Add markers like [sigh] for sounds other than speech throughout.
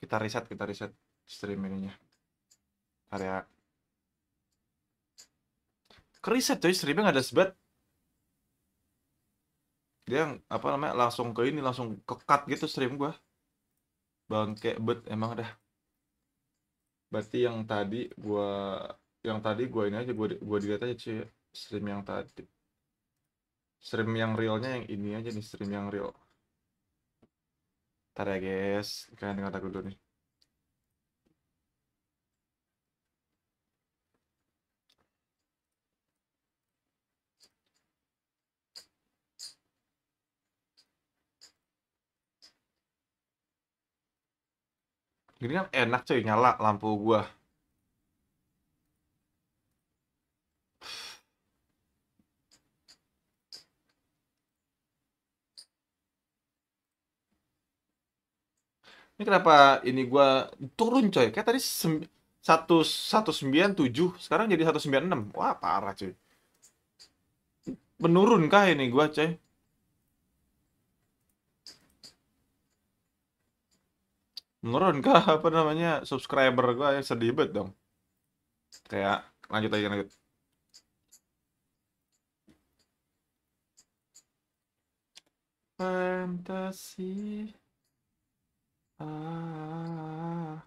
kita riset kita riset stream ininya karya keriset coy streamnya streaming ada sebat dia yang apa namanya langsung ke ini langsung kekat gitu stream gua bangke bet emang dah berarti yang tadi gua yang tadi gua ini aja gua gua dilihat aja cuy stream yang tadi stream yang realnya yang ini aja nih stream yang real Ntar ya guys, kalian dengar aku dulu nih. Gini kan enak cuy nyala lampu gua. ini kenapa ini gua turun coy kayak tadi satu satu sembilan tujuh sekarang jadi satu sembilan enam wah parah cuy menurun kah ini gua coy menurun kah [laughs] apa namanya subscriber gua yang sedih banget dong kayak lanjut aja lanjut fantasi Pengadilan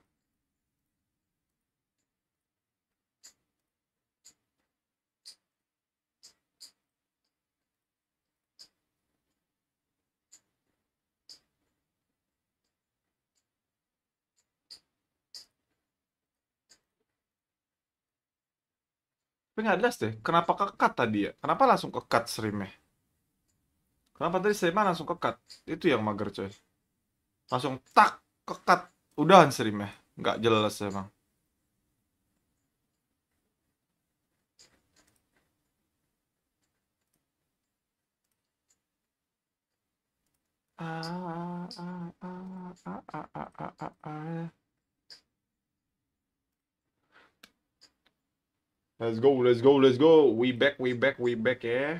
Tapi nggak jelas deh, kenapa kekat tadi ya? Kenapa langsung kekat streamnya? Kenapa tadi streamnya langsung kekat? Itu yang mager coy. Langsung tak kekat udahan streamnya nggak jelas emang ah, ah, Let's go, let's go, let's go. We back, we back, we back, ya. Yeah.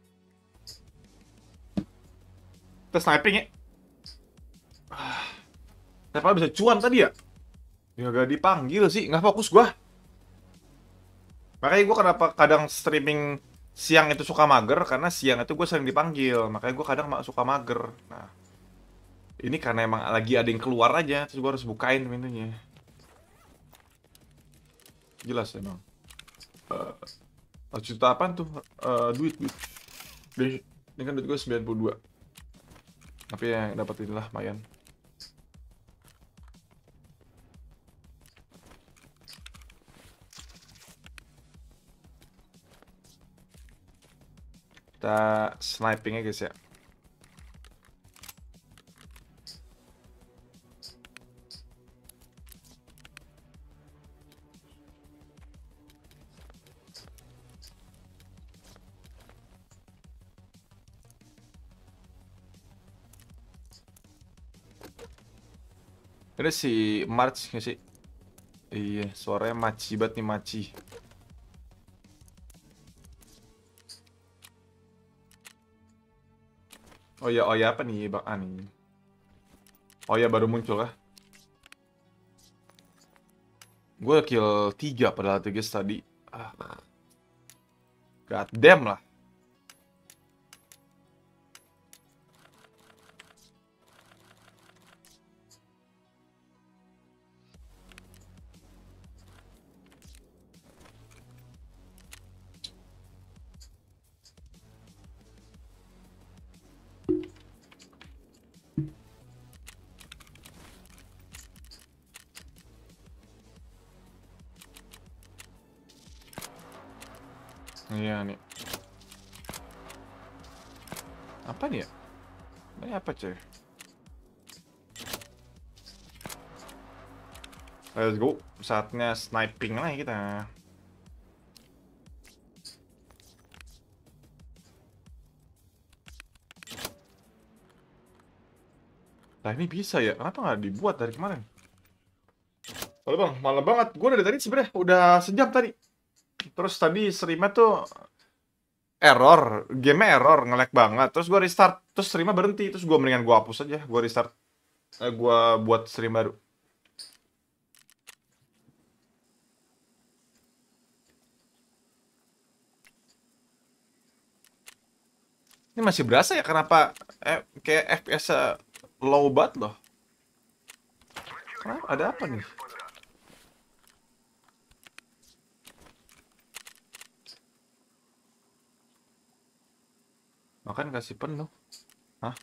Kita sniping ya. Ah. siapa bisa cuan tadi ya? Ya gak dipanggil sih, nggak fokus gua. Makanya gua kenapa kadang streaming siang itu suka mager karena siang itu gue sering dipanggil makanya gua kadang suka mager nah ini karena emang lagi ada yang keluar aja terus gue harus bukain pintunya jelas emang uh, juta apa tuh uh, duit duit ini kan duit gue 92 tapi yang dapat inilah lumayan kita sniping ya guys ya Ini si March nggak sih? Iya, suaranya maci banget nih maci. Oh ya, oh ya apa nih Bang Ani? Ah, oh ya baru muncul lah. Gue kill tiga pada tiga tadi. Ah. God damn lah. saatnya sniping lah ya kita Nah ini bisa ya, kenapa nggak dibuat dari kemarin? Halo bang, malam banget. Gue dari tadi sebenernya udah sejam tadi. Terus tadi streamnya tuh error, game error, ngelag banget. Terus gue restart, terus streamnya berhenti. Terus gue mendingan gue hapus aja, gue restart. Eh, gue buat stream baru. Ini masih berasa ya kenapa eh, kayak FPS low banget loh. Kenapa? Ada apa nih? Makan kasih penuh. Hah?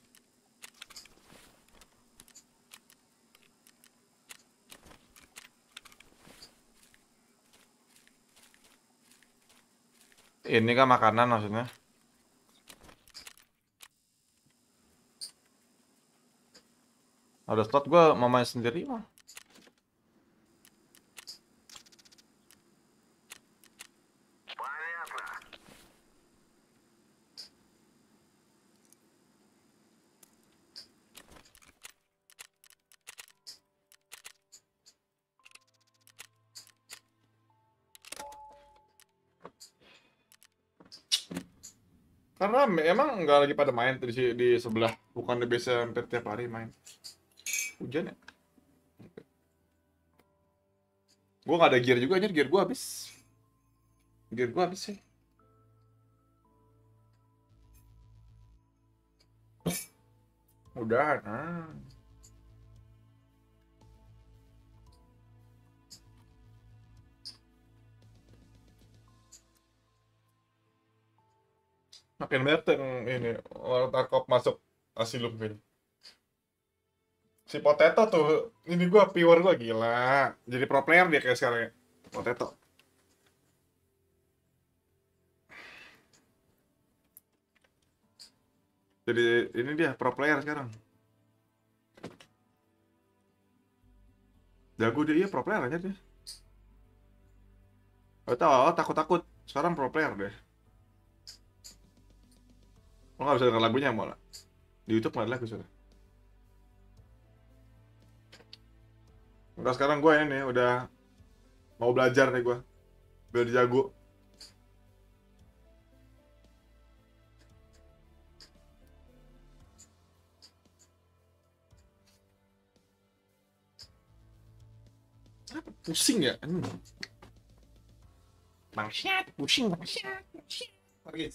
Ini kan makanan maksudnya. Ada slot gue mamanya sendiri mah. karena emang nggak lagi pada main di, di sebelah bukan di biasa tiap hari main Hujan ya? Gue gak ada gear juga, anjir gear gue habis. Gear gue habis sih. Udah, ah. nah. Makin banyak yang ini, orang takut masuk asilum ini si Potato tuh ini gua viewer gua gila jadi pro player dia kayak sekarang ya. Potato jadi ini dia pro player sekarang jago dia iya pro player aja deh oh, tau oh, takut takut sekarang pro player deh lo gak bisa denger lagunya mau lah di YouTube gak ada lagu sudah udah sekarang gue ini udah mau belajar nih gue biar jago pusing ya hmm. pusing, bangsyat, pusing Oke. Okay.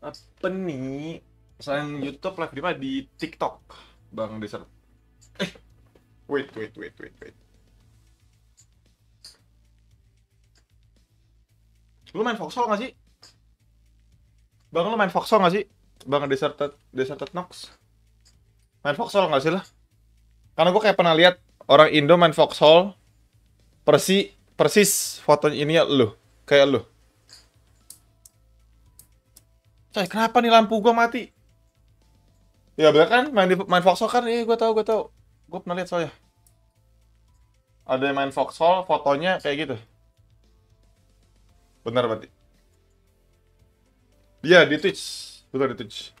apa nih selain YouTube live Prima di TikTok Bang Desert eh wait wait wait wait wait lu main Foxhole gak sih? Bang lu main Foxhole gak sih? Bang Deserted, Deserted Nox main Foxhole gak sih lah? Karena gue kayak pernah lihat orang Indo main Foxhole persi persis fotonya ini ya lu kayak lu Coy, kenapa nih lampu gua mati? Ya bener kan, main di, main Foxhole kan? Iya, gua tau, gua tau, Gua pernah lihat soalnya. Ada yang main Foxhole, fotonya kayak gitu. Bener berarti. Iya, di Twitch. Betul di Twitch.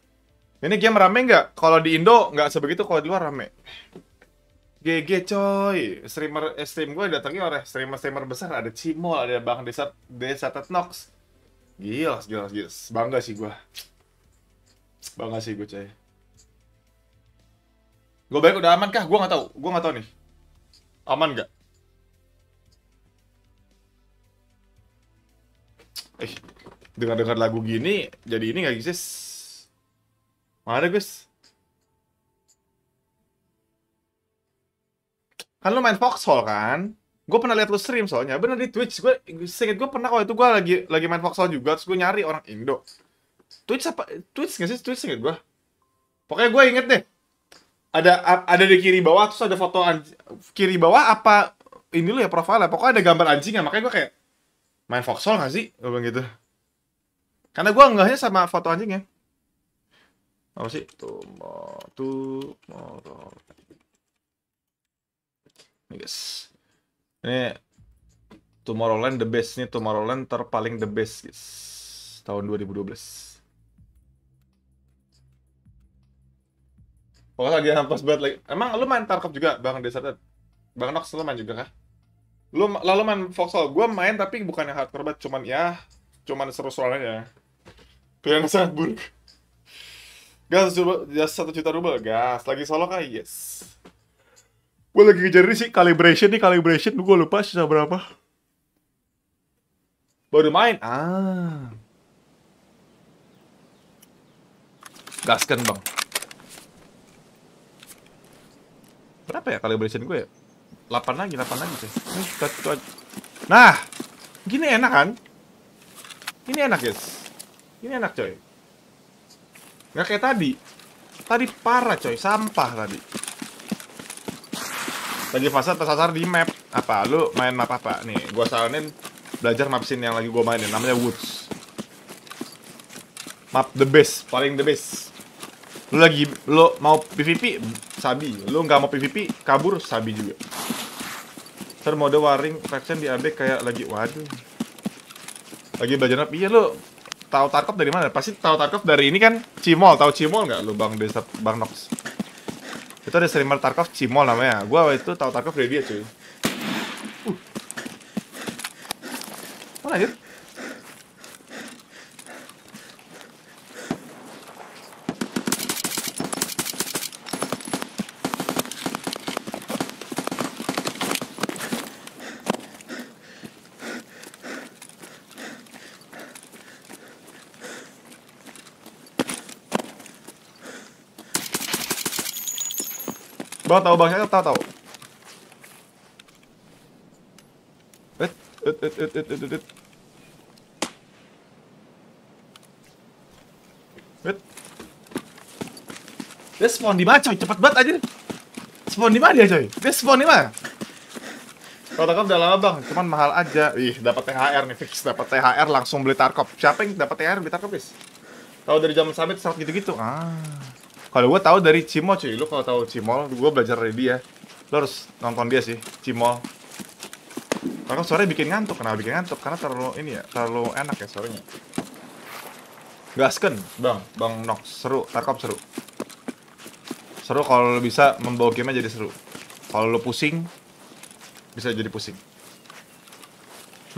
Ini game rame nggak? Kalau di Indo nggak sebegitu, kalau di luar rame. GG coy, streamer eh, stream gue datangi oleh streamer-streamer besar ada Cimol, ada Bang Desa Desa Nox, Gila, gila, gila. Bangga sih gue. Bangga sih gue, Coy. Gue baik udah aman kah? Gue nggak tahu. Gue nggak tahu nih. Aman gak? Eh, dengar-dengar lagu gini, jadi ini nggak guys? Mana guys? Kan lu main Foxhole kan? gue pernah lihat lu stream soalnya bener di Twitch gue singkat gue pernah waktu itu gue lagi lagi main Foxhole juga terus gue nyari orang Indo Twitch apa Twitch nggak sih Twitch singkat gue pokoknya gue inget deh ada ada di kiri bawah terus ada foto anjing kiri bawah apa ini lu ya profile pokoknya ada gambar anjingnya makanya gue kayak main Foxhole nggak sih gue bilang gitu karena gue enggaknya sama foto anjingnya apa sih tuh mau tuh mau ini guys ini Tomorrowland the best nih Tomorrowland terpaling the best guys. Tahun 2012. Pokoknya lagi hampas banget lagi. Emang lu main Tarkov juga Bang Deserted? Bang Nox lu main juga kah? Lu lalu main Foxhole. Gue main tapi bukan yang hardcore banget, cuman ya cuman seru soalnya. ya Kayak yang sangat buruk. Gas coba jas satu juta rubel, gas. Lagi solo kah? Yes gue lagi ini sih calibration nih calibration gue lupa sisa berapa baru main ah gaskan bang berapa ya calibration gue ya 8 lagi 8 lagi sih nah gini enak kan ini enak guys ini enak coy nggak kayak tadi tadi parah coy sampah tadi lagi fase tersasar di map apa lu main map apa nih gua saranin belajar map scene yang lagi gua mainin namanya woods map the best paling the best lu lagi lu mau pvp sabi lu nggak mau pvp kabur sabi juga ter mode waring faction di AB kayak lagi waduh lagi belajar map iya lu tahu Tarkov dari mana pasti tahu Tarkov dari ini kan Cimol tahu Cimol nggak lu bang Desa bang Nox itu ada streamer Tarkov Cimol namanya gue waktu itu tahu Tarkov dari dia cuy uh. oh, Bang tahu bang, tahu tahu. Et et et et et et et. Et. Dia spawn di mana coy? Cepat banget aja. Spawn di mana dia coy? Dia spawn di mana? Kalau Tarkov udah lama bang, cuman mahal aja. Ih, dapat THR nih fix, dapat THR langsung beli tarkop. Siapa yang dapat THR beli Tarkov, guys? Tahu dari zaman summit saat gitu-gitu. Ah. Kalau gue tahu dari Cimol cuy, lu kalau tahu Cimol, gue belajar dari dia. Lo harus nonton dia sih, Cimol. Karena sore bikin ngantuk, kenapa bikin ngantuk? Karena terlalu ini ya, terlalu enak ya sorenya. Gasken, bang, bang Nox, seru, takap seru. Seru kalau lo bisa membawa game jadi seru. Kalau lo pusing, bisa jadi pusing.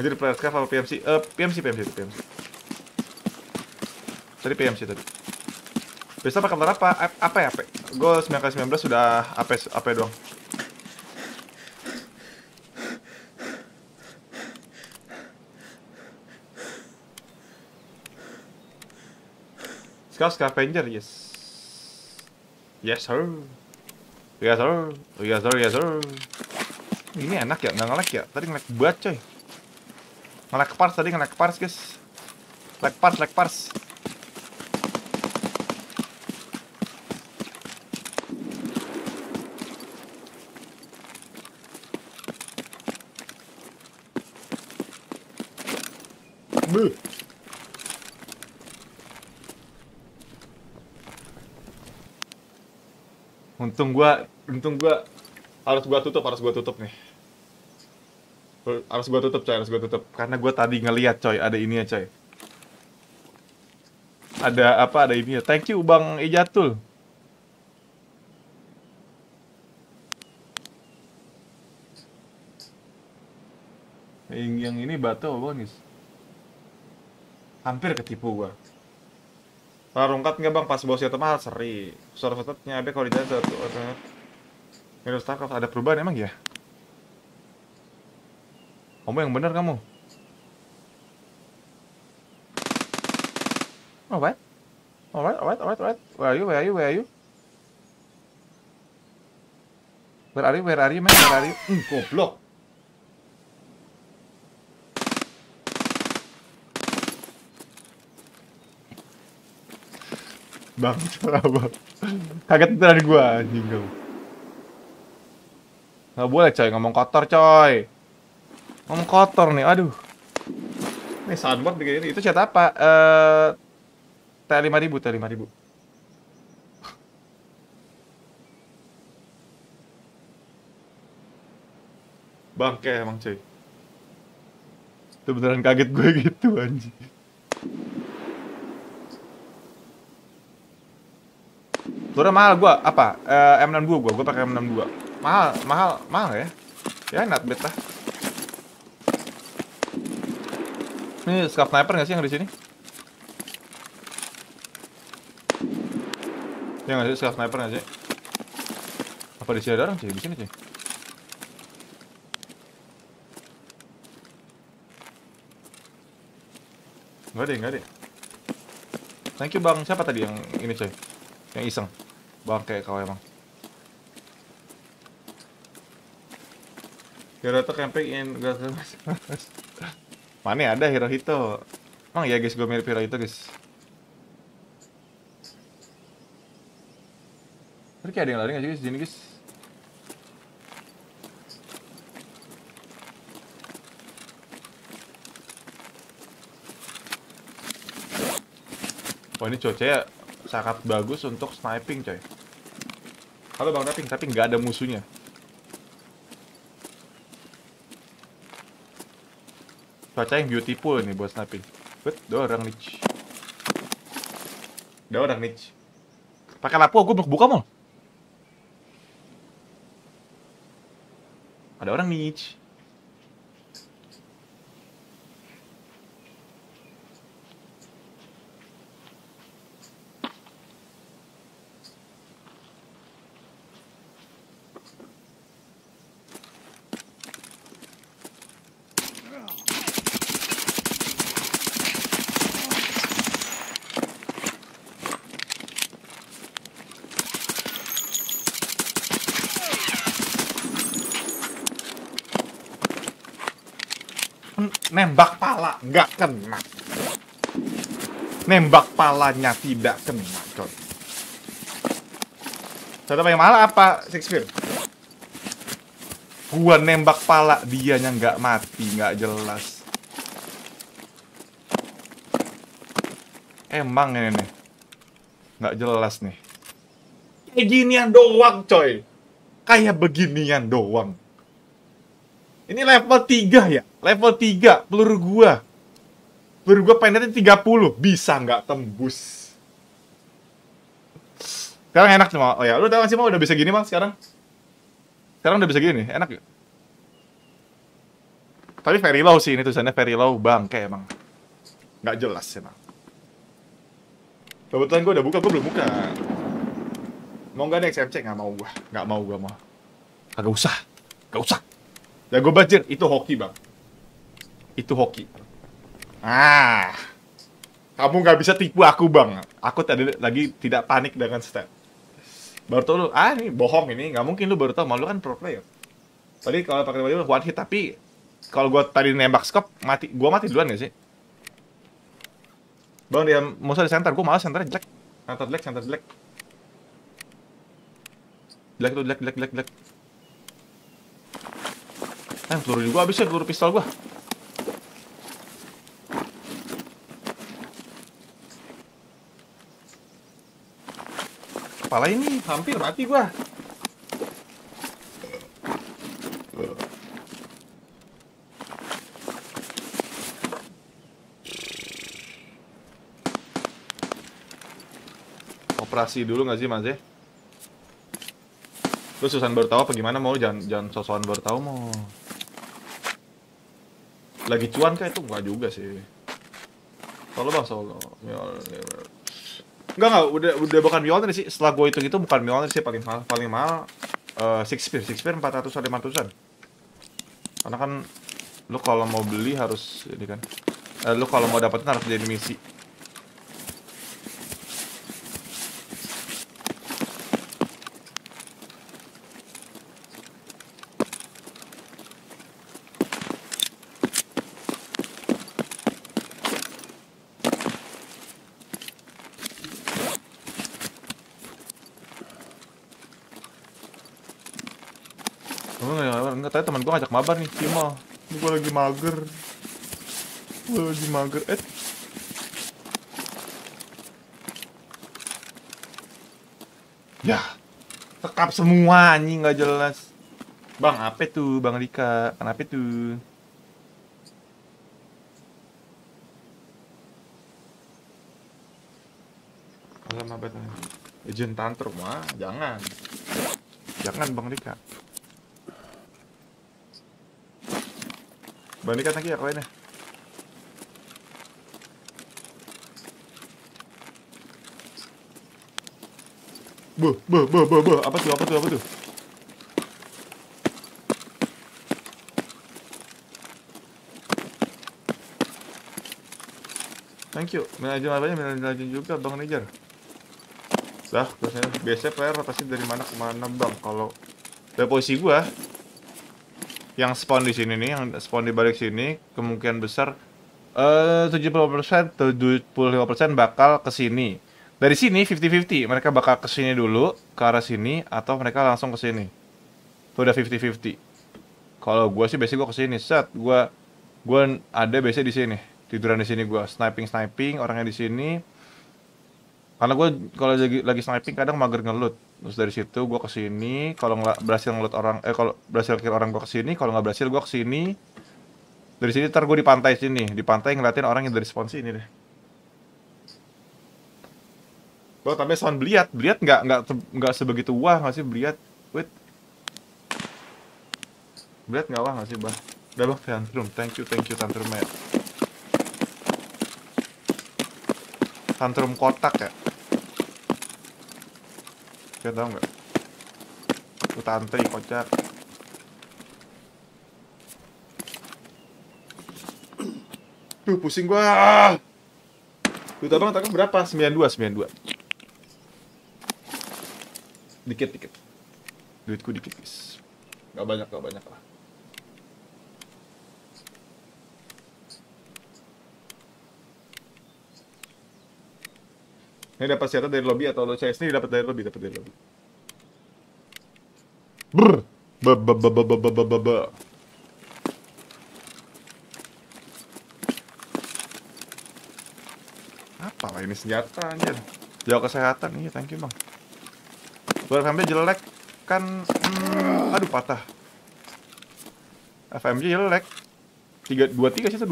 Menjadi player craft atau PMC? Eh, uh, PMC, PMC, PMC. Tadi PMC tadi. Bisa pakai motor apa? Apa ya? Gue sembilan belas sudah apa apa doang. Sekarang Scavenger, yes. Yes sir. Yes sir. Yes sir, yes sir. Ini enak ya, nggak ngelak ya? Tadi ngelak buat coy. ngelak pars, tadi ngelak pars guys. Lag pars, lag pars. untung gua untung gua harus gua tutup harus gua tutup nih harus gua tutup coy harus gua tutup karena gua tadi ngeliat coy ada ini ya coy ada apa ada ini ya thank you bang ijatul, yang, ini batu apa hampir ketipu gua Larungkat nggak bang, pas bosnya mahal seri. Servernya abe kalau tidak ada Hero Starcraft ada perubahan emang ya? Kamu yang benar kamu. what? Alright, alright, alright, alright. Where are you? Where are you? Where are you? Where are you? Where are you, man? Where are you? Hmm, goblok. Bang, Kaget itu dari gua anjing dong. Gak boleh coy, ngomong kotor coy. Ngomong kotor nih, aduh. Nih soundboard bikin ini. Itu chat apa? Eh uh, T5000, T5000. Bangke emang cuy. Itu beneran kaget gue [laughs] gitu anjing. Telurnya mahal gua apa? Uh, eh, M62 gua, gua pakai M62. Mahal, mahal, mahal ya. Ya not bad lah. Ini scuff sniper gak sih yang di sini? yang gak sih sniper gak sih? Apa di sini ada orang sih? Di sini sih. nggak deh, nggak deh. Thank you bang, siapa tadi yang ini coy? Yang iseng. Bangke kau emang. Hero Hiroto camping in gas [laughs] gas. Mana ada itu? Emang ya guys, gue mirip hero itu guys. Tapi kayak ada yang lari nggak sih guys, sini guys. oh, ini cuaca ya sangat bagus untuk sniping coy. Halo Bang Taping, tapi nggak ada musuhnya. Cuaca yang beautiful nih buat sniping. Bet, ada orang niche. Ada orang niche. Pakai lapu gue mau buka mal. Ada orang niche. nggak kena nembak palanya tidak kena coy Coba yang malah apa Shakespeare gua nembak pala dianya nggak mati nggak jelas emang ini nih nggak jelas nih kayak ginian doang coy kayak beginian doang ini level 3 ya level 3 peluru gua baru gue tiga 30. Bisa nggak tembus? Sekarang enak cuma Oh ya, lu tau gak sih, mau Udah bisa gini, Mal, sekarang? Sekarang udah bisa gini Enak gak? Tapi very low sih. Ini tulisannya very low. bang kayak emang. Nggak jelas, sih bang. Kebetulan gue udah buka, gue belum buka. Mau nggak nih XMC? Nggak mau gue. Nggak mau gue, mau. Kagak usah. Gak usah. Ya gue banjir. Itu hoki, Bang. Itu hoki. Ah, kamu nggak bisa tipu aku bang. Aku tadi lagi tidak panik dengan step. Baru tau lu, ah ini bohong ini, nggak mungkin lu baru tau, malu kan pro player. Tadi kalau pakai baju one hit, tapi kalau gua tadi nembak scope, mati, gua mati duluan gak sih? Bang dia musuh di center, gua malas center jelek. Center jelek, center jelek. Jelek tuh, jelek, jelek, jelek, jelek. Eh, peluru di gua habis ya, peluru pistol gua. kepala ini hampir mati gua operasi dulu nggak sih mas ya lu susan baru tahu apa gimana mau jangan jangan sosokan baru tahu mau lagi cuan kah itu nggak juga sih kalau bahasa Allah ya, ya, ya. Enggak enggak udah udah bukan Mjolnir sih. Setelah gue hitung itu bukan Mjolnir sih paling mahal paling mahal uh, six pair 400 ratus 500-an. Karena kan lu kalau mau beli harus ini kan. Uh, lu kalau mau dapetin harus jadi misi. gue ngajak mabar nih Cima gue lagi mager gue lagi mager eh ya tekap semua anjing nggak jelas bang apa tuh bang Rika kenapa tuh Alam abad Agent tantrum mah jangan jangan bang Rika Balikan lagi ya ini. Ya. Bu, bu, bu, bu, bu, Apa tuh, apa tuh, apa tuh? Thank you. apa apanya? Manajemen juga, Bang Niger. Dah, biasanya, biasanya player pasti dari mana ke mana, Bang? Kalau dari posisi gua, yang spawn di sini nih, yang spawn di balik sini kemungkinan besar eh uh, 70% 75% bakal ke sini. Dari sini 50-50, mereka bakal ke sini dulu ke arah sini atau mereka langsung ke sini. Itu udah 50-50. Kalau gua sih biasanya gua ke sini, set gua gua ada biasanya di sini. Tiduran di sini gua sniping-sniping orangnya di sini karena gue kalau lagi lagi sniping kadang mager ngelut terus dari situ gue ke sini, kalau nggak berhasil ngelut orang eh kalau berhasil kill orang gue ke sini, kalau nggak berhasil gue ke sini. dari sini ntar di pantai sini di pantai ngeliatin orang yang dari spawn sini deh Bro, tapi sound beliat, beliat nggak nggak nggak sebegitu wah nggak sih beliat, wait, beliat nggak wah nggak sih bah, udah bang tantrum, thank you thank you tantrum ya, tantrum kotak ya. Dia tau nggak? tantri iya, kocak. Duh, pusing gua. Duta bang takut berapa? 92, 92. Dikit, dikit. Duitku dikit, guys. Gak banyak, gak banyak lah. Ini dapat senjata dari lobby atau lo CS ini dapat dari lobby, dapat dari lobby. Brr. ba ba ba ba ba ba ba ba. Apalah ini senjata anjir. Jauh kesehatan. Iya, thank you, Bang. Buat FMJ jelek kan hmm, aduh patah. FMJ jelek. 3 23 sih itu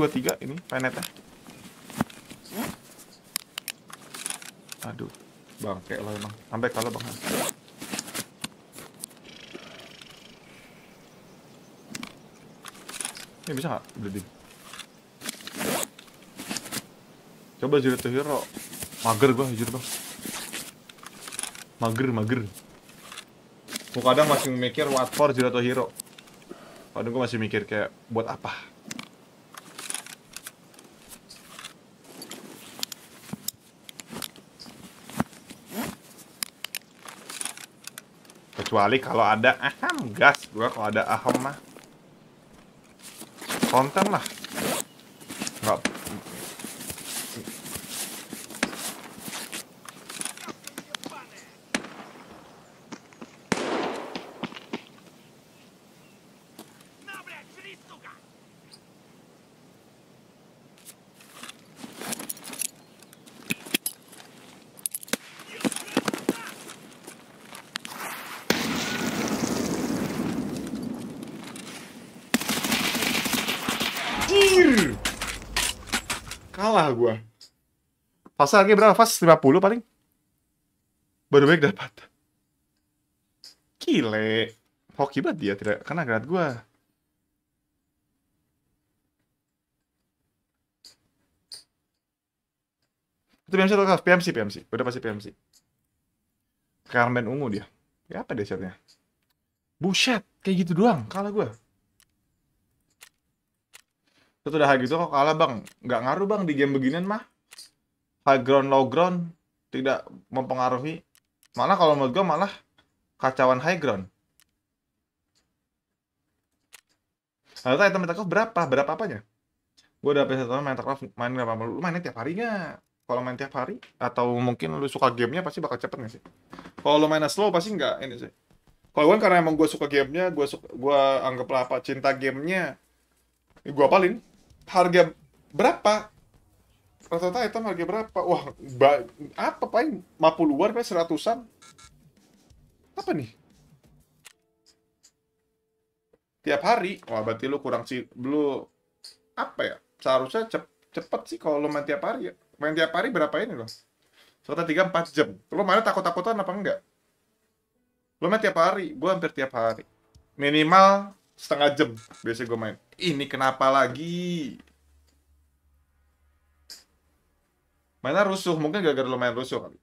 23 ini planetnya. Aduh, bang kayak lo emang. Sampai kalau bang. Ini bisa nggak bleeding? Coba jadi tuh hero. Mager gua jujur bang. Mager, mager. Gua kadang masih mikir what for zero hero. Kadang gua masih mikir kayak buat apa? kecuali kalau ada ahem gas gua kalau ada ahem mah konten lah Fasa harganya berapa? Fas 50 paling. Baru baik dapat. kile Hoki banget dia tidak kena gerat gua. Itu PMC atau kelas? PMC, PMC. Udah pasti PMC. Carmen ungu dia. Ya apa desertnya? Buset, kayak gitu doang. Kalah gua. Itu udah gitu kok kalah bang. Nggak ngaruh bang di game beginian mah high ground low ground tidak mempengaruhi malah kalau menurut gue malah kacauan high ground lalu nah, teman mental berapa berapa apanya gue udah pesan teman Minecraft main berapa lu mainnya tiap hari gak? kalau main tiap hari atau mungkin lu suka gamenya pasti bakal cepet gak sih kalau lu mainnya slow pasti gak ini sih kalau gue kan karena emang gue suka gamenya gue suka gue anggaplah apa cinta gamenya ya gue paling harga berapa rata-rata item harga berapa? Wah, apa paling 50 luar paling 100 Apa nih? Tiap hari? Wah, berarti lu kurang sih, lu apa ya? Seharusnya cep cepet sih kalau lu main tiap hari ya. Main tiap hari berapa ini loh? Sekitar 3-4 jam. Lu main takut-takutan apa enggak? Lu main tiap hari, gue hampir tiap hari. Minimal setengah jam biasanya gue main. Ini kenapa lagi? mainnya rusuh mungkin gara-gara lo main rusuh kali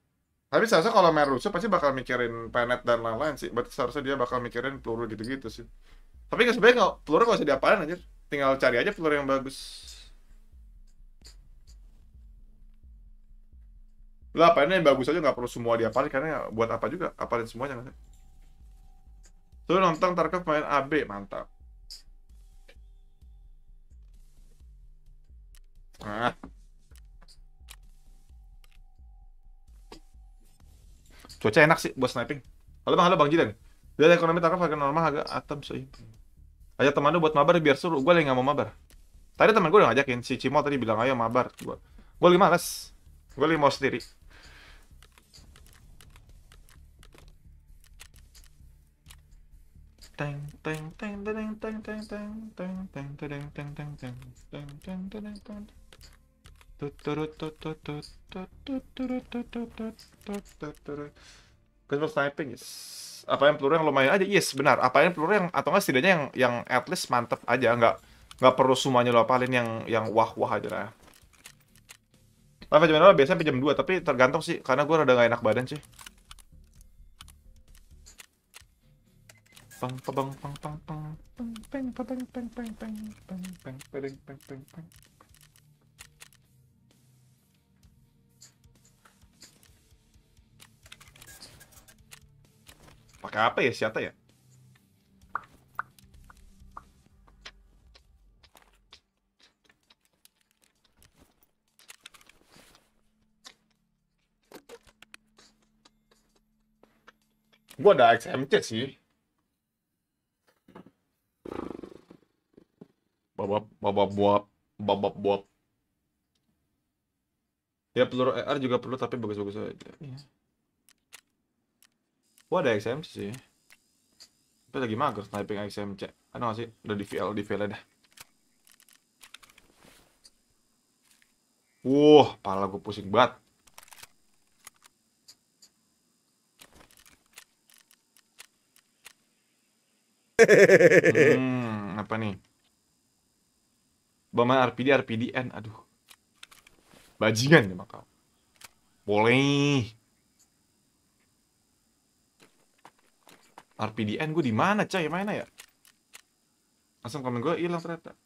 tapi seharusnya kalau main rusuh pasti bakal mikirin planet dan lain-lain sih berarti seharusnya dia bakal mikirin peluru gitu-gitu sih tapi sebenarnya nggak peluru gak usah diapalin aja tinggal cari aja peluru yang bagus lah apain yang bagus aja gak perlu semua diapalin karena buat apa juga apain semuanya gak sih tuh nonton Tarkov main AB mantap ah Cuaca enak sih buat sniping. Halo Bang, halo Bang Jidan. dia ekonomi taraf harga normal harga atom sih. Aja teman lu buat mabar biar suruh. Gue lagi nggak mau mabar. Tadi teman gue udah ngajakin si Cimo tadi bilang ayo mabar. Gue gue lagi males. Gue lagi mau sendiri. teng teng teng teng teng teng teng teng teng teng teng teng teng teng teng Crossbow sniping, yes. Apa yang peluru yang lumayan aja, yes benar. Apa yang peluru yang atau enggak setidaknya yang yang at least mantep aja, nggak nggak perlu semuanya lo paling yang yang wah wah aja lah. Tapi jam berapa? Biasanya jam dua, tapi tergantung sih karena gue udah gak enak badan sih. Pang pang pang pang pang pang pang pang pang pang pang pang pang pang pang pang Pakai apa ya siapa ya? Gua ada XMC sih. Babab babab buap babab buap. Ya peluru ER juga perlu tapi bagus-bagus aja. Yeah. Wah ada XMC sih. Tapi lagi mager sniping XMC. Ada nggak sih? Udah di VL, di VL dah. Wah, parah pala gue pusing banget. Hmm, apa nih? Bama RPD, RPDN, aduh. Bajingan ya kau. Boleh. RPDN gue di mana cah mana ya langsung komen gue hilang ternyata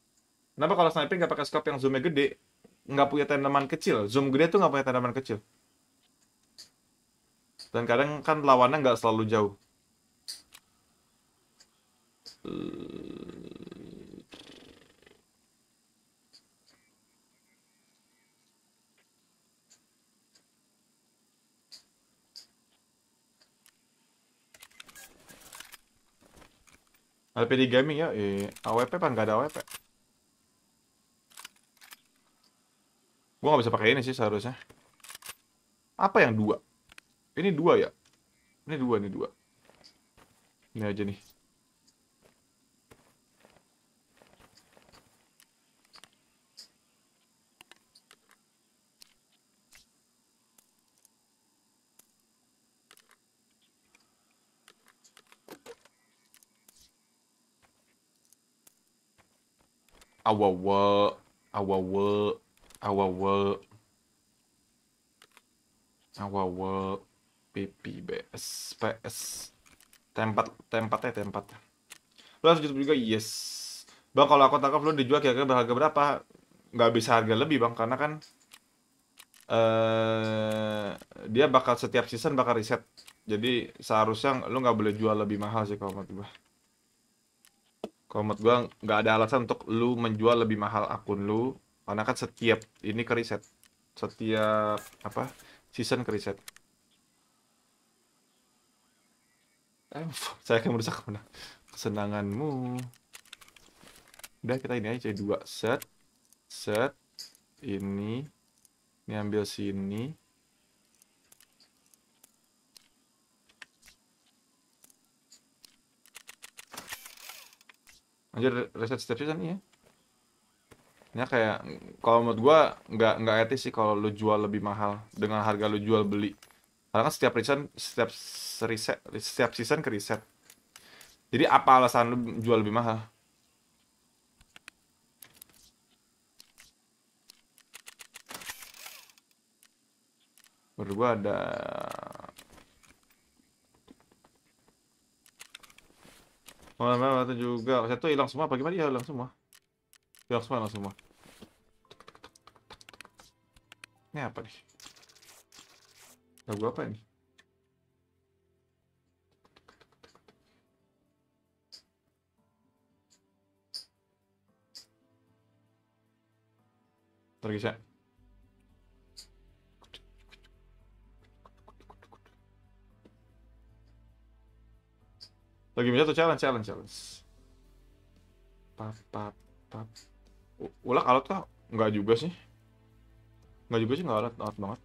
kenapa kalau sniping nggak pakai scope yang zoomnya gede nggak punya tanaman kecil zoom gede tuh nggak punya tanaman kecil dan kadang kan lawannya nggak selalu jauh LPD Gaming ya, eh, AWP apa nggak ada AWP? Gue nggak bisa pakai ini sih seharusnya. Apa yang dua? Ini dua ya? Ini dua, ini dua. Ini aja nih. our world, our world, our world, our tempat, tempatnya, tempat. Lu harus jujur juga, yes. Bang, kalau aku tangkap lu dijual kira-kira berharga berapa? Nggak bisa harga lebih, Bang, karena kan uh, dia bakal setiap season bakal riset. Jadi seharusnya lu nggak boleh jual lebih mahal sih kalau menurut gue kalau menurut gue nggak ada alasan untuk lu menjual lebih mahal akun lu karena kan setiap ini ke riset setiap apa season ke riset eh, [laughs] saya akan merusak mana kesenanganmu udah kita ini aja dua set set ini ini ambil sini anjir reset setiap season iya ya kayak kalau menurut gua nggak nggak etis sih kalau lu jual lebih mahal dengan harga lu jual beli karena kan setiap season setiap reset setiap season ke reset jadi apa alasan lu jual lebih mahal menurut gua ada Mana mana mata juga. Satu hilang semua. Bagaimana dia hilang semua? Hilang semua, hilang semua. Ini apa nih? Lagu apa ini? kasih. Lagi bisa tuh challenge, challenge, challenge. Pap, pap, pap. ulah alat kah? nggak juga sih. nggak juga sih, nggak alat, alat banget.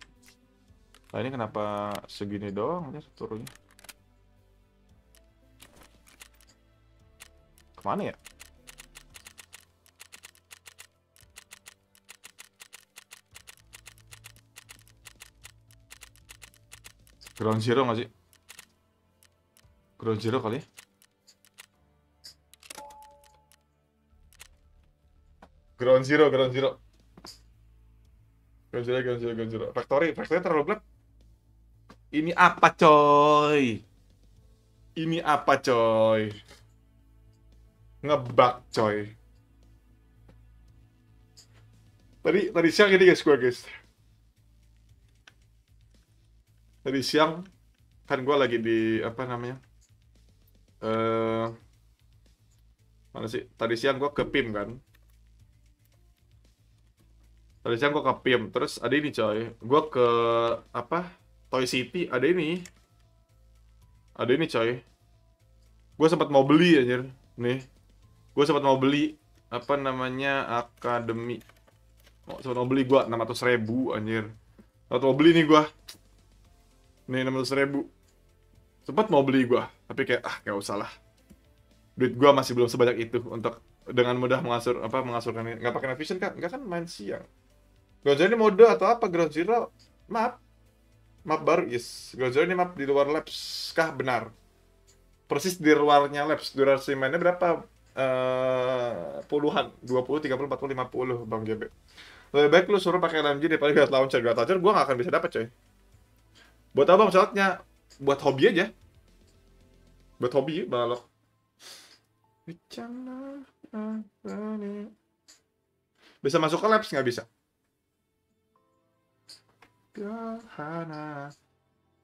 Nah ini kenapa segini doang aja turunnya? Kemana ya? Ground Zero nggak sih? Ground Zero kali ya? Ground Zero, Ground Zero. Ground Zero, Ground Zero, Ground Zero. Factory, Factory terlalu gelap. Ini apa coy? Ini apa coy? Ngebak coy. Tadi tadi siang ini guys gue guys. Tadi siang kan gue lagi di apa namanya? Eh uh, mana sih? Tadi siang gue ke PIM kan. Tadi nah, siang gue ke PIM, terus ada ini coy Gue ke, apa, Toy City, ada ini Ada ini coy Gue sempat mau beli anjir Nih, gue sempat mau beli Apa namanya, Akademi Oh, Sempat mau beli gue, ratus ribu anjir atau mau beli nih gue Nih, ratus ribu Sempat mau beli gue, tapi kayak, ah kayak usah lah Duit gue masih belum sebanyak itu untuk dengan mudah mengasur apa mengasurkan nggak pakai night kan nggak kan main siang Godzilla ini mode atau apa? Zero map map baru yes Godzilla ini map di luar labs kah benar persis di luarnya labs durasi mainnya berapa Uh, puluhan 20, 30, 40, 50 Bang JB lebih baik lu suruh pakai LMG daripada Great Launcher Great Launcher gue gak akan bisa dapat coy buat apa pesawatnya buat hobi aja buat hobi balok ah, ah, bisa masuk ke labs nggak bisa gerhana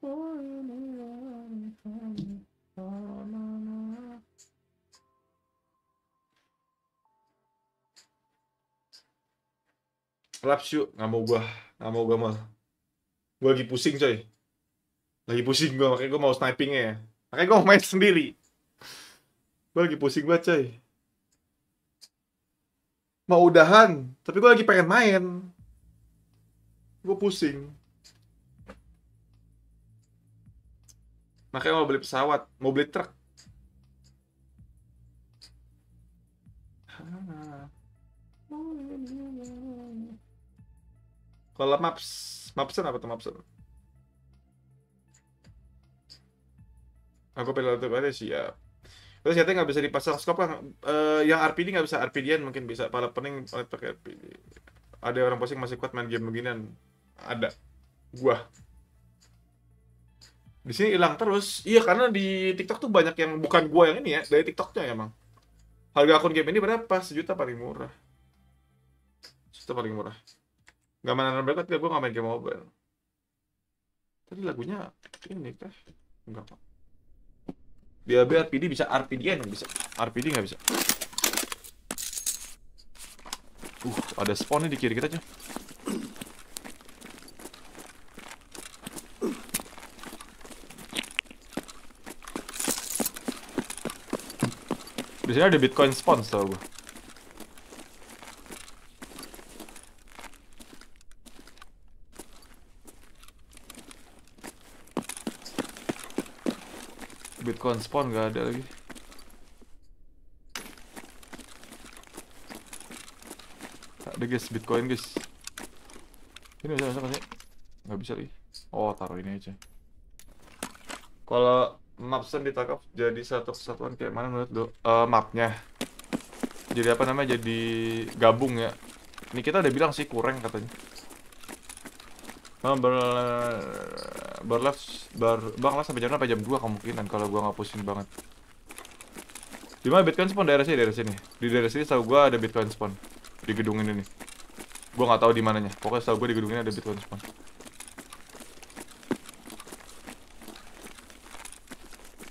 oh ini wanita Laps nggak mau gua, nggak mau gua mal. Gua lagi pusing coy, lagi pusing gua makanya gua mau snipingnya ya. Makanya gua mau main sendiri. Gua lagi pusing banget coy. Mau udahan, tapi gua lagi pengen main. Gua pusing. makanya mau beli pesawat mau beli truk kalau maps mapsen apa tuh mapsen aku pilih laptop aja sih ya terus katanya nggak bisa dipasang scope kan uh, yang RPD nggak bisa RPDan mungkin bisa pala pening pakai RPD ada orang posting masih kuat main game beginian ada gua di sini hilang terus iya karena di TikTok tuh banyak yang bukan gua yang ini ya dari TikToknya emang harga akun game ini berapa sejuta paling murah sejuta paling murah nggak main berkat tapi ya, gua nggak main game mobile tadi lagunya ini kah nggak pak dia RPD bisa RPD nggak ya, bisa RPD nggak bisa uh ada spawnnya di kiri kita aja Di sini ada Bitcoin spawn tau gue. Bitcoin spawn gak ada lagi. Ada guys, Bitcoin guys. Ini bisa, bisa, sih? Gak bisa lagi. Oh, taruh ini aja. Kalau sen ditangkap jadi satu kesatuan kayak mana menurut lo? uh, mapnya jadi apa namanya jadi gabung ya ini kita udah bilang sih kurang katanya Bang ber berlap ber bang lah sampai jam berapa jam dua kemungkinan kalau gua nggak pusing banget. Di mana Bitcoin spawn daerah sini daerah sini. Di daerah sini tahu gua ada Bitcoin spawn di gedung ini nih. Gua nggak tahu di mananya. Pokoknya tahu gua di gedung ini ada Bitcoin spawn.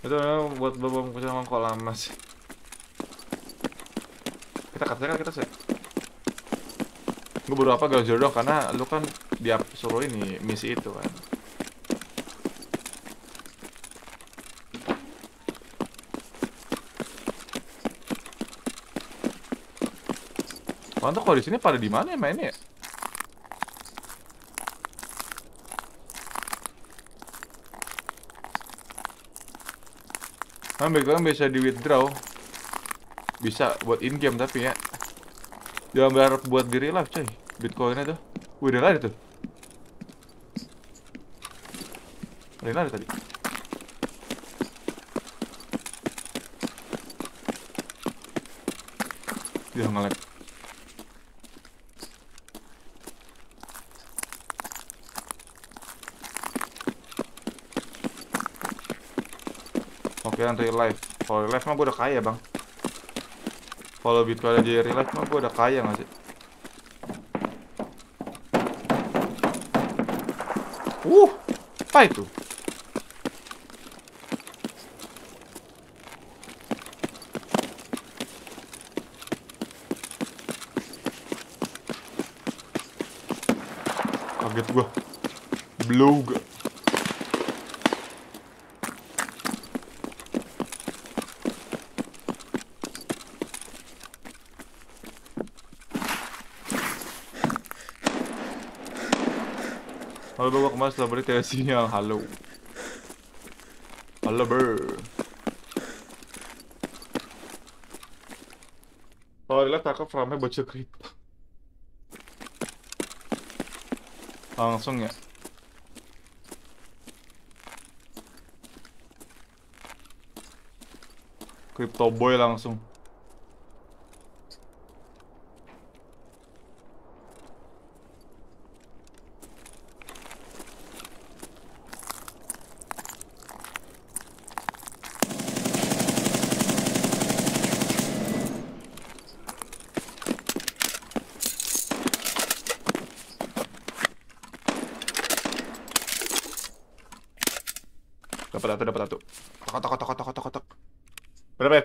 Itu memang buat bom kucing emang kok lama sih. Kita katanya kan kita sih. Gue baru apa gak jodoh karena lu kan dia suruh ini misi itu kan. Mantap kalau di sini pada di mana ya mainnya ya? Ambil kan kalian bisa di withdraw. Bisa buat in game tapi ya. Jangan berharap buat diri lah, coy. Bitcoinnya tuh. udah ada tuh. lari tadi. yang real life Kalo real life mah gue udah kaya bang kalau Bitcoin aja real life mah gue udah kaya gak sih uh apa itu kaget gua, blow Mas, so bitte der Senior. Hallo. Hallo, Brr. Sorry lah, takut framenya bocil creep. Langsung ya. Crypto boy langsung.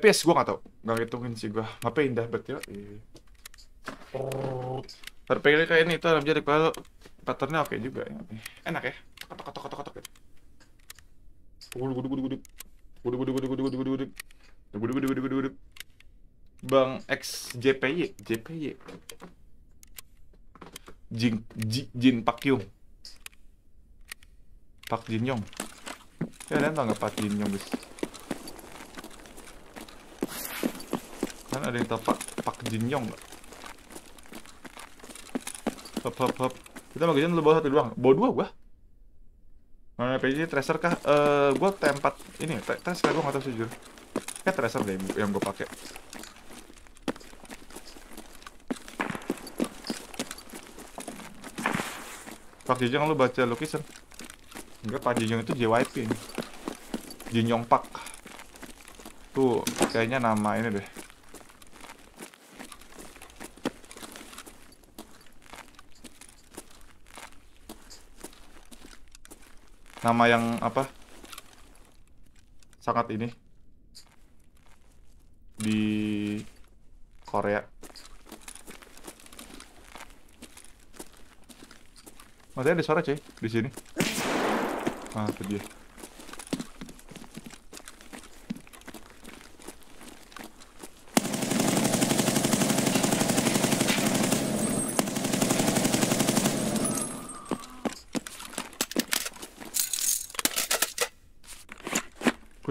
FPS gue gak tau Gak ngitungin sih gue Apa indah berarti ya Terpilih kayak ini tuh jadi kalau Patternnya oke juga ya. Enak ya Kotok kotok kotok kotok Bang X JPY JPY Jin Jin, Pak Yung Pak Jin Yong Ya nanti nggak Pak Jin Yong guys ada yang tapak Pak jinyong Jin Yong nggak? Hop hop hop. Kita magazine lu bawa satu doang. Bawa dua gua. Mana PJ tracer kah? Eh uh, gua tempat ini tracer gua enggak tahu jujur. Kayak tracer deh yang gua pakai. Pak Jinyong lu baca lukisan? Enggak, Pak Jinyong itu JYP. ini. Jinyong Pak. Tuh, kayaknya nama ini deh. nama yang apa sangat ini di Korea Masih ada suara cuy di sini. Ah, itu dia.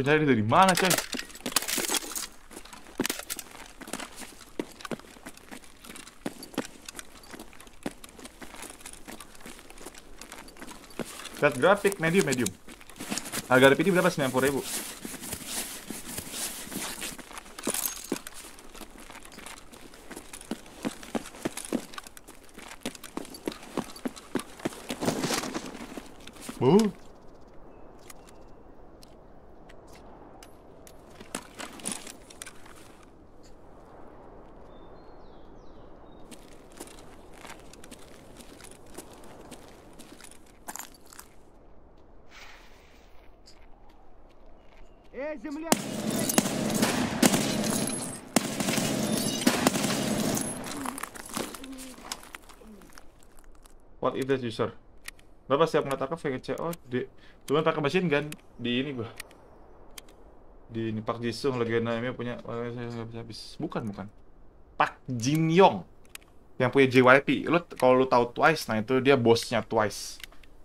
cari dari mana coy Card grafik medium medium. Harga repeat berapa? 90.000. Oh. Kita user. Bapak siap mengatakan VCOD. Cuman pakai mesin gun di ini, gua Di ini Pak Jisung legenda ini punya Bukan, bukan. Pak Jin Yong yang punya JYP. Lu kalau lu tahu Twice, nah itu dia bosnya Twice.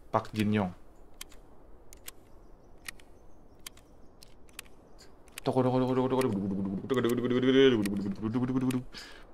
Pak Jin Yong. Toko toko toko toko toko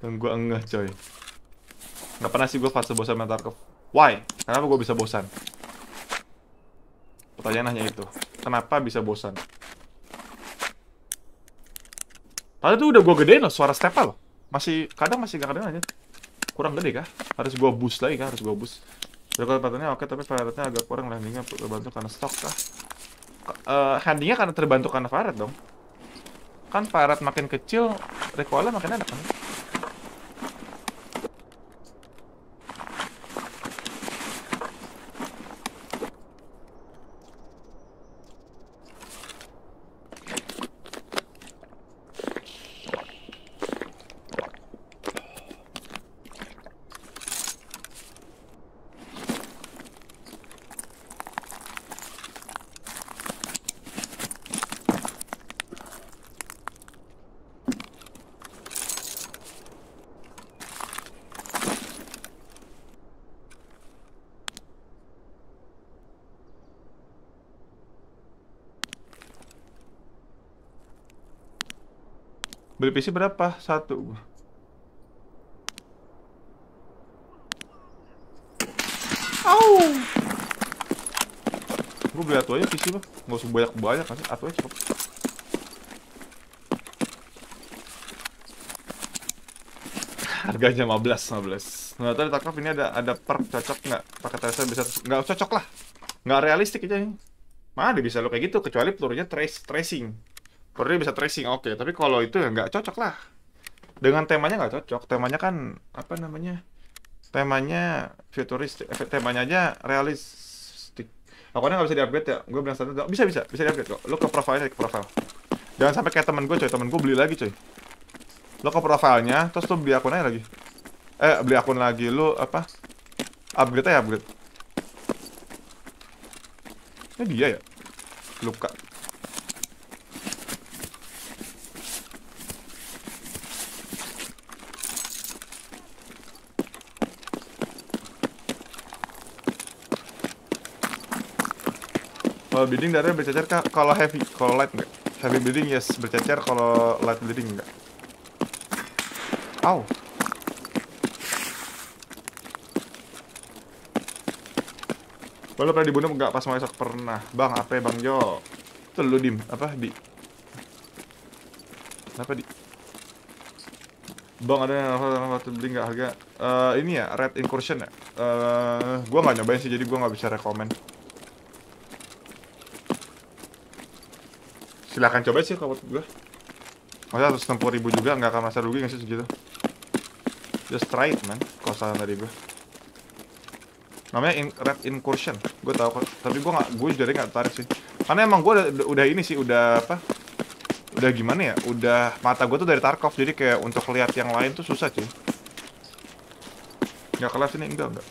Dan gue enggak coy. Gak pernah sih gue fase bosan main Tarkov. Why? Kenapa gue bisa bosan? Pertanyaan hanya itu. Kenapa bisa bosan? Padahal tuh udah gue gedein loh suara stepa loh. Masih, kadang masih gak kadang aja. Ya. Kurang gede kah? Harus gue boost lagi kah? Harus gue boost. Jokal patternnya oke, tapi faratnya agak kurang landingnya terbantu karena stok kah? Uh, handingnya karena terbantu karena fire dong. Kan fire makin kecil, recoilnya makin enak kan? beli PC berapa? Satu. Au. Gue beli atuanya aja PC mah. Gak usah banyak-banyak kan. Atu aja Harganya 15, 15. Nah, tadi tangkap ini ada ada perk cocok nggak? Pakai tracer bisa nggak cocok lah. Nggak realistik aja ini. Mana bisa lo kayak gitu kecuali pelurunya trace tracing. Korea bisa tracing, oke. Okay. Tapi kalau itu ya nggak cocok lah. Dengan temanya nggak cocok. Temanya kan apa namanya? Temanya futuristik. Eh, temanya aja realistik. Akunnya nggak bisa diupdate ya. Gue bilang satu, bisa bisa bisa diupdate kok. Lo ke profilnya ke profile. Jangan sampai kayak temen gue coy. Temen gue beli lagi coy. Lo ke profilnya, terus lo beli akunnya lagi. Eh beli akun lagi. Lo apa? Upgrade aja ya, upgrade. Ini dia ya. Luka kalau bleeding darahnya bercecer kak kalau heavy kalau light enggak heavy bleeding yes bercecer kalau light bleeding enggak Ow. kalau pernah dibunuh enggak pas masak pernah? Bang, apa ya Bang Jo? Itu lu dim, apa di? Apa di? Bang ada yang waktu beli nggak harga? Uh, ini ya Red Incursion ya. Uh, gua nggak nyobain sih, jadi gua nggak bisa rekomend. silahkan coba sih kalau gue Masa tempuh ribu juga nggak akan masa rugi nggak sih segitu Just try it man Kalau salah dari gue Namanya in Red Incursion Gue tau kok Tapi gue nggak, gue jadi nggak tarik sih Karena emang gue udah, udah ini sih Udah apa Udah gimana ya Udah mata gue tuh dari Tarkov Jadi kayak untuk lihat yang lain tuh susah sih Nggak kelas ini enggak enggak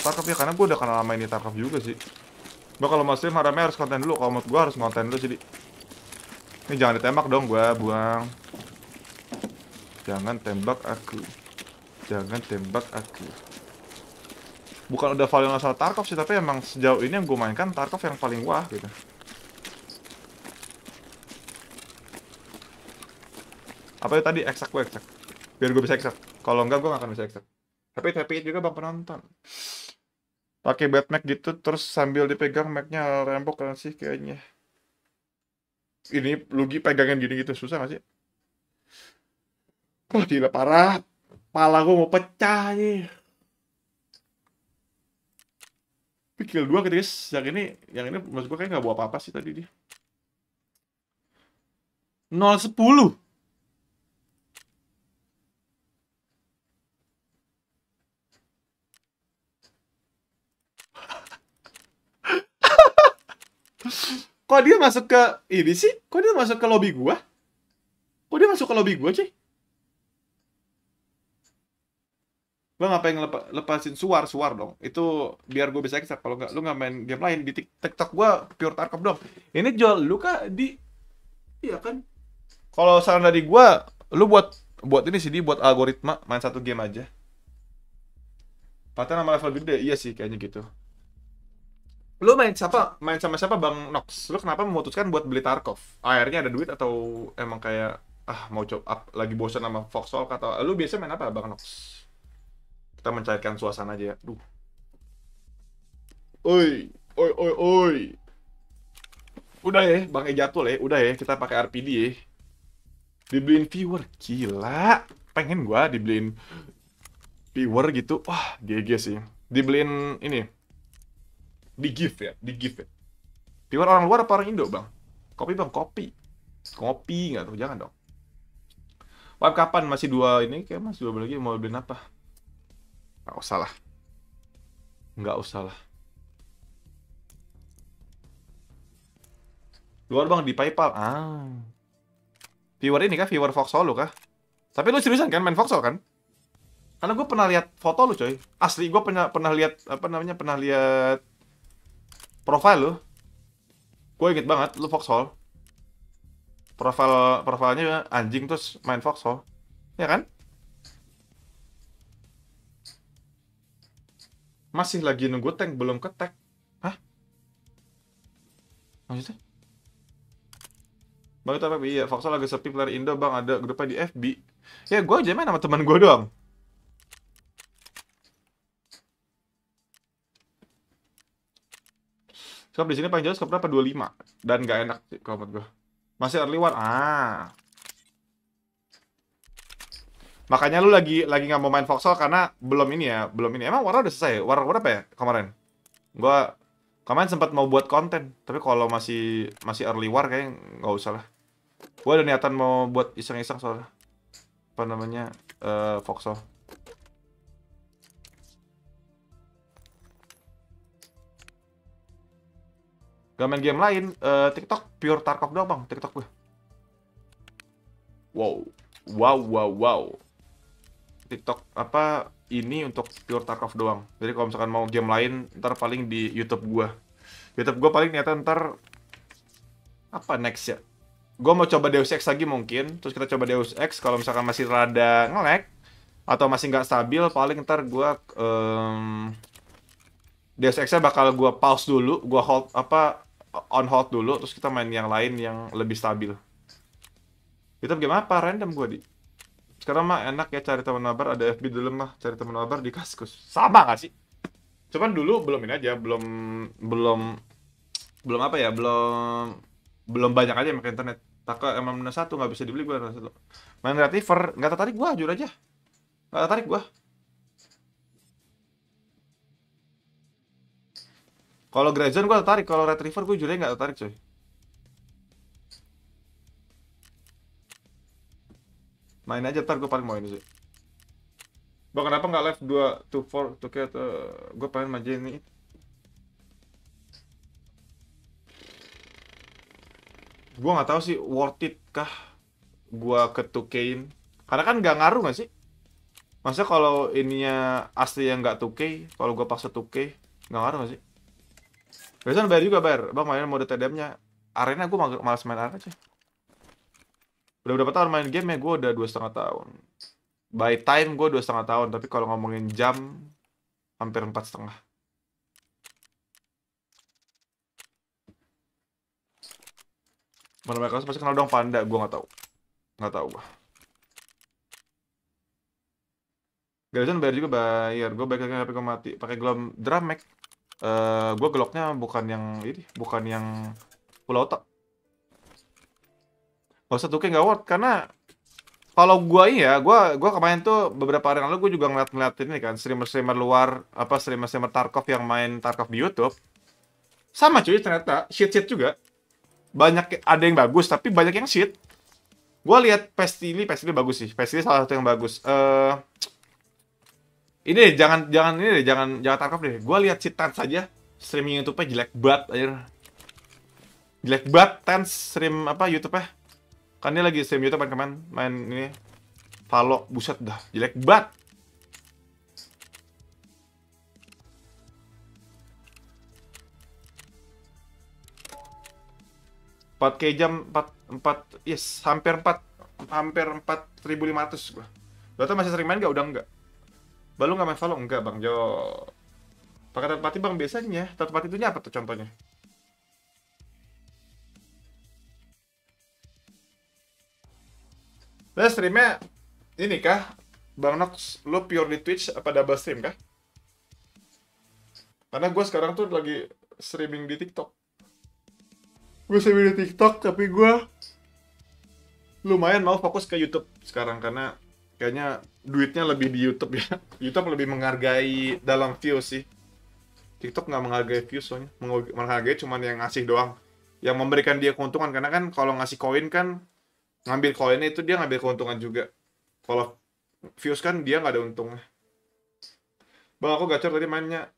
Tarkov ya karena gue udah kenal lama ini Tarkov juga sih gue kalau mau stream haramnya harus konten dulu kalau mau gue harus konten dulu jadi ini jangan ditembak dong gue buang jangan tembak aku jangan tembak aku bukan udah value asal Tarkov sih tapi emang sejauh ini yang gue mainkan Tarkov yang paling wah gitu apa itu tadi eksak gue eksak biar gue bisa eksak kalau enggak gue gak akan bisa eksak tapi tapi juga bang penonton pakai mac gitu terus sambil dipegang macnya rempok kan sih kayaknya ini Lugi pegangan gini gitu susah gak sih? Wah gila parah Pala gue mau pecah nih Pikir dua gitu, guys yang ini Yang ini maksud gue kayak gak buat apa-apa sih tadi dia 010 kok dia masuk ke ini sih? Kok dia masuk ke lobby gua? Kok dia masuk ke lobby gua, sih? Lo ngapain ngelepasin lepasin suar suar dong? Itu biar gua bisa ekstrak kalau nggak lo nggak main game lain di TikTok gua pure Tarkov dong. Ini jual lu kah di Iya kan? Kalau saran dari gua, lu buat buat ini sih di buat algoritma main satu game aja. Patah nama level gede, iya sih kayaknya gitu. Lu main siapa? Main sama siapa Bang Nox? Lu kenapa memutuskan buat beli Tarkov? Akhirnya ada duit atau emang kayak ah mau coba lagi bosan sama Foxhole atau lu biasa main apa Bang Nox? Kita mencairkan suasana aja ya. Duh. Oi, oi, oi, oi. Udah ya, Bang E jatuh ya. Udah ya, kita pakai RPD ya. Dibeliin viewer, gila. Pengen gua dibeliin viewer gitu. Wah, GG sih. Dibeliin ini, di gift ya, di gift ya. viewer orang luar apa orang Indo, Bang? Kopi, Bang, kopi. Kopi nggak tuh, jangan dong. Wah kapan? Masih dua ini, kayak masih dua lagi mau beli apa? Nggak usah lah. Nggak usah lah. Luar bang di PayPal. Ah. Viewer ini kah? Viewer Foxhole solo kah? Tapi lu seriusan kan main Foxhole kan? Karena gue pernah lihat foto lu coy. Asli gue pernah pernah lihat apa namanya? Pernah lihat profile lu gue inget banget lu Foxhole profile profilnya anjing terus main Foxhole ya kan masih lagi nunggu tank belum ke tank hah maksudnya Bang itu apa? Iya, Foxhole lagi sepi player Indo bang, ada grupnya di FB. Ya gue aja main sama teman gue doang. Cup di sini paling jelas keberapa berapa? 25. Dan gak enak sih kalau menurut gue. Masih early one. Ah. Makanya lu lagi lagi nggak mau main Foxhole karena belum ini ya, belum ini. Emang Warna udah selesai? Warna berapa ya kemarin? Gua kemarin sempat mau buat konten, tapi kalau masih masih early war kayak nggak usah lah. Gua ada niatan mau buat iseng-iseng soalnya apa namanya? Uh, eh, Foxhole. Gak main game lain, uh, TikTok pure Tarkov doang bang, TikTok gue. Wow, wow, wow, wow. TikTok apa ini untuk pure Tarkov doang. Jadi kalau misalkan mau game lain, ntar paling di YouTube gue YouTube gue paling niatnya ntar apa next ya? Gue mau coba Deus Ex lagi mungkin. Terus kita coba Deus Ex kalau misalkan masih rada ngelek atau masih nggak stabil, paling ntar gue um, Deus Ex-nya bakal gue pause dulu, gue hold apa on hot dulu terus kita main yang lain yang lebih stabil kita game apa random gue di sekarang mah enak ya cari teman mabar ada FB dulu mah cari teman mabar di kaskus sama gak sih cuman dulu belum ini aja belum belum belum apa ya belum belum banyak aja pakai internet takut emang satu nggak bisa dibeli gue satu main Red nggak tertarik gue jujur aja nggak tertarik gue Kalau Grayson gue tertarik, kalau Red River gue jujur nggak tertarik coy. Main aja ntar gue paling main sih. Bang kenapa nggak live dua 2, four tuh kayak uh, gue pengen majuin ini. Gue nggak tahu sih worth it kah gue ketukein karena kan nggak ngaruh nggak sih masa kalau ininya asli yang nggak 2K kalau gue paksa 2K nggak ngaruh nggak sih Biasanya bayar juga bayar. Bang main mode TDM-nya. Arena gue malas main arena sih Udah berapa tahun main game ya? Gue udah dua setengah tahun. By time gue dua setengah tahun, tapi kalau ngomongin jam hampir empat setengah. Mana mereka pasti kenal dong panda, gue gak tau Gak tau gue. Garrison bayar juga iya, bayar, gue baik lagi HP gue mati, pakai gelam dramek uh, eh, gue geloknya bukan yang ini bukan yang pulau otak gak usah tuh nggak worth karena kalau gue ini ya gue gua kemarin tuh beberapa hari lalu gue juga ngeliat ngeliat ini kan streamer streamer luar apa streamer streamer Tarkov yang main Tarkov di YouTube sama cuy ternyata shit shit juga banyak ada yang bagus tapi banyak yang shit gua lihat Pestili Pestili bagus sih Pestili salah satu yang bagus uh, ini deh, jangan jangan ini deh, jangan jangan Tarkov deh. Gua lihat si Tens aja streaming YouTube-nya jelek banget anjir. Jelek banget Tens stream apa YouTube-nya. Kan dia lagi stream YouTube kan kemarin main ini Palo buset dah, jelek banget. empat k jam empat empat yes hampir empat hampir empat ribu lima ratus gua. tau masih sering main gak? Udah enggak. Balu nggak main solo? Enggak, Bang Jo. Pakai tempat party Bang biasanya. Tempat itu nya apa tuh contohnya? Lah streamnya ini kah? Bang Nox, Lo pure di Twitch apa double stream kah? Karena gue sekarang tuh lagi streaming di TikTok. Gue streaming di TikTok, tapi gue lumayan mau fokus ke YouTube sekarang karena kayaknya duitnya lebih di YouTube ya. [laughs] YouTube lebih menghargai dalam views sih. TikTok nggak menghargai views soalnya, menghargai cuman yang ngasih doang, yang memberikan dia keuntungan karena kan kalau ngasih koin kan ngambil koinnya itu dia ngambil keuntungan juga. Kalau views kan dia nggak ada untungnya. Bang aku gacor tadi mainnya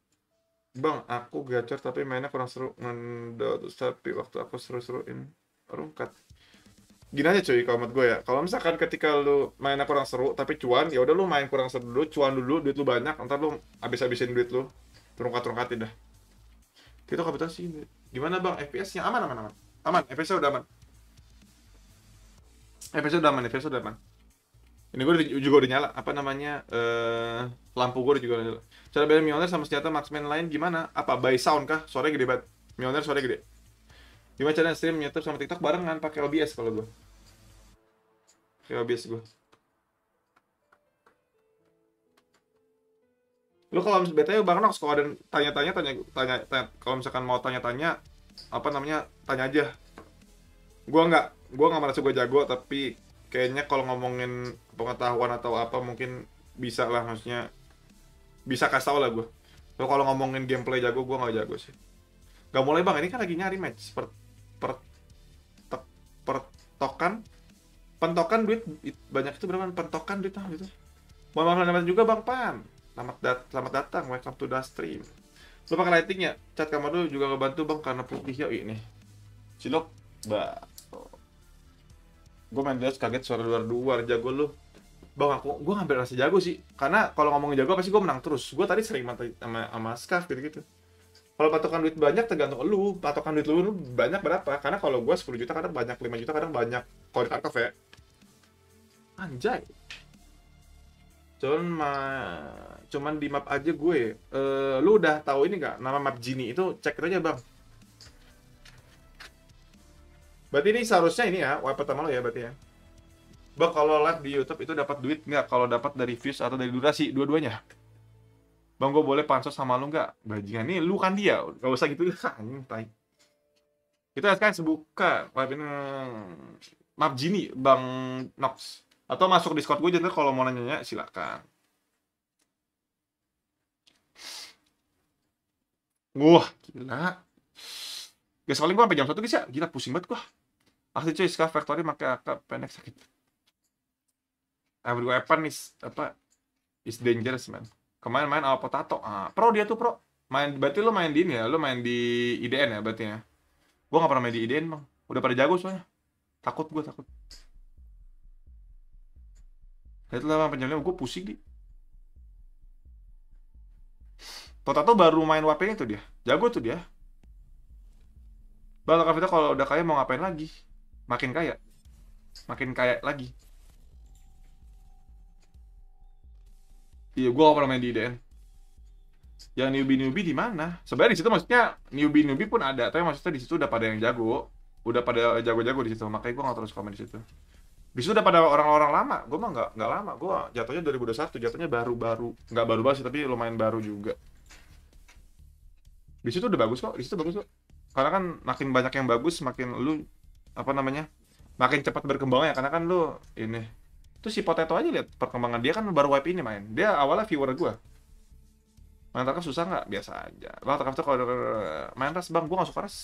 Bang, aku gacor tapi mainnya kurang seru ngendot tapi waktu aku seru-seruin rungkat gini aja cuy kalau menurut gue ya kalau misalkan ketika lu mainnya kurang seru tapi cuan ya udah lu main kurang seru dulu cuan dulu duit lu banyak ntar lu habis-habisin duit lu terungkat terungkat dah Kita kebetulan sih gimana bang FPS nya aman aman aman aman FPS udah aman FPS udah aman FPS udah aman ini gue juga udah nyala apa namanya uh, lampu gue juga udah nyala cara bermain Mjolnir sama senjata marksman lain gimana apa by sound kah suaranya gede banget Mjolnir suaranya gede Gimana caranya stream YouTube sama TikTok barengan pakai OBS kalau gua, Pakai OBS gue. Lu kalau misalnya BTW Bang Nox kalau ada tanya-tanya tanya tanya, tanya kalau misalkan mau tanya-tanya apa namanya? Tanya aja. Gua nggak gua nggak merasa gue jago tapi kayaknya kalau ngomongin pengetahuan atau apa mungkin bisa lah maksudnya bisa kasih tau lah gua. Lo kalau ngomongin gameplay jago gue nggak jago sih. Gak mulai bang, ini kan lagi nyari match seperti per, te, token pentokan duit banyak itu berapa pentokan duit ah gitu mohon maaf selamat juga bang Pan selamat dat selamat datang welcome to the stream lupa kan lightingnya chat kamar dulu juga ngebantu bang karena putih ya ini cilok mbak gue main Dust kaget suara luar luar jago lu bang aku gue ngambil rasa jago sih karena kalau ngomongin jago pasti gue menang terus gue tadi sering mati sama sama scarf gitu gitu kalau patokan duit banyak tergantung lu patokan duit lu, banyak berapa karena kalau gua 10 juta kadang banyak 5 juta kadang banyak kalau di Tarkov ya anjay cuman ma cuman di map aja gue ya. uh, lu udah tahu ini nggak nama map Genie itu cek aja bang berarti ini seharusnya ini ya wipe pertama lo ya berarti ya bang kalau live di YouTube itu dapat duit nggak kalau dapat dari views atau dari durasi dua-duanya bang gue boleh pansos sama lu nggak bajingan nih lu kan dia gak usah gitu [laughs] anjing tai itu kan sebuka maaf Jini hmm, bang Nox atau masuk Discord gue jadi kalau mau nanya silakan Wah, gila. Guys, paling gue sampai jam satu guys ya. Gila, pusing banget gue. Asli cuy, sekarang Factory pakai AK pendek sakit. aku gue Evan is, apa, is dangerous, man kemarin main apa tato ah, pro dia tuh pro main berarti lo main di ini ya lo main di IDN ya berarti ya gua nggak pernah main di IDN bang udah pada jago soalnya takut gua takut itu lah penjamnya gua pusing di Potato baru main WP itu dia jago tuh dia Bang Kavita kalau udah kaya mau ngapain lagi makin kaya makin kaya lagi Iya, gue gak pernah main di IDN. Yang newbie-newbie di mana? Sebenarnya di situ maksudnya newbie-newbie pun ada, tapi maksudnya di situ udah pada yang jago, udah pada jago-jago di situ. Makanya gue gak terus komen di situ. Di situ udah pada orang-orang lama, gue mah gak, nggak lama, gue jatuhnya 2021, jatuhnya baru-baru, gak baru banget sih, tapi lumayan baru juga. Di situ udah bagus kok, di situ bagus kok. Karena kan makin banyak yang bagus, makin lu apa namanya, makin cepat berkembang ya, karena kan lu ini Terus si Potato aja lihat perkembangan dia kan baru wipe ini main. Dia awalnya viewer gue. Tarkov susah nggak? Biasa aja. Tarkov tuh kalau eh, main res bang, gue nggak suka res.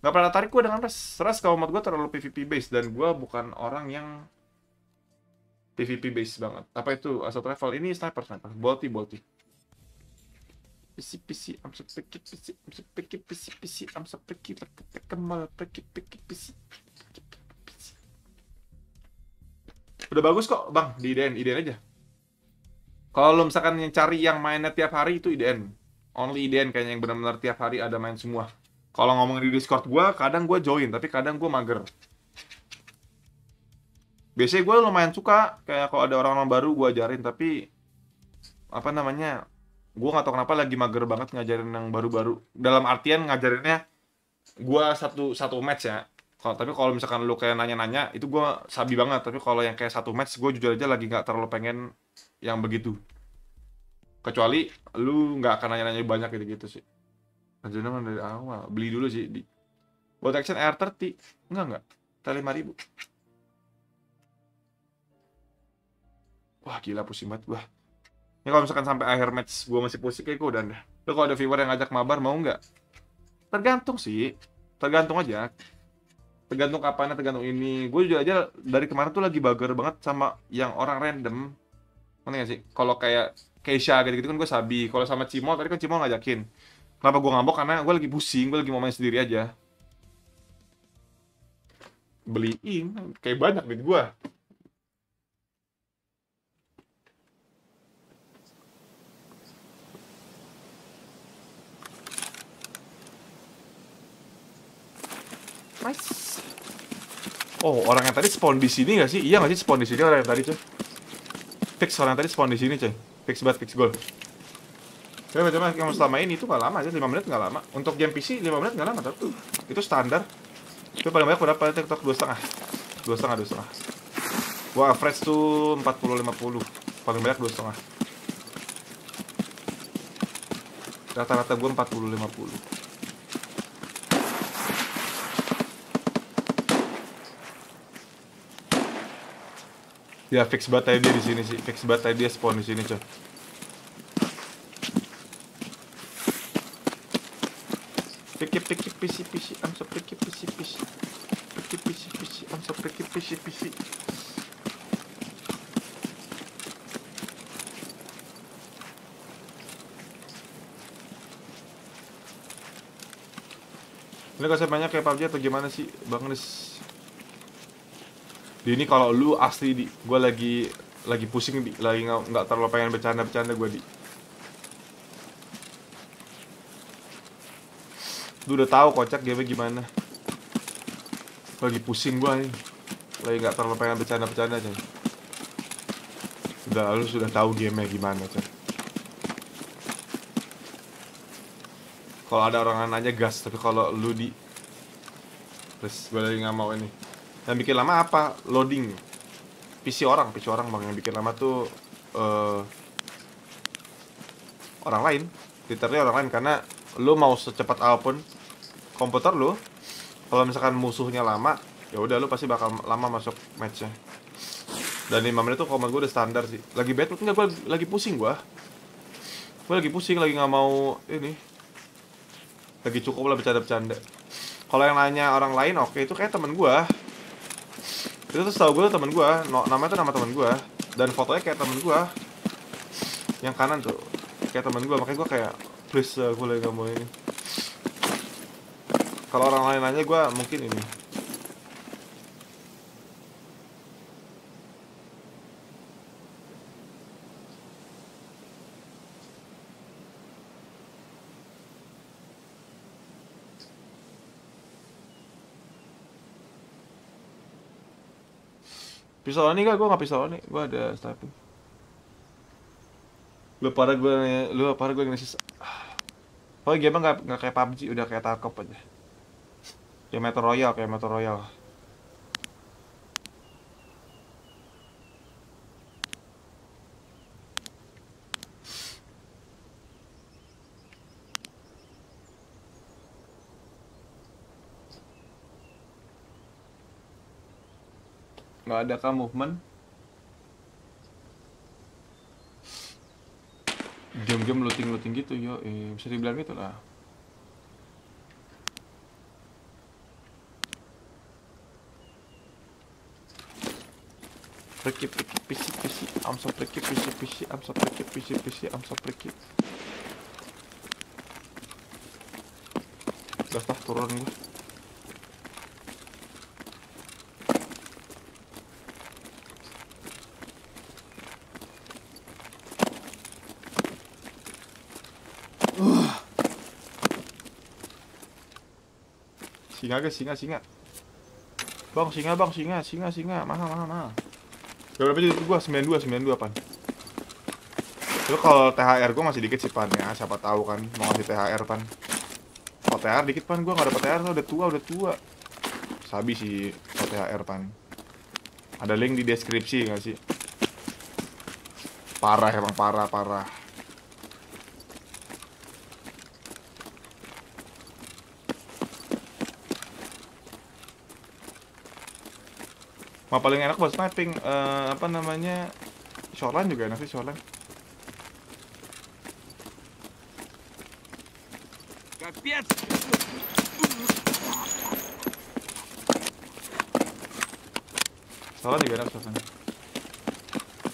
Nggak pernah tarik gue dengan res. Res kalau mod gue terlalu PvP base dan gue bukan orang yang PvP base banget. Apa itu asal travel? Ini sniper sniper. Bolti bolti. Pisi pisi, am sepeki pisi, am sepeki pisi pisi, am sepeki tekemal peki peki pisi udah bagus kok bang di IDN IDN aja kalau lo misalkan yang cari yang mainnya tiap hari itu IDN only IDN kayaknya yang benar-benar tiap hari ada main semua kalau ngomong di Discord gue kadang gue join tapi kadang gue mager biasanya gue lumayan suka kayak kalau ada orang-orang baru gue ajarin tapi apa namanya gue nggak tau kenapa lagi mager banget ngajarin yang baru-baru dalam artian ngajarinnya gue satu satu match ya kalau tapi kalau misalkan lu kayak nanya-nanya itu gue sabi banget. Tapi kalau yang kayak satu match gue jujur aja lagi nggak terlalu pengen yang begitu. Kecuali lu nggak akan nanya-nanya banyak gitu-gitu sih. Ajuna mana dari awal. Beli dulu sih di Buat action R30. Enggak enggak. Kita ribu. Wah, gila pusing banget gua. Ini kalau misalkan sampai akhir match gue masih pusing kayak gua udah deh. Lu kalau ada viewer yang ngajak mabar mau nggak? Tergantung sih. Tergantung aja tergantung kapannya tergantung ini gue juga aja dari kemarin tuh lagi bager banget sama yang orang random mana gak sih kalau kayak Keisha gitu-gitu kan gue sabi kalau sama Cimol tadi kan Cimol ngajakin kenapa gue ngambok? karena gue lagi pusing gue lagi mau main sendiri aja beliin kayak banyak duit gue Nice. Oh, orang yang tadi spawn di sini gak sih? Iya gak sih spawn di sini orang yang tadi cuy. Fix orang yang tadi spawn di sini, coy. Fix banget, fix goal. Coba macam yang selama ini itu gak lama aja, 5 menit gak lama. Untuk game PC 5 menit gak lama, tapi uh, itu standar. Tapi paling banyak berapa? TikTok 2,5. setengah, 2,5. setengah, setengah. Gua average tuh 40-50 Paling banyak 2,5. setengah Rata-rata gua 40-50 Ya fix banget dia di sini sih, fix banget dia spawn di sini coy. Picky picky PC PC I'm so picky PC PC. Picky PC PC I'm so picky PC PC. Ini kasih banyak kayak PUBG atau gimana sih, Bang Nis? di ini kalau lu asli di gue lagi lagi pusing di lagi nggak terlalu pengen bercanda bercanda gue di lu udah tahu kocak game gimana lagi pusing gue nih lagi nggak terlalu pengen bercanda bercanda aja udah lu sudah tahu game gimana cah kalau ada orang nanya gas tapi kalau lu di terus gue lagi nggak mau ini yang bikin lama apa loading PC orang PC orang bang yang bikin lama tuh uh, orang lain literally orang lain karena lu mau secepat apapun komputer lu kalau misalkan musuhnya lama ya udah lu pasti bakal lama masuk matchnya dan 5 menit tuh kalau gue udah standar sih lagi bad enggak gue lagi pusing gue gue lagi pusing lagi nggak mau ini lagi cukup lah bercanda-bercanda kalau yang nanya orang lain oke okay, itu kayak temen gue itu tuh setahu gue tuh temen gue no, namanya tuh nama temen gue dan fotonya kayak temen gue yang kanan tuh kayak temen gue makanya gue kayak please uh, gue lagi nggak mau ini kalau orang lain nanya gue mungkin ini Pisauan ini gak? Gue gak pisauan ini, gue ada staffing Lu parah gue, lu parah gue ngesis Oh game gak, gak kayak PUBG, udah kayak Tarkov aja Kayak Metro Royal, kayak Metro Royal. Nggak ada kah movement? Jam-jam looting-looting gitu, yo. Eh, bisa dibilang gitu lah. Pricky, pricky, pisi pissy, I'm so pricky, pissy, pissy, I'm so pricky, pissy, pissy, I'm so Dah tak turun gue. singa guys singa singa bang singa bang singa singa singa mahal mahal mahal berapa jadi gua sembilan dua sembilan dua pan Lu kalau THR gua masih dikit sih pan ya siapa tahu kan mau ngasih THR pan kalau THR dikit pan gua nggak dapat THR udah tua udah tua sabi sih kalau THR pan ada link di deskripsi nggak sih parah emang parah parah ma paling enak buat sniping uh, apa namanya shoreline juga enak sih shoreline Капец! Salah juga enak suasana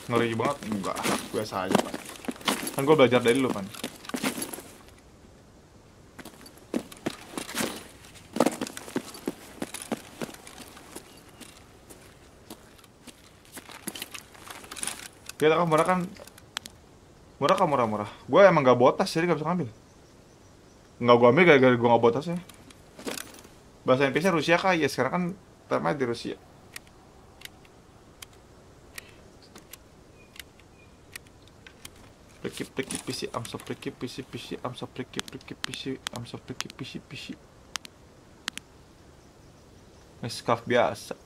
Ngeri banget? Enggak, biasa aja, Pak Kan gue belajar dari lu, Pan Kita kan murah kan Murah kan murah-murah Gue emang gak botas jadi gak bisa ngambil Gak gue ambil gara-gara gue gak botas tasnya Bahasa Inggrisnya Rusia kah? ya sekarang kan termnya di Rusia Pricky pricky PC I'm so pricky PC PC I'm so pricky pricky PC I'm so pricky PC PC Nescaf biasa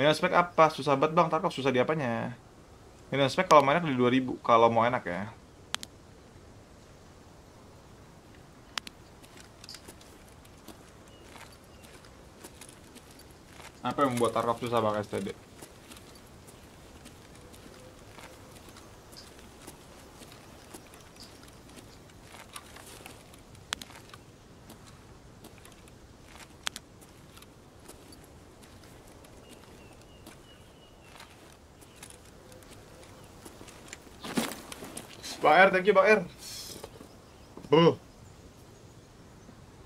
Minimum spek apa? Susah banget bang, Tarkov susah di apanya? Minimum spek kalau mainnya di 2000, kalau mau enak ya. Apa yang membuat Tarkov susah bang STD? R, thank you Bang R. Bro.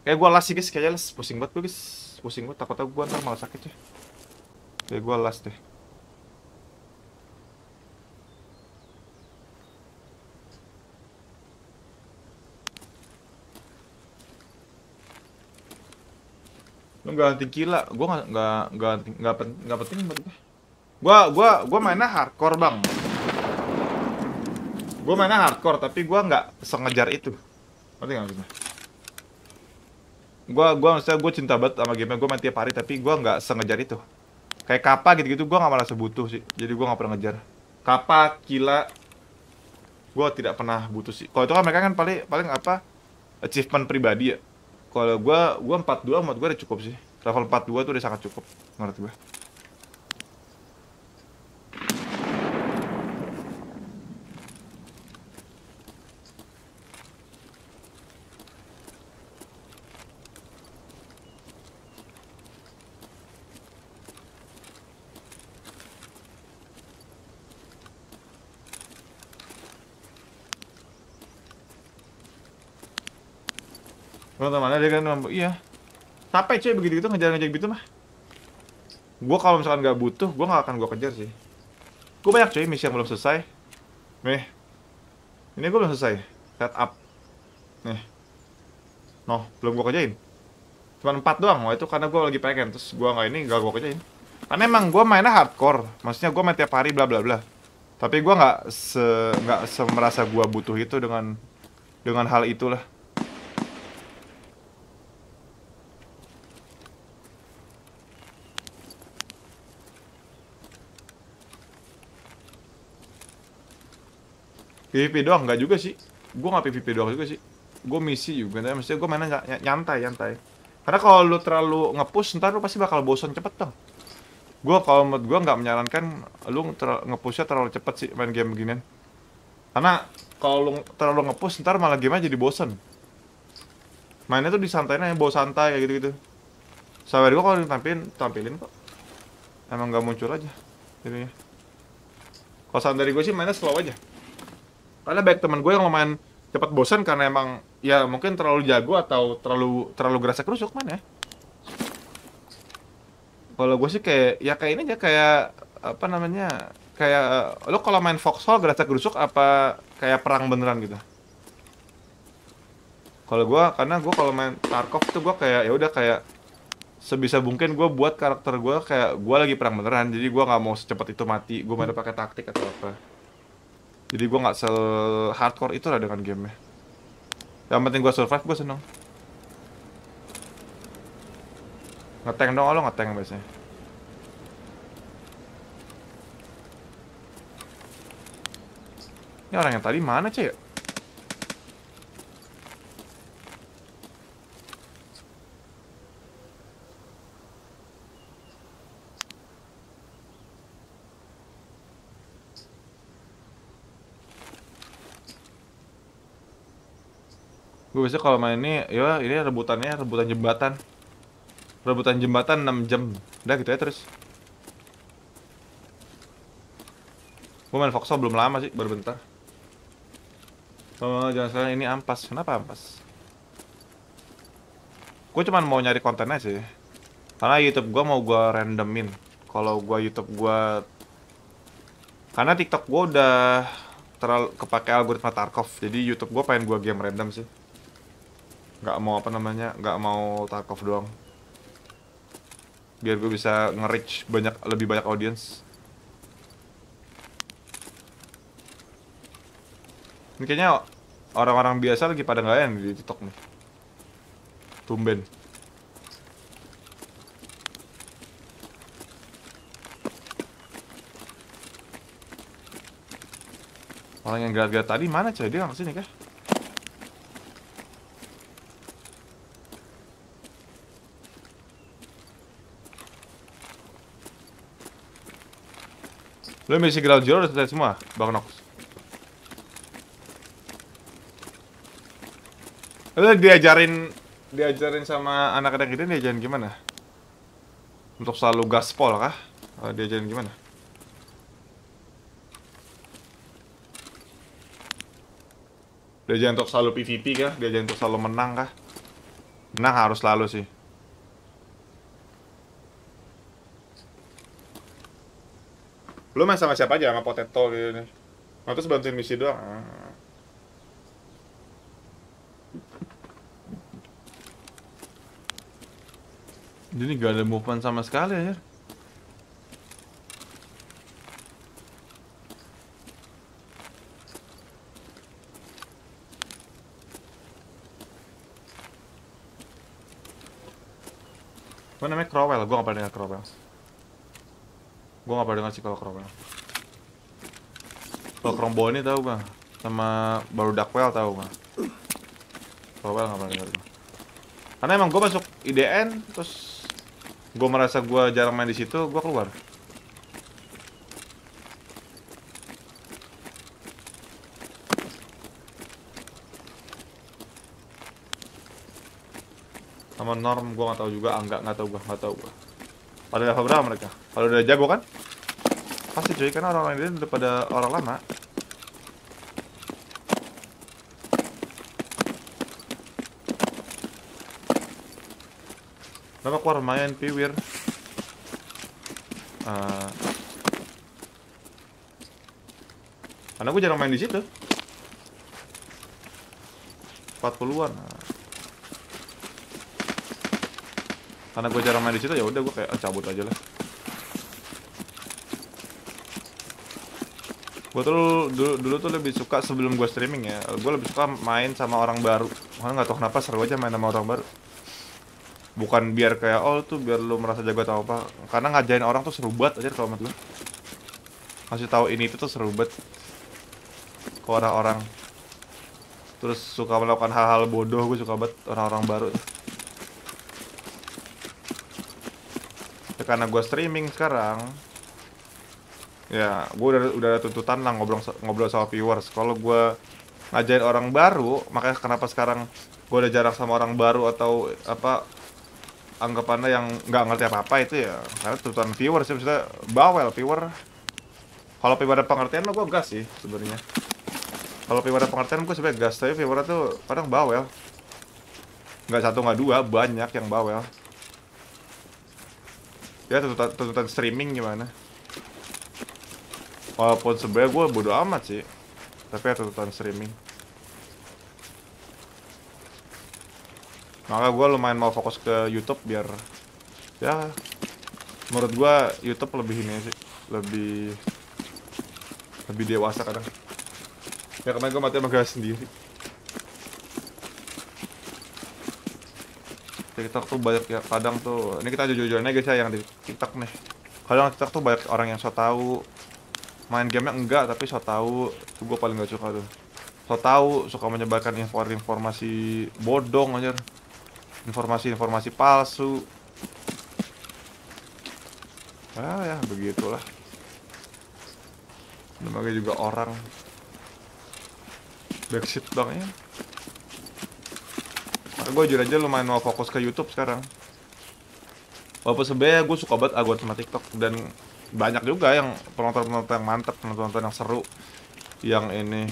Kayak gue las sih guys, kayaknya las pusing banget gue guys. Pusing banget, takut gue ntar malah sakit ya. Kayak gue las deh. lu nggak anti gila gue nggak nggak nggak nggak penting buat gue gue gue gue mainnya hardcore bang Gue mainnya hardcore, tapi gue nggak sengejar itu. Ngerti nggak maksudnya? Gue gue maksudnya gue cinta banget sama game gue main tiap hari, tapi gue nggak sengejar itu. Kayak kapa gitu-gitu gue nggak malah sebutuh sih, jadi gue nggak pernah ngejar. Kapa, kila, gue tidak pernah butuh sih. Kalau itu kan mereka kan paling paling apa achievement pribadi ya. Kalau gue gue empat dua menurut gue udah cukup sih. Level dua tuh udah sangat cukup menurut gue. teman-teman dia kan mampu iya capek cuy begitu gitu ngejar-ngejar gitu mah gue kalau misalkan nggak butuh gue nggak akan gue kejar sih Gua banyak cuy misi yang belum selesai nih ini gue belum selesai set up, nih noh belum gue kerjain cuma empat doang wah itu karena gue lagi pengen terus gue nggak ini nggak gue kerjain karena emang gue mainnya hardcore maksudnya gue main tiap hari bla bla bla tapi gue nggak se nggak merasa gue butuh itu dengan dengan hal itulah PvP doang nggak juga sih Gua nggak PvP doang juga sih Gua misi juga maksudnya gua mainnya ny nyantai nyantai karena kalau lu terlalu ngepush ntar lu pasti bakal bosan cepet dong Gua kalau menurut gue nggak menyarankan lu ter ngepushnya terlalu cepet sih main game beginian karena kalau lu terlalu ngepush ntar malah gimana jadi bosan mainnya tuh disantai aja bawa santai kayak gitu gitu sabar gua kalau ditampilin tampilin kok emang nggak muncul aja Ini ya kalau dari gue sih mainnya slow aja karena banyak teman gue yang main cepat bosan karena emang ya mungkin terlalu jago atau terlalu terlalu gerasa kerusuk mana ya kalau gue sih kayak ya kayak ini aja kayak apa namanya kayak lo kalau main foxhole gerasa kerusuk apa kayak perang beneran gitu kalau gue karena gue kalau main Tarkov tuh gue kayak ya udah kayak sebisa mungkin gue buat karakter gue kayak gue lagi perang beneran jadi gue nggak mau secepat itu mati gue main pakai taktik atau apa jadi gue gak sel hardcore itu lah dengan gamenya yang penting gue survive gue seneng ngeteng dong lo ngeteng biasanya ini orang yang tadi mana cek Gue biasanya kalau main ini, ya ini rebutannya rebutan jembatan. Rebutan jembatan 6 jam. Udah gitu ya terus. Gue main Foxhole belum lama sih, baru bentar. Oh, jangan salah ini ampas. Kenapa ampas? Gue cuman mau nyari konten aja Karena YouTube gue mau gue randomin. Kalau gue YouTube gue... Karena TikTok gue udah terlalu kepake algoritma Tarkov. Jadi YouTube gue pengen gue game random sih nggak mau apa namanya nggak mau takov doang biar gue bisa nge-reach banyak lebih banyak audience ini kayaknya orang-orang biasa lagi pada nggak di TikTok nih tumben Orang yang gerak-gerak tadi mana coy? Dia nggak kesini kah? Lo misi ground zero udah selesai semua, Bang Nox. Lo diajarin diajarin sama anak-anak itu diajarin gimana? Untuk selalu gaspol kah? Diajarin gimana? Diajarin untuk selalu PvP kah? Diajarin untuk selalu menang kah? Menang harus selalu sih. lu main sama siapa aja sama potato gitu nih nah, terus bantuin misi doang Ini gak ada movement sama sekali ya Apa namanya Crowell? Gue gak pernah dengar Crowell Gue gak pernah dengar sih kalau Cromwell. Kalau krom ini tau gak? Sama baru Darkwell tau gue. Cromwell gak pernah dengar gue. Karena emang gue masuk IDN, terus gue merasa gue jarang main di situ, gue keluar. sama norm gue nggak tahu juga angga ah, nggak tahu gue nggak tahu gue pada level berapa mereka? Kalau udah jago kan? Pasti cuy, karena orang-orang ini udah pada orang lama Kenapa keluar main piwir uh, eh, Karena gue jarang main di situ 40-an karena gue jarang main di situ ya udah gue kayak oh, cabut aja lah gue tuh dulu, dulu tuh lebih suka sebelum gue streaming ya gue lebih suka main sama orang baru karena nggak tau kenapa seru aja main sama orang baru bukan biar kayak oh tuh biar lo merasa jago atau apa karena ngajain orang tuh seru banget aja kalau menurut masih kasih tahu ini itu tuh seru banget ke orang-orang terus suka melakukan hal-hal bodoh gue suka banget orang-orang baru tuh. karena gue streaming sekarang ya gue udah udah ada tuntutan lah ngobrol ngobrol sama viewers kalau gue ngajarin orang baru makanya kenapa sekarang gue udah jarang sama orang baru atau apa anggapannya yang nggak ngerti apa apa itu ya karena tuntutan viewers sih maksudnya bawel viewer kalau viewer ada pengertian lo gue gas sih sebenarnya kalau viewer ada pengertian gue sebenarnya gas tapi viewer tuh kadang bawel nggak satu nggak dua banyak yang bawel ya tuntutan, streaming gimana walaupun sebenarnya gue bodo amat sih tapi ya tuntutan streaming maka gue lumayan mau fokus ke YouTube biar ya menurut gue YouTube lebih ini sih lebih lebih dewasa kadang ya kemarin gue mati sama sendiri TikTok tuh banyak ya kadang tuh ini kita jujur jujurnya guys ya yang di TikTok nih kadang TikTok tuh banyak orang yang so tau main gamenya enggak tapi so tau tuh gue paling gak suka tuh so tau suka menyebarkan informasi bodong aja informasi-informasi palsu ah ya begitulah namanya juga orang backseat dong ya gue jujur aja lumayan mau fokus ke YouTube sekarang walaupun sebenernya gue suka banget agak sama TikTok dan banyak juga yang penonton-penonton yang mantep penonton-penonton yang seru yang ini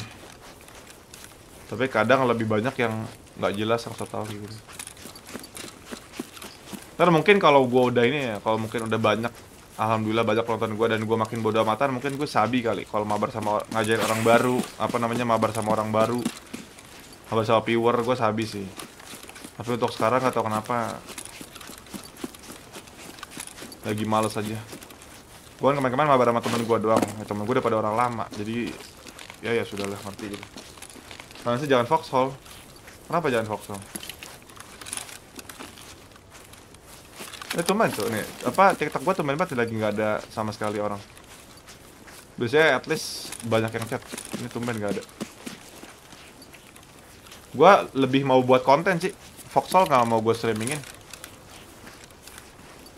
tapi kadang lebih banyak yang nggak jelas yang total gitu ntar mungkin kalau gue udah ini ya kalau mungkin udah banyak alhamdulillah banyak penonton gue dan gue makin bodo amatan mungkin gue sabi kali kalau mabar sama ngajarin orang baru apa namanya mabar sama orang baru mabar sama viewer gue sabi sih tapi untuk sekarang gak tau kenapa Lagi males aja Gue kan kemarin-kemarin mabar sama temen gue doang ya, Temen gue udah pada orang lama Jadi ya ya sudahlah ngerti gitu Karena sih jangan foxhole Kenapa jangan foxhole? Ini cuman tuh nih, apa TikTok gua main banget lagi gak ada sama sekali orang. Biasanya at least banyak yang chat. Ini tumben gak ada. Gue lebih mau buat konten sih Voxel gak mau gue streamingin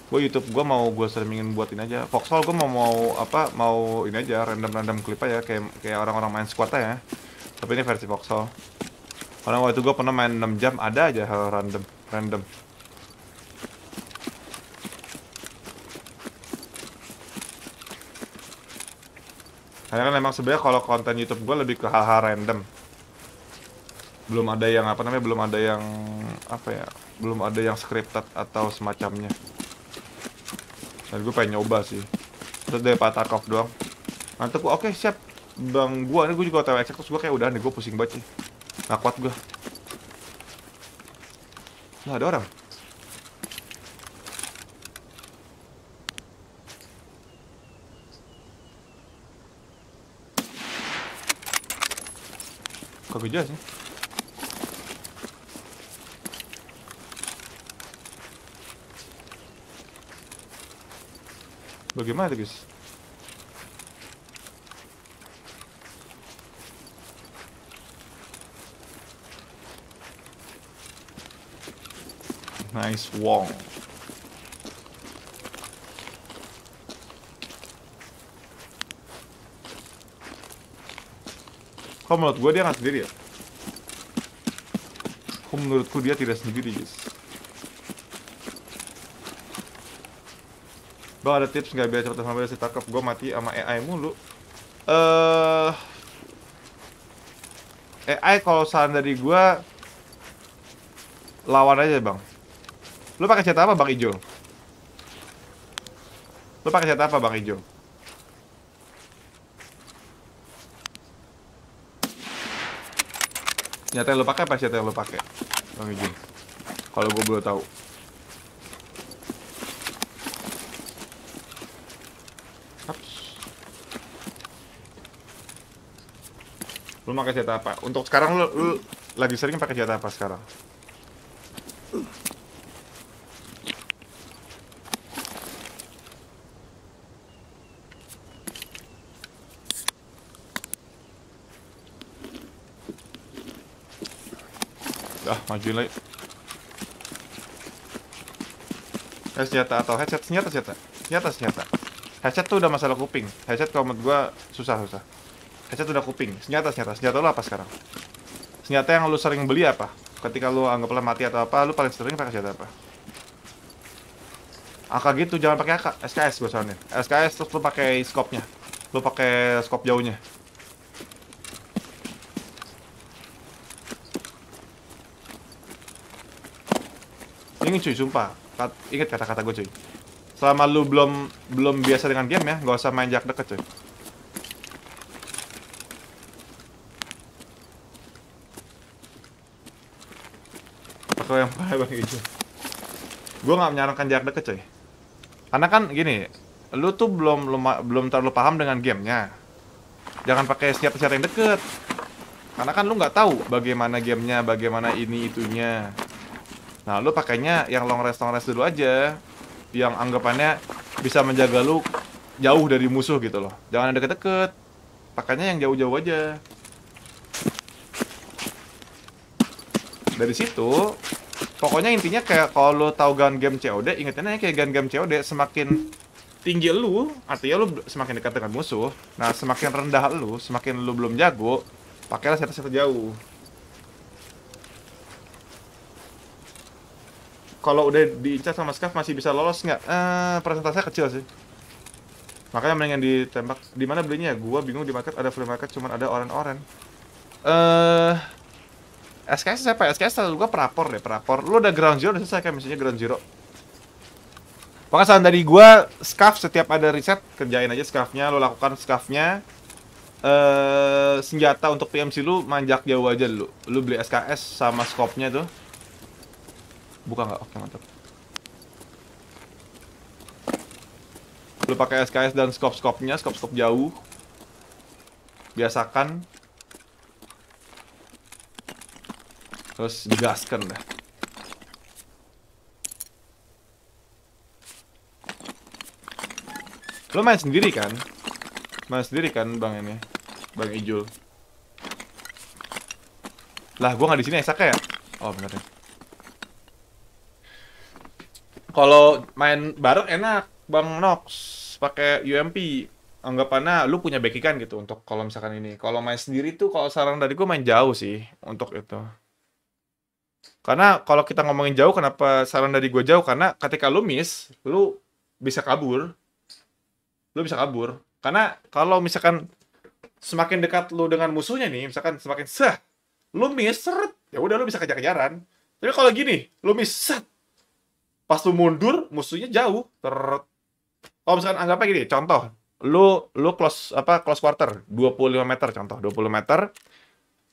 gue YouTube gue mau gue streamingin buatin aja Voxel gue mau mau apa mau ini aja random random klip aja kayak kayak orang-orang main squad aja tapi ini versi Voxel karena waktu gue pernah main 6 jam ada aja hal random random karena kan emang sebenarnya kalau konten YouTube gue lebih ke hal-hal random belum ada yang apa namanya belum ada yang apa ya belum ada yang scripted atau semacamnya dan gue pengen nyoba sih terus dari kof doang mantep gue oke siap bang gue ini gue juga tahu eksak terus gue kayak udah nih gue pusing banget sih nggak kuat gue nah ada orang kagak jelas nih Bagaimana tuh guys? Nice wall. Kok menurut gue dia nggak sendiri ya? Kok menurutku dia tidak sendiri guys? Bro ada tips nggak biar cepet sampai si takap gue mati sama AI mulu. Eh uh, AI kalau saran dari gue lawan aja bang. Lu pakai cat apa bang Ijo? Lu pakai cat apa bang Ijo? Nyata yang lu pakai apa cat yang lu pakai? Bang Ijo. Kalau gue belum tahu. Lu pakai senjata apa? Untuk sekarang lu, lu lagi sering pakai senjata apa sekarang? dah maju lagi. Eh, senjata atau headset? Senjata, senjata. Senjata, senjata. Headset tuh udah masalah kuping. Headset kalau menurut gua susah-susah. Headset udah kuping. Senjata, senjata. Senjata lo apa sekarang? Senjata yang lo sering beli apa? Ketika lo anggaplah mati atau apa, lo paling sering pakai senjata apa? AK gitu, jangan pakai AK. SKS soalnya. SKS terus lo pakai scope-nya. Lo pakai scope jauhnya. Ini cuy, sumpah. ingat kata-kata gue cuy. Selama lu belum belum biasa dengan game ya, gak usah main jak deket cuy. Pakai yang [laughs] pakai hijau. Gue nggak menyarankan jarak deket coy. Karena kan gini, lu tuh belum belum terlalu paham dengan gamenya. Jangan pakai siapa-siapa yang deket. Karena kan lu nggak tahu bagaimana gamenya, bagaimana ini itunya. Nah, lu pakainya yang long rest long rest dulu aja. Yang anggapannya bisa menjaga lu jauh dari musuh gitu loh. Jangan deket-deket. Pakainya yang jauh-jauh aja. dari situ pokoknya intinya kayak kalau lo tahu gun game COD ingetnya kayak gun game COD semakin tinggi lu artinya lu semakin dekat dengan musuh nah semakin rendah lu semakin lu belum jago pakailah senjata jauh kalau udah diincar sama scav masih bisa lolos nggak? Eh, persentasenya kecil sih. Makanya mendingan ditembak. Di mana belinya? Gua bingung di market ada free market cuman ada orang-orang. Eh, SKS siapa SKS ya? selalu gue perapor deh, perapor. Lu udah ground zero udah selesai kan misalnya ground zero. Pokoknya saran dari gue, scuff setiap ada reset, kerjain aja scuffnya, lu lakukan scuffnya. Eh senjata untuk PMC lu manjak jauh aja lu. Lu beli SKS sama scope-nya tuh. Buka nggak? Oke, mantap. Lu pakai SKS dan scope-scope-nya, scope-scope jauh. Biasakan terus digaskan dah lo main sendiri kan main sendiri kan bang ini bang Ijul lah gua nggak di sini Esaka ya oh bener ya kalau main bareng enak bang Nox pakai UMP anggapannya lu punya kan gitu untuk kalau misalkan ini kalau main sendiri tuh kalau saran dari gue main jauh sih untuk itu karena kalau kita ngomongin jauh, kenapa saran dari gue jauh? Karena ketika lu miss, lu bisa kabur. Lu bisa kabur. Karena kalau misalkan semakin dekat lu dengan musuhnya nih, misalkan semakin sah, lu miss, seret, ya udah lu bisa kejar-kejaran. Tapi kalau gini, lu miss, set, pas lu mundur, musuhnya jauh, seret. Kalau misalkan anggapnya gini, contoh, lu lu close apa close quarter 25 meter contoh 20 meter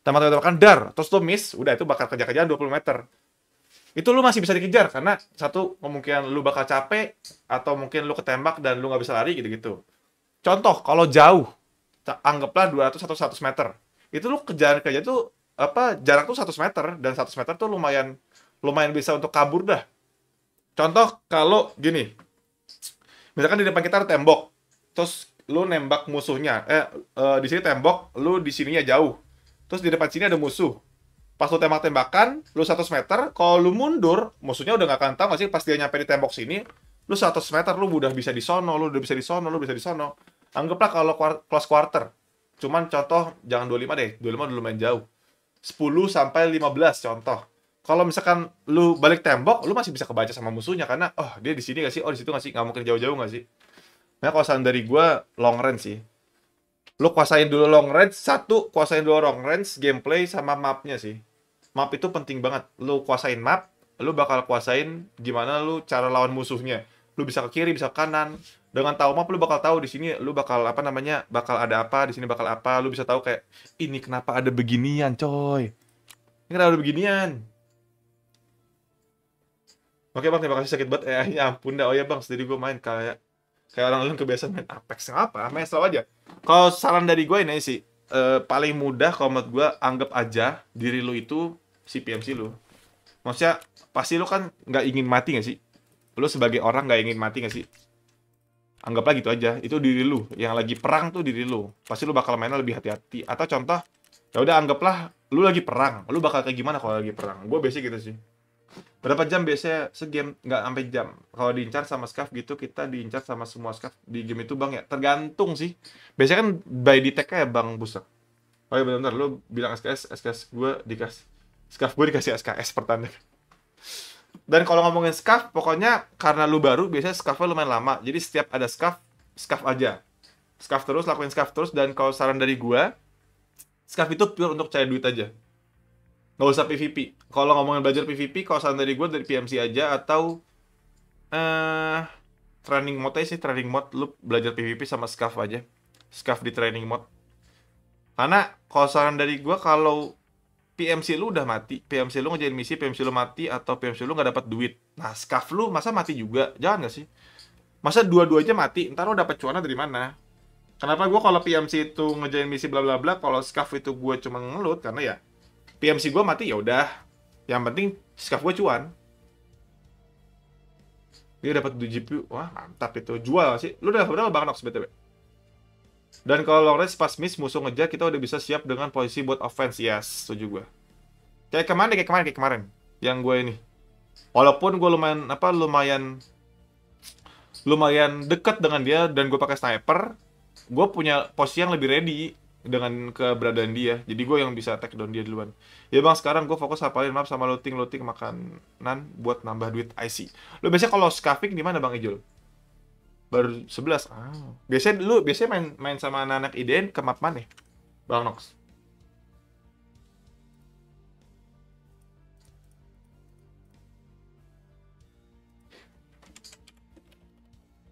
Teman-teman tembakan dar terus lu miss udah itu bakal kejar-kejaran 20 meter itu lu masih bisa dikejar karena satu kemungkinan lu bakal capek atau mungkin lu ketembak dan lu nggak bisa lari gitu-gitu contoh kalau jauh anggaplah 200 atau 100 meter itu lu kejar kejar itu apa jarak tuh 100 meter dan 100 meter tuh lumayan lumayan bisa untuk kabur dah contoh kalau gini misalkan di depan kita ada tembok terus lu nembak musuhnya eh, eh di sini tembok lu di sininya jauh terus di depan sini ada musuh pas lu tembak-tembakan lu 100 meter kalau lu mundur musuhnya udah gak akan tahu gak sih pas dia nyampe di tembok sini lu 100 meter lu udah bisa di sono lu udah bisa di sono lu bisa di sono anggaplah kalau close quarter cuman contoh jangan 25 deh 25 udah lumayan jauh 10 sampai 15 contoh kalau misalkan lu balik tembok lu masih bisa kebaca sama musuhnya karena oh dia di sini gak sih oh di situ gak sih gak mungkin jauh-jauh gak sih nah kalau dari gue long range sih lo kuasain dulu long range satu kuasain dulu long range gameplay sama mapnya sih map itu penting banget lo kuasain map lo bakal kuasain gimana lo cara lawan musuhnya lo bisa ke kiri bisa ke kanan dengan tahu map lo bakal tahu di sini lo bakal apa namanya bakal ada apa di sini bakal apa lo bisa tahu kayak ini kenapa ada beginian coy ini kenapa ada beginian Oke bang, terima kasih sakit banget. Eh, [laughs] ya ampun dah. Oh ya bang, sendiri gue main kayak kayak orang lain kebiasaan main Apex apa main slow aja kalau saran dari gue ini sih e, paling mudah kalau menurut gue anggap aja diri lu itu si PMC lu maksudnya pasti lu kan nggak ingin mati gak sih lu sebagai orang nggak ingin mati gak sih anggaplah gitu aja itu diri lu yang lagi perang tuh diri lu pasti lu bakal mainnya lebih hati-hati atau contoh ya udah anggaplah lu lagi perang lu bakal kayak gimana kalau lagi perang gue basic gitu sih berapa jam biasanya segame nggak sampai jam kalau diincar sama scuff gitu kita diincar sama semua scuff di game itu bang ya tergantung sih biasanya kan by detect ya bang busak oh iya benar lo bilang SKS SKS gue dikasih scuff gue dikasih SKS pertanda dan kalau ngomongin scuff pokoknya karena lu baru biasanya lu main lama jadi setiap ada scuff scuff aja scuff terus lakuin scuff terus dan kalau saran dari gue scuff itu pure untuk cari duit aja nggak usah PVP kalau ngomongin belajar PVP kosan dari gue dari PMC aja atau eh uh, training mode aja sih training mode lu belajar PVP sama scuff aja scuff di training mode karena kosan dari gue kalau PMC lu udah mati, PMC lu ngejain misi, PMC lu mati atau PMC lu nggak dapat duit. Nah, scuff lu masa mati juga? Jangan nggak sih? Masa dua-duanya mati, ntar lu dapat cuannya dari mana? Kenapa gue kalau PMC itu ngejain misi bla bla bla, kalau scuff itu gue cuma ngelut karena ya PMC gue mati ya udah yang penting skaf gue cuan dia dapat 2 GPU wah mantap itu jual sih lu udah berapa bang Nox btw dan kalau Lawrence pas miss musuh ngejar kita udah bisa siap dengan posisi buat offense yes iya, setuju gue kayak kemarin kayak kemarin kayak kemarin yang gue ini walaupun gue lumayan apa lumayan lumayan deket dengan dia dan gue pakai sniper gue punya posisi yang lebih ready dengan keberadaan dia jadi gue yang bisa take down dia duluan ya bang sekarang gue fokus hafalin map sama looting looting makanan buat nambah duit IC lo biasanya kalau scuffing di mana bang Ijul baru 11 ah biasanya lu biasanya main main sama anak-anak IDN ke map mana bang Nox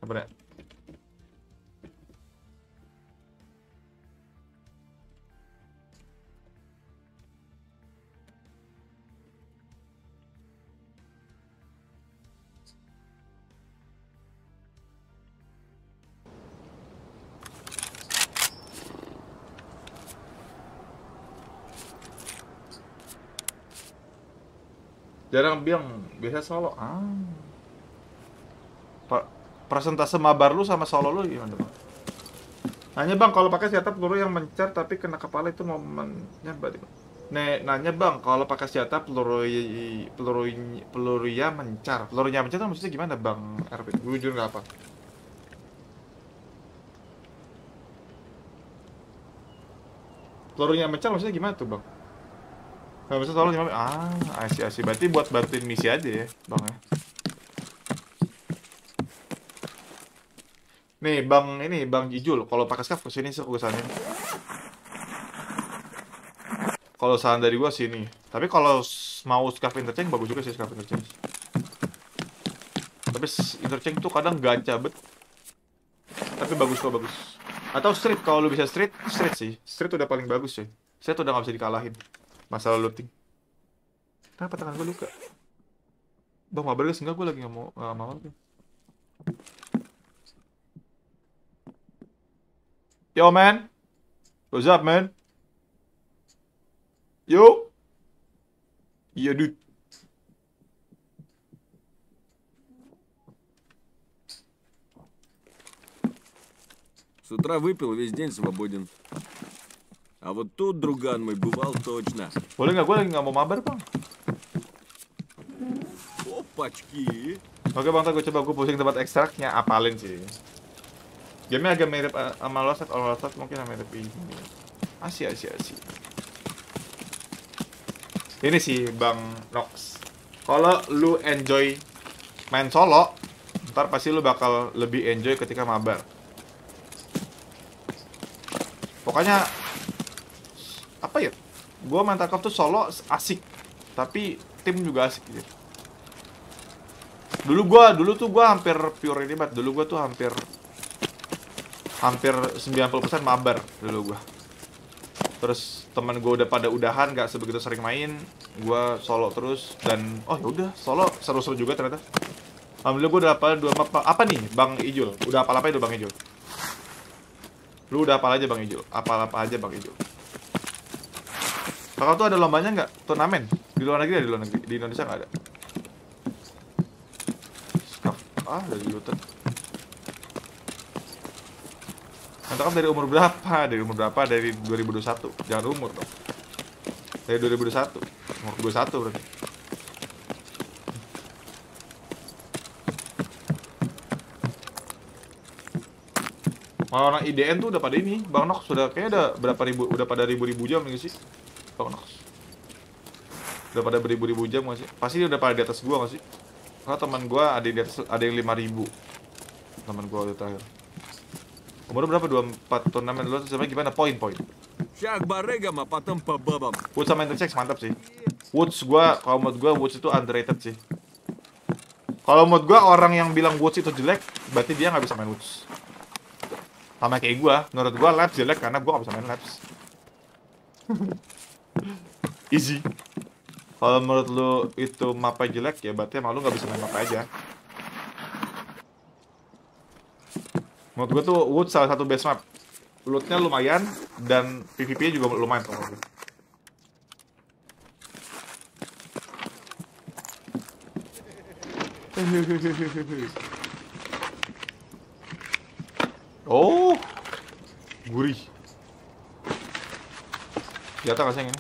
apa jarang bilang biasa solo ah persentase mabar lu sama solo lu gimana bang? Nanya bang, kalau pakai siatap peluru yang mencar tapi kena kepala itu momennya berarti bang. Nek, nanya bang, kalau pakai siatap peluru peluru ya mencar, pelurunya mencar maksudnya gimana bang? RP, jujur nggak apa. Pelurunya mencar maksudnya gimana tuh bang? Gak bisa selalu nyampe. Ah, asy-asy Berarti buat bantuin misi aja ya, bang ya. Nih, bang ini bang Jijul. Kalau pakai scarf kesini sih kesannya. Kalau saran dari gua sini. Tapi kalau mau scarf interchange bagus juga sih scarf interchange. Tapi interchange tuh kadang gacha bet. Tapi bagus kok bagus. Atau street kalau lu bisa street, street sih. Street udah paling bagus sih. Street udah gak bisa dikalahin. Masalah looting. Kenapa tangan gue luka? Bang, mabar guys. Enggak, gue lagi nggak mau nggak mau. Yo, man. What's up, man? Yo. Iya, yeah, dude. С утра выпил, весь день свободен. А вот тут друган мой бывал точно. Голенька, голенька, mau mabar, Bang. Опачки. Oke Bang, gue coba gue pusing tempat ekstraknya, apalin sih. Gamenya agak mirip eh, sama Lost or Lost mungkin mungkin mirip ini. Asyik, ah, asyik, ah, asyik. Ah, ini sih Bang Nox. Kalau lu enjoy main solo, ntar pasti lu bakal lebih enjoy ketika mabar. Pokoknya apa ya gue main Tarkov tuh solo asik tapi tim juga asik gitu dulu gue dulu tuh gue hampir pure ini banget dulu gue tuh hampir hampir 90% mabar dulu gue terus teman gue udah pada udahan gak sebegitu sering main gue solo terus dan oh yaudah solo seru-seru juga ternyata alhamdulillah gue udah apa dua apa, apa nih bang Ijul udah apa apa itu bang Ijul lu udah apa aja bang Ijul apa apa aja bang Ijul Kakak tuh ada lombanya nggak? Turnamen? Di luar negeri ya? Di luar negeri? Di Indonesia nggak ada? Ah dari udah Nanti kan dari umur berapa? Dari umur berapa? Dari 2021. Jangan umur dong. Dari 2021. Umur 21 berarti. Malah orang IDN tuh udah pada ini, Bang Nok sudah kayaknya udah berapa ribu, udah pada ribu-ribu jam nih sih. Kronos udah pada beribu-ribu jam gak sih pasti dia udah pada di atas gua gak sih karena teman gua ada yang di atas ada yang 5000 ribu teman gua udah terakhir umur berapa dua empat turnamen dulu ya? sama gimana poin poin Woods sama intersex mantap sih Woods gua kalau menurut gua Woods itu underrated sih kalau menurut gua orang yang bilang Woods itu jelek berarti dia gak bisa main Woods sama kayak gua menurut gua Labs jelek karena gua gak bisa main Labs [laughs] Easy. Kalau menurut lu itu mapa jelek ya berarti emang lu gak bisa main mapa aja. Menurut gue tuh Wood salah satu best map. Lootnya lumayan dan PvP-nya juga lumayan kalau gue. Oh, gurih. Я Тарас Ягин.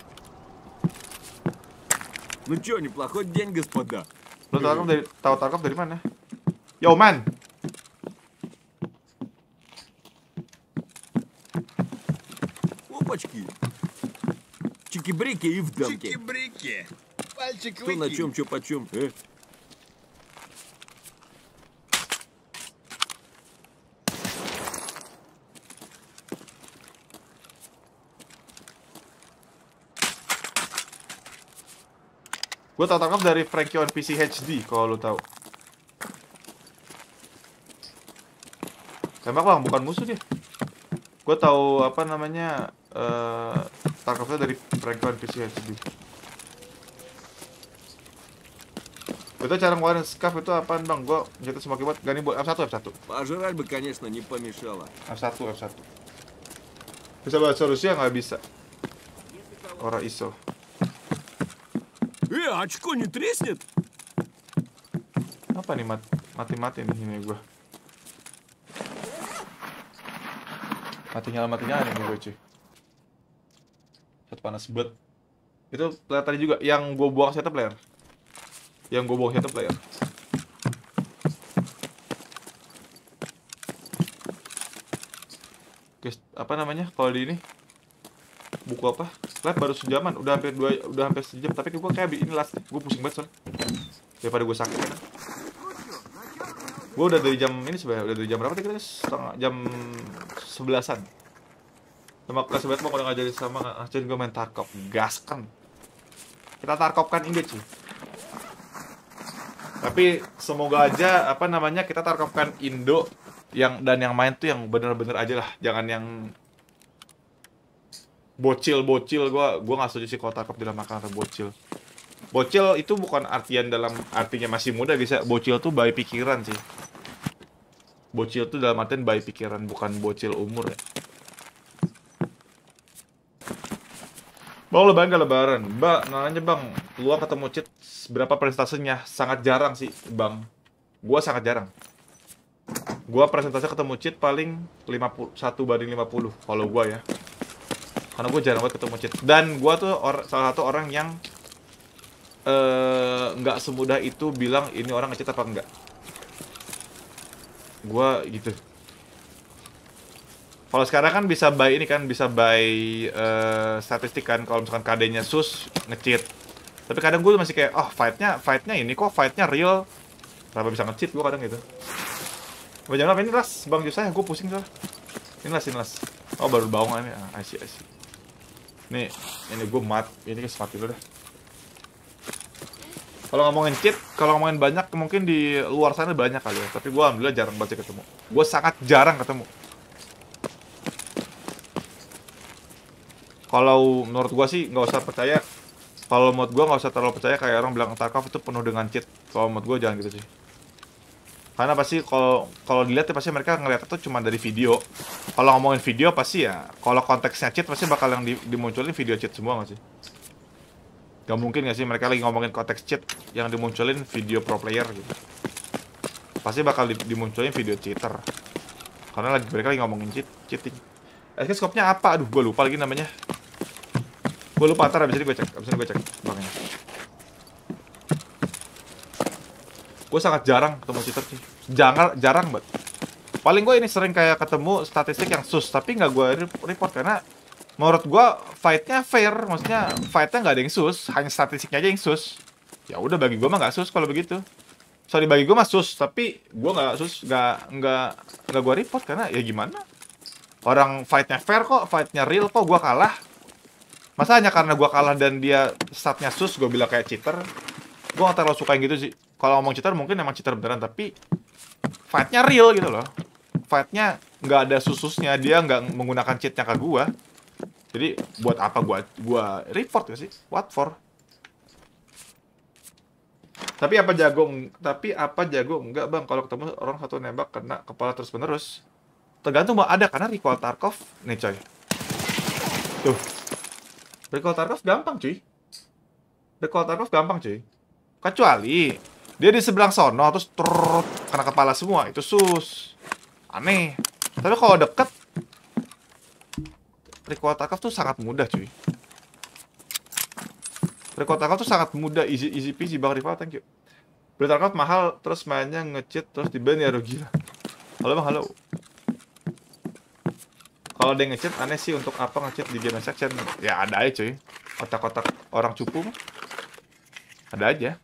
Ну чё, неплохой день, господа. Ну, тарков dari, tahu Tarkov dari mana? Yo, man! Опачки! Чики-брики и вдавки. Чики-брики! Пальчик Кто на чем, чё почем, э? Gue tau tangkap dari Frankie on PC HD kalau lo tau, Tembak bang, bukan musuh dia. Gue tau apa namanya uh, tangkapnya dari Frankie on PC HD. Это cara ngeluarin scarf itu apaan bang? Gue jatuh semua keyboard, gak nih buat F1, F1 Пожрать бы, конечно, не помешало F1, F1 Bisa solusi ya? Gak bisa Orang ISO Ya, очко не треснет? Apa nih mat mati-mati nih ini gue? Mati nyala mati nyala nih gue cuy. Satu panas bet. Itu player tadi juga yang gue buang setup player. Yang gue buang setup player. Guys, apa namanya? Kalau di ini buku apa? live baru sejaman udah hampir dua udah hampir sejam tapi gue kayak ini last gue pusing banget soalnya daripada gue sakit kan gue udah dari jam ini sebenarnya udah dari jam berapa tadi kita setengah jam sebelasan sama kelas sebelas mau ngajarin sama ngajarin gue main tarkop kan kita tarkopkan ini cuy tapi semoga aja apa namanya kita tarkopkan Indo yang dan yang main tuh yang bener-bener aja lah jangan yang bocil bocil gue gue nggak setuju sih kalau tangkap makan atau bocil bocil itu bukan artian dalam artinya masih muda bisa ya. bocil tuh bayi pikiran sih bocil tuh dalam artian bayi pikiran bukan bocil umur ya Mau lebaran gak lebaran? Mbak, nanya bang, peluang ketemu cheat berapa prestasinya Sangat jarang sih bang Gua sangat jarang Gua presentasi ketemu cheat paling 51 banding 50 Kalau gua ya karena gue jarang banget ketemu cheat dan gue tuh or, salah satu orang yang eh, nggak uh, semudah itu bilang ini orang ngecheat apa enggak gue gitu kalau sekarang kan bisa buy ini kan bisa buy uh, eh, statistik kan kalau misalkan KD-nya sus ngecheat tapi kadang gue masih kayak oh fightnya fightnya ini kok fightnya real kenapa bisa ngecheat gue kadang gitu Bang jangan apa ini las Bang Yusaya gue pusing tuh ini las ini las oh baru bawang ini ah, asyik asyik Nih, ini gue mat. Ini sepatu dulu deh. Kalau ngomongin cheat, kalau ngomongin banyak mungkin di luar sana banyak kali ya. Tapi gue ambilnya jarang baca ketemu. Gue sangat jarang ketemu. Kalau menurut gue sih nggak usah percaya. Kalau menurut gue nggak usah terlalu percaya kayak orang bilang Tarkov itu penuh dengan cheat. Kalau menurut gue jangan gitu sih karena pasti kalau kalau dilihat ya pasti mereka ngeliat itu cuma dari video kalau ngomongin video pasti ya kalau konteksnya cheat pasti bakal yang dimunculin video cheat semua gak sih gak mungkin gak sih mereka lagi ngomongin konteks cheat yang dimunculin video pro player gitu pasti bakal dimunculin video cheater karena lagi mereka lagi ngomongin cheat cheating eh scope-nya apa aduh gue lupa lagi namanya gue lupa ntar abis ini gue cek abis ini gue cek bangnya gue sangat jarang ketemu cheater sih jangan jarang banget paling gue ini sering kayak ketemu statistik yang sus tapi nggak gue report karena menurut gue fightnya fair maksudnya fightnya nggak ada yang sus hanya statistiknya aja yang sus ya udah bagi gue mah nggak sus kalau begitu sorry bagi gue mah sus tapi gue nggak sus nggak nggak nggak gue report karena ya gimana orang fightnya fair kok fightnya real kok gue kalah masa hanya karena gue kalah dan dia statnya sus gue bilang kayak cheater gue gak terlalu suka yang gitu sih kalau ngomong cheater mungkin emang cheater beneran tapi fightnya real gitu loh fightnya nggak ada sususnya dia nggak menggunakan cheatnya ke gue jadi buat apa gue gua report gak sih what for tapi apa jago tapi apa jago enggak bang kalau ketemu orang satu nembak kena kepala terus menerus tergantung mau ada karena recall Tarkov nih coy tuh recall Tarkov gampang cuy recall Tarkov gampang cuy Kecuali dia di seberang sono terus trrr, kena kepala semua itu sus. Aneh. Tapi kalau deket Record Akaf tuh sangat mudah cuy Record Akaf tuh sangat mudah Easy, easy peasy Bang Rival thank you Berita mahal Terus mainnya ngecit Terus diban ya rugi lah. Halo bang halo kalau dia ngechat aneh sih untuk apa ngechat di game section ya ada aja cuy otak-otak orang cupu ada aja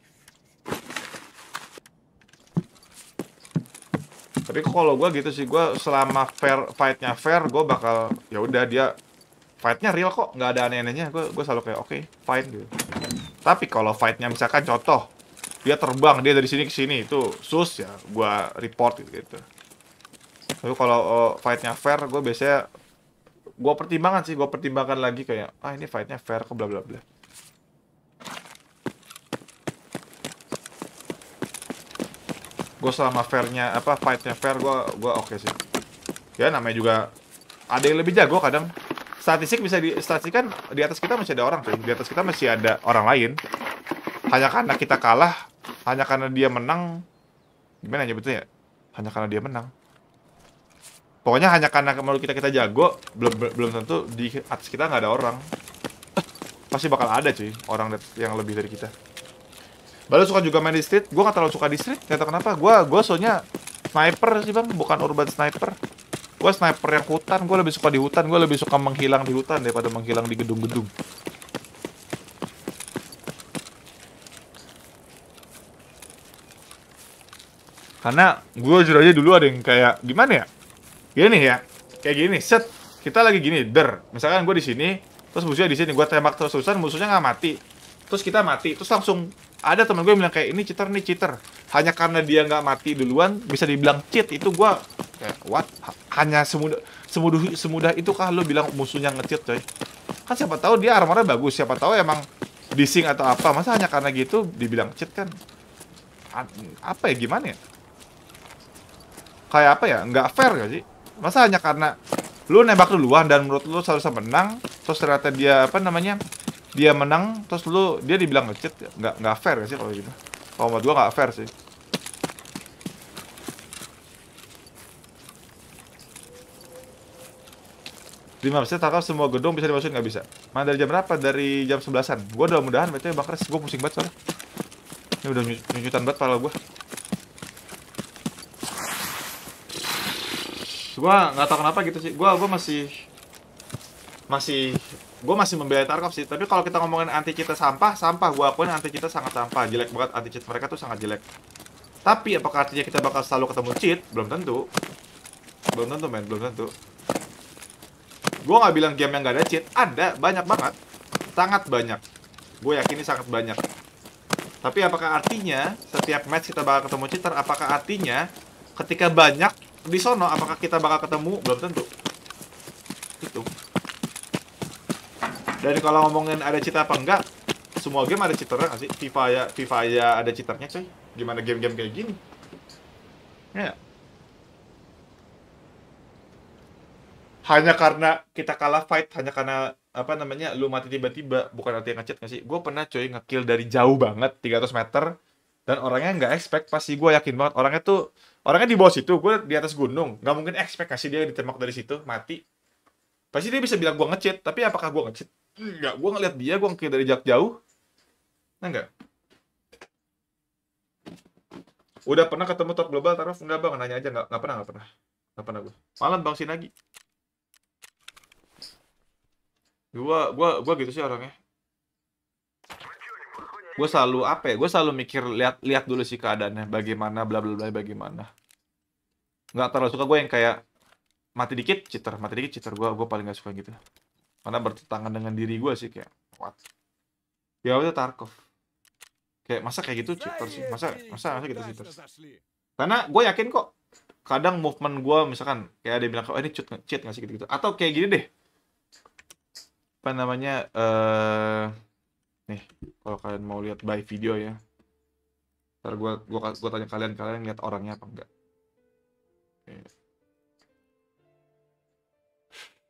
tapi kalau gue gitu sih gue selama fair fightnya fair gue bakal ya udah dia fightnya real kok nggak ada aneh-anehnya gue gue selalu kayak oke okay, fine gitu tapi kalau fightnya misalkan contoh dia terbang dia dari sini ke sini itu sus ya gue report gitu gitu tapi kalau uh, fightnya fair gue biasanya gue pertimbangan sih gue pertimbangkan lagi kayak ah ini fightnya fair kok bla bla bla gue selama fairnya apa fightnya fair gue gue oke okay sih ya namanya juga ada yang lebih jago kadang statistik bisa di statistik kan di atas kita masih ada orang tuh di atas kita masih ada orang lain hanya karena kita kalah hanya karena dia menang gimana ya betul ya hanya karena dia menang pokoknya hanya karena menurut kita kita jago belum belum tentu di atas kita nggak ada orang pasti bakal ada cuy orang yang lebih dari kita Baru suka juga main di street. Gue gak terlalu suka di street. ternyata kenapa. Gue gue soalnya sniper sih bang, bukan urban sniper. Gue sniper yang hutan. Gue lebih suka di hutan. Gue lebih suka menghilang di hutan daripada menghilang di gedung-gedung. Karena gue jujur aja dulu ada yang kayak gimana ya? Gini ya, kayak gini. Set, kita lagi gini, der. Misalkan gue di sini, terus musuhnya di sini. Gue tembak terus-terusan, musuhnya nggak mati terus kita mati terus langsung ada temen gue yang bilang kayak ini cheater nih cheater hanya karena dia nggak mati duluan bisa dibilang cheat itu gue kayak what hanya semudah semudah semudah itu kah lo bilang musuhnya ngecheat coy kan siapa tahu dia armornya bagus siapa tahu emang dising atau apa masa hanya karena gitu dibilang cheat kan apa ya gimana ya kayak apa ya nggak fair gak sih masa hanya karena lu nembak duluan dan menurut lu seharusnya menang terus ternyata dia apa namanya dia menang terus lu dia dibilang ngecet nggak nggak fair sih kalau gitu kalau menurut dua nggak fair sih lima besar takut semua gedung bisa dimasukin nggak bisa mana dari jam berapa dari jam sebelasan gue udah mudahan bang bakres gua pusing banget soalnya ini udah nyucutan banget pala gue gue nggak tahu kenapa gitu sih gue gua masih masih gue masih membela Tarkov sih tapi kalau kita ngomongin anti cheat sampah sampah gue akuin anti cita sangat sampah jelek banget anti cheat mereka tuh sangat jelek tapi apakah artinya kita bakal selalu ketemu cheat belum tentu belum tentu men belum tentu gue nggak bilang game yang gak ada cheat ada banyak banget sangat banyak gue yakin ini sangat banyak tapi apakah artinya setiap match kita bakal ketemu cheater apakah artinya ketika banyak di sono apakah kita bakal ketemu belum tentu itu dari kalau ngomongin ada cheater apa enggak semua game ada cheaternya nggak sih FIFA ya FIFA ya ada cheaternya sih gimana game-game kayak gini ya hanya karena kita kalah fight hanya karena apa namanya lu mati tiba-tiba bukan arti yang ngecet nggak sih gue pernah coy ngekill dari jauh banget 300 meter dan orangnya nggak expect pasti gue yakin banget orangnya tuh orangnya di bawah situ gue di atas gunung nggak mungkin expect kasih dia ditembak dari situ mati pasti dia bisa bilang gue ngecet tapi apakah gue ngecet Enggak, gue ngeliat dia, gue ngeliat dari jarak jauh. Nah, enggak. Udah pernah ketemu top global, Taraf? Enggak bang, nanya aja. Enggak, enggak pernah, enggak pernah. Enggak pernah gue. Malam Bang Sinagi. gue gua, gua gitu sih orangnya. Gue selalu apa ya? Gue selalu mikir lihat lihat dulu sih keadaannya bagaimana bla bla bla bagaimana. Nggak terlalu suka gue yang kayak mati dikit citer mati dikit citer Gue gue paling gak suka gitu karena bertentangan dengan diri gue sih kayak what ya udah Tarkov kayak masa kayak gitu cheater sih masa masa masa gitu cheater karena gue yakin kok kadang movement gue misalkan kayak ada yang bilang oh ini cheat cheat nggak sih gitu gitu atau kayak gini deh apa namanya eh uh, nih kalau kalian mau lihat by video ya ntar gue gua, gua tanya kalian kalian lihat orangnya apa enggak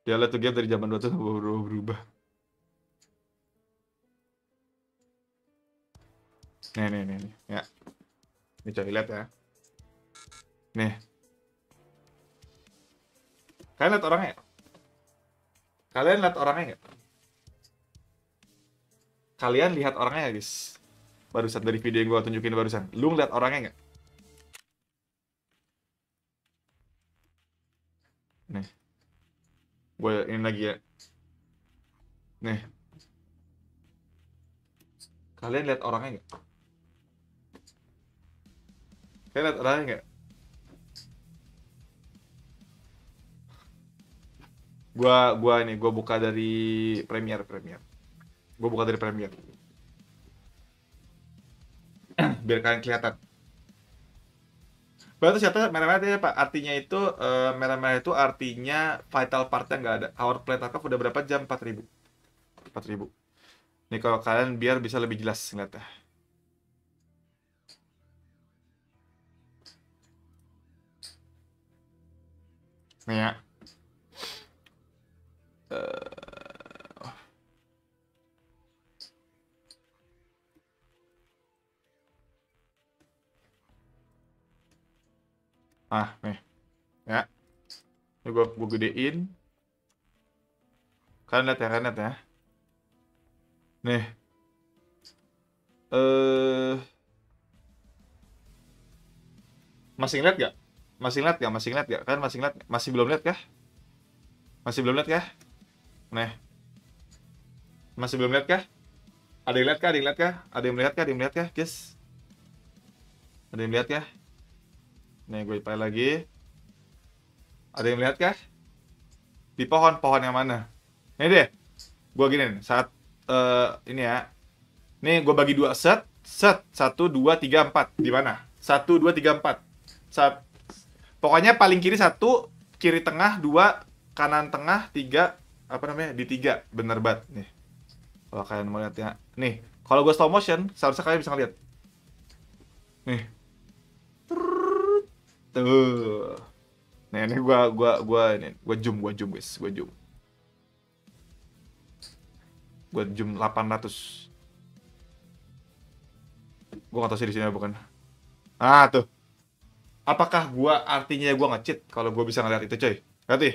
dia lihat tuh game dari zaman dulu sampai berubah. Nih, nih, nih, nih. Ya. Ini coba lihat ya. Nih. Kalian lihat orangnya? Kalian lihat orangnya nggak? Kalian lihat orangnya ya, guys? Barusan dari video yang gue tunjukin barusan. Lu ngeliat orangnya nggak? Nih gue ini lagi ya. Nih. Kalian lihat orangnya nggak? Kalian lihat orangnya nggak? Gua, gua ini, gua buka dari premier premier, Gua buka dari premier. [clears throat] Biar kalian kelihatan. Pak itu siapa? Merah-merah itu apa? Artinya itu uh, merah-merah itu artinya vital part yang nggak ada. Hour play tarkov udah berapa jam? empat ribu empat ribu Nih kalau kalian biar bisa lebih jelas ngeliatnya. Nih ya. Eh, ah nih ya ini gue gua gedein kalian lihat ya kalian lihat ya nih eh masih ngeliat gak masih ngeliat gak masih ngeliat gak kalian masih ngeliat masih belum lihat kah masih belum lihat kah nih masih belum lihat kah ada yang lihat kah ada yang lihat kah ada yang melihat kah ada yang melihat kah guys ada yang melihat kah Nih gue ipel lagi. Ada yang lihat kah? Di pohon, pohon yang mana? Nih deh. Gue gini nih, saat uh, ini ya. Nih gue bagi dua set, set satu dua tiga empat di mana? Satu dua tiga empat. Sat... pokoknya paling kiri satu, kiri tengah dua, kanan tengah tiga apa namanya di tiga bener banget nih kalau kalian mau lihatnya nih kalau gue slow motion seharusnya kalian bisa ngeliat nih gitu nah ini gua gua gua ini gua zoom gua zoom guys gua zoom gua zoom 800 gua enggak tahu sih di sini bukan ah tuh apakah gua artinya gua nge-cheat kalau gua bisa ngeliat itu coy berarti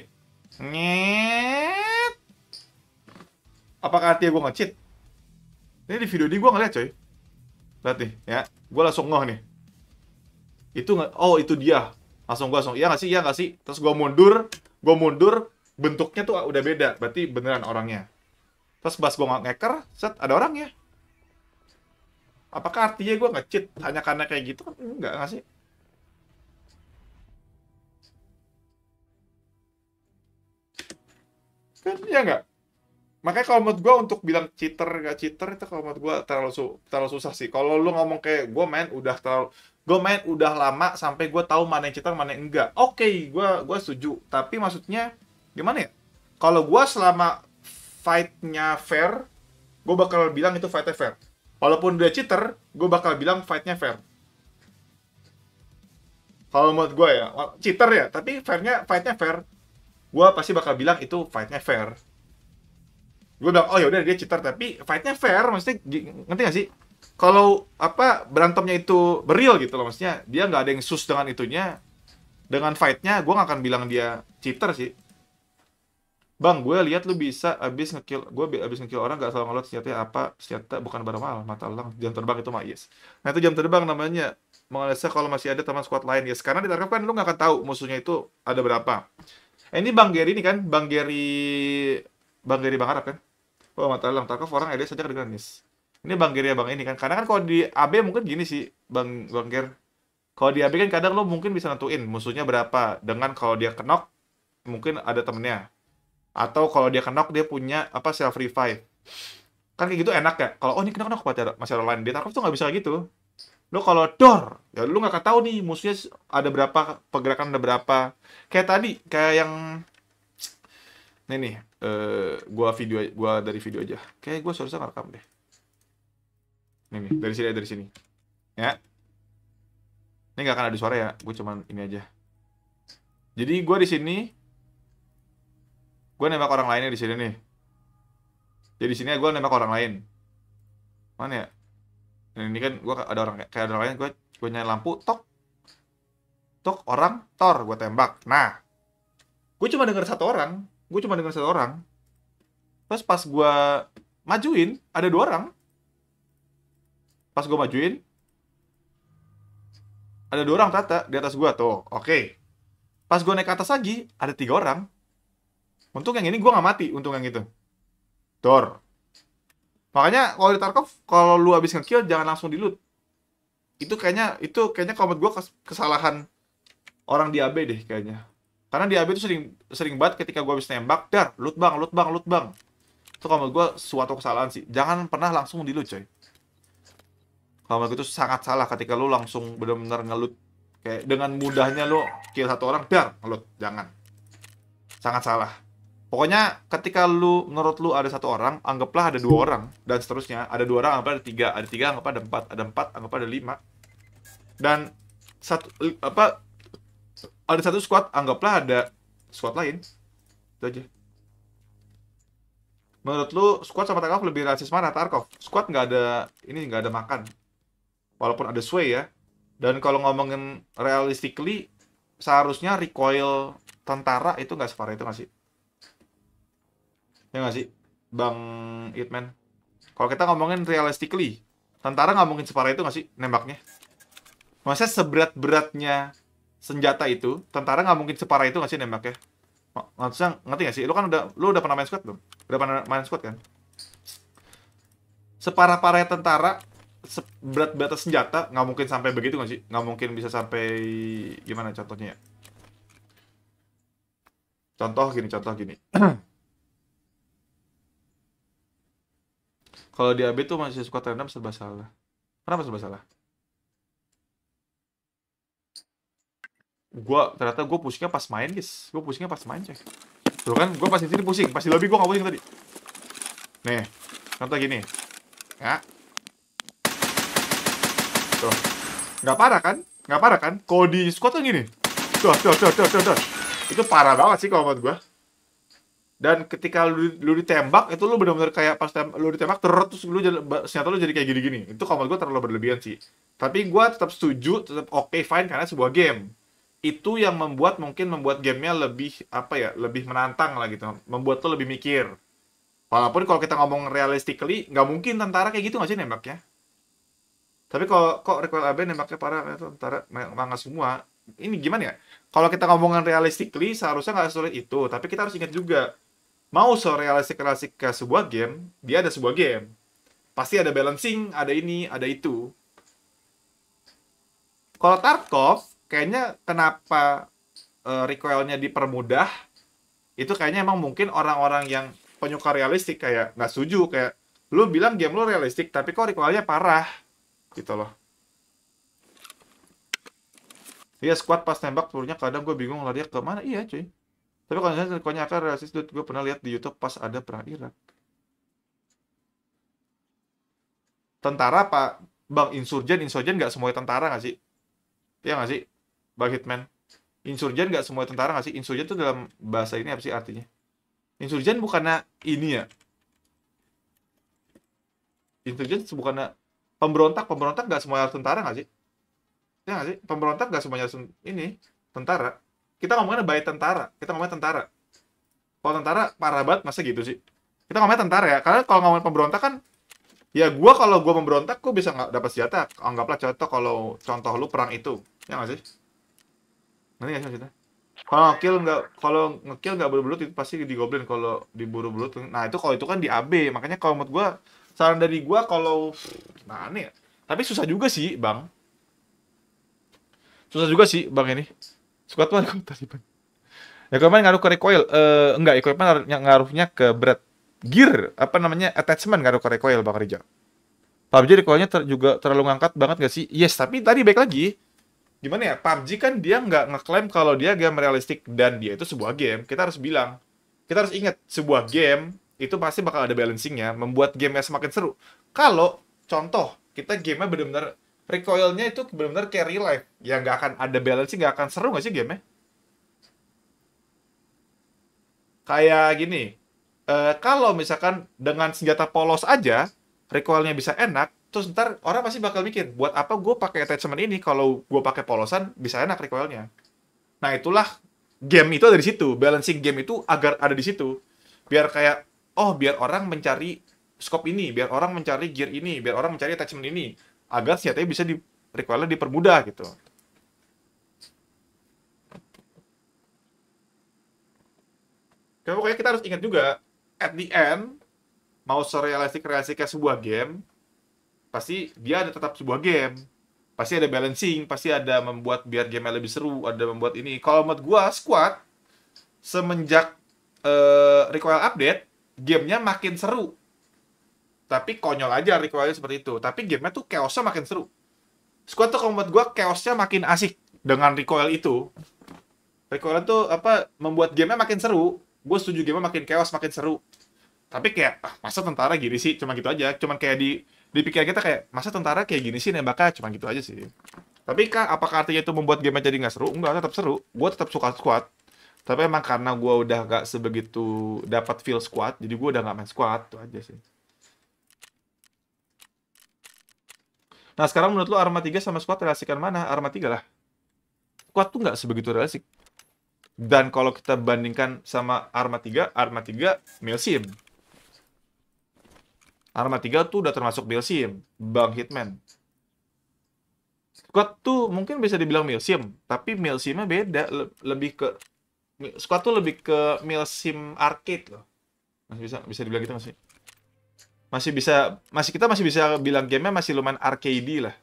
ngeet apakah artinya gua nge-cheat? ini di video ini gua ngeliat coy berarti ya gua langsung ngoh nih itu oh itu dia langsung gue langsung iya nggak sih iya nggak sih terus gue mundur gue mundur bentuknya tuh udah beda berarti beneran orangnya terus pas gue ngeker set ada orangnya apakah artinya gue ngecit hanya karena kayak gitu kan enggak nggak sih kan iya nggak makanya kalau menurut gue untuk bilang cheater gak cheater itu kalau menurut gue terlalu su terlalu susah sih kalau lu ngomong kayak gue main udah terlalu gue main udah lama sampai gue tahu mana yang cheater mana yang enggak oke okay, gue gue setuju tapi maksudnya gimana ya kalau gue selama fightnya fair gue bakal bilang itu fightnya fair walaupun dia cheater gue bakal bilang fightnya fair kalau menurut gue ya cheater ya tapi fairnya fightnya fair gue pasti bakal bilang itu fightnya fair gue bilang oh yaudah dia cheater tapi fightnya fair maksudnya ngerti gak sih kalau apa berantemnya itu beril gitu loh maksudnya dia nggak ada yang sus dengan itunya dengan fightnya gue gak akan bilang dia cheater sih bang gue lihat lu bisa abis ngekill gue abis ngekill orang gak salah ngeliat senjatanya apa senjata bukan barang mahal mata elang jam terbang itu mah yes nah itu jam terbang namanya mengalasnya kalau masih ada teman squad lain yes karena ditarik kan lu nggak akan tahu musuhnya itu ada berapa eh, ini bang Gary ini kan bang Gary bang Gary bang Arab kan oh mata elang tarkap orang ada saja dengan yes ini Bang Gir ya Bang ini kan. Karena kan kalau di AB mungkin gini sih Bang Bang Gir. Kalau di AB kan kadang lo mungkin bisa nentuin musuhnya berapa dengan kalau dia kenok mungkin ada temennya. Atau kalau dia kenok dia punya apa self revive. Kan kayak gitu enak ya. Kalau oh ini kenok kenok masih ada lain. Di Tarkov tuh nggak bisa gitu. Lo kalau dor, ya lo nggak tahu nih musuhnya ada berapa, pergerakan ada berapa. Kayak tadi, kayak yang Nih nih, eh, uh, gua video gua dari video aja. Kayak gua seharusnya ngerekam deh. Ini nih dari sini dari sini. Ya. Ini nggak akan ada suara ya, gue cuman ini aja. Jadi gue di sini, gue nembak orang lainnya di sini nih. Jadi di sini gue nembak orang lain. Mana ya? Nah, ini kan gue ada orang kayak ada orang lain, gue gue nyalain lampu, tok, tok orang, tor, gue tembak. Nah, gue cuma denger satu orang, gue cuma denger satu orang. Terus pas gue majuin, ada dua orang, pas gue majuin ada dua orang tata di atas gue tuh oke okay. pas gue naik ke atas lagi ada tiga orang untung yang ini gue nggak mati untung yang itu dor makanya kalau di Tarkov kalau lu habis ngekill jangan langsung di loot itu kayaknya itu kayaknya komet gue kesalahan orang di AB deh kayaknya karena di AB itu sering sering banget ketika gue habis nembak dar loot bang loot bang loot bang itu kalau gue suatu kesalahan sih jangan pernah langsung di loot coy comeback itu sangat salah ketika lu langsung benar-benar ngelut kayak dengan mudahnya lu kill satu orang biar ngelut jangan sangat salah pokoknya ketika lu menurut lu ada satu orang anggaplah ada dua orang dan seterusnya ada dua orang anggaplah ada tiga ada tiga anggaplah ada empat ada empat anggaplah ada lima dan satu apa ada satu squad anggaplah ada squad lain itu aja menurut lu squad sama Tarkov lebih rasis mana Tarkov squad nggak ada ini nggak ada makan walaupun ada sway ya dan kalau ngomongin realistically seharusnya recoil tentara itu nggak separah itu nggak sih ya nggak sih bang Itman kalau kita ngomongin realistically tentara nggak mungkin separah itu nggak sih nembaknya masa seberat beratnya senjata itu tentara nggak mungkin separah itu nggak sih nembaknya maksudnya ngerti nggak sih lu kan udah lu udah pernah main squad belum udah pernah main squad kan separah parahnya tentara berat batas senjata nggak mungkin sampai begitu nggak sih nggak mungkin bisa sampai gimana contohnya ya contoh gini contoh gini [clears throat] kalau di AB tuh masih suka terendam serba salah kenapa serba salah gua ternyata gue pusingnya pas main guys gue pusingnya pas main cek tuh kan gue pasti sini pusing pasti lebih gue nggak pusing tadi nih contoh gini ya Tuh. Gitu. Nggak parah kan? Nggak parah kan? Kalau di squad tuh gini. Tuh, tuh, tuh, tuh, tuh, tuh. Itu parah banget sih kalau menurut gue. Dan ketika lu, lu ditembak, itu lu benar-benar kayak pas tem lu ditembak, terus lu senjata lu jadi kayak gini-gini. Itu kalau menurut gue terlalu berlebihan sih. Tapi gue tetap setuju, tetap oke, okay, fine, karena sebuah game itu yang membuat mungkin membuat gamenya lebih apa ya lebih menantang lah gitu membuat lu lebih mikir walaupun kalau kita ngomong realistically nggak mungkin tentara kayak gitu nggak sih nembaknya tapi kok, kok recoil AB nembaknya parah itu antara manga semua ini gimana ya kalau kita ngomongan realistically seharusnya nggak sulit itu tapi kita harus ingat juga mau serealistik realistik ke sebuah game dia ada sebuah game pasti ada balancing ada ini ada itu kalau Tarkov kayaknya kenapa uh, eh, recoilnya dipermudah itu kayaknya emang mungkin orang-orang yang penyuka realistik kayak nggak setuju kayak lu bilang game lu realistik tapi kok recoilnya parah gitu loh iya squad pas tembak turunnya kadang gue bingung lari ke mana iya cuy tapi kalau misalnya akan realistis gue pernah lihat di YouTube pas ada perang Irak tentara pak bang insurgen insurgen nggak semua tentara nggak sih ya nggak sih bang hitman insurgen nggak semua tentara nggak sih insurgen itu dalam bahasa ini apa sih artinya insurgen bukannya ini ya insurgen bukannya pemberontak pemberontak nggak semua tentara nggak sih ya nggak sih pemberontak gak semuanya ini tentara kita ngomongnya baik tentara kita ngomongnya tentara kalau tentara parah banget masa gitu sih kita ngomongnya tentara ya karena kalau ngomongin pemberontak kan ya gue kalau gue pemberontak gue bisa nggak dapat senjata anggaplah contoh kalau contoh lu perang itu ya nggak sih nanti nggak sih maksudnya kalau ngekill nggak kalau ngekill nggak berbelut itu pasti digoblin kalau diburu belut nah itu kalau itu kan di AB makanya kalau menurut gue saran dari gue kalau gimana nah, ya tapi susah juga sih bang susah juga sih bang ini tuh mana [laughs] tadi bang equipment ya, ngaruh ke recoil uh, enggak equipment ngaruhnya ke berat gear apa namanya attachment ngaruh ke recoil bang Rija PUBG recoilnya ter juga terlalu ngangkat banget gak sih yes tapi tadi baik lagi gimana ya PUBG kan dia nggak ngeklaim kalau dia game realistik dan dia itu sebuah game kita harus bilang kita harus ingat sebuah game itu pasti bakal ada balancingnya membuat gamenya semakin seru kalau contoh kita gamenya benar-benar recoilnya itu benar-benar carry life ya nggak akan ada balancing nggak akan seru nggak sih gamenya kayak gini uh, kalau misalkan dengan senjata polos aja recoilnya bisa enak terus ntar orang pasti bakal mikir buat apa gue pakai attachment ini kalau gue pakai polosan bisa enak recoilnya nah itulah game itu ada di situ balancing game itu agar ada di situ biar kayak oh biar orang mencari scope ini, biar orang mencari gear ini, biar orang mencari attachment ini, agar senjatanya bisa di recoilnya dipermudah gitu. Tapi ya, pokoknya kita harus ingat juga, at the end, mau serealistik-realistiknya sebuah game, pasti dia ada tetap sebuah game. Pasti ada balancing, pasti ada membuat biar game lebih seru, ada membuat ini. Kalau menurut gue squad, semenjak uh, eh, recoil update, gamenya makin seru tapi konyol aja recoilnya seperti itu tapi gamenya tuh chaosnya makin seru squad tuh membuat menurut gue chaosnya makin asik dengan recoil itu recoil itu apa membuat gamenya makin seru gue setuju gamenya makin chaos makin seru tapi kayak ah, masa tentara gini sih cuma gitu aja cuman kayak di di pikiran kita kayak masa tentara kayak gini sih nembaknya cuma gitu aja sih tapi kak apakah artinya itu membuat gamenya jadi nggak seru enggak tetap seru gue tetap suka squad tapi emang karena gue udah gak sebegitu dapat feel squad jadi gue udah gak main squad tuh aja sih nah sekarang menurut lo Arma 3 sama squad relasikan mana? Arma 3 lah squad tuh gak sebegitu relasik dan kalau kita bandingkan sama Arma 3 Arma 3 Milsim Arma 3 tuh udah termasuk Milsim Bang Hitman Squad tuh mungkin bisa dibilang Milsim, tapi Milsimnya beda, lebih ke squad tuh lebih ke milsim arcade loh masih bisa bisa dibilang gitu masih masih bisa masih kita masih bisa bilang gamenya masih lumayan arcade lah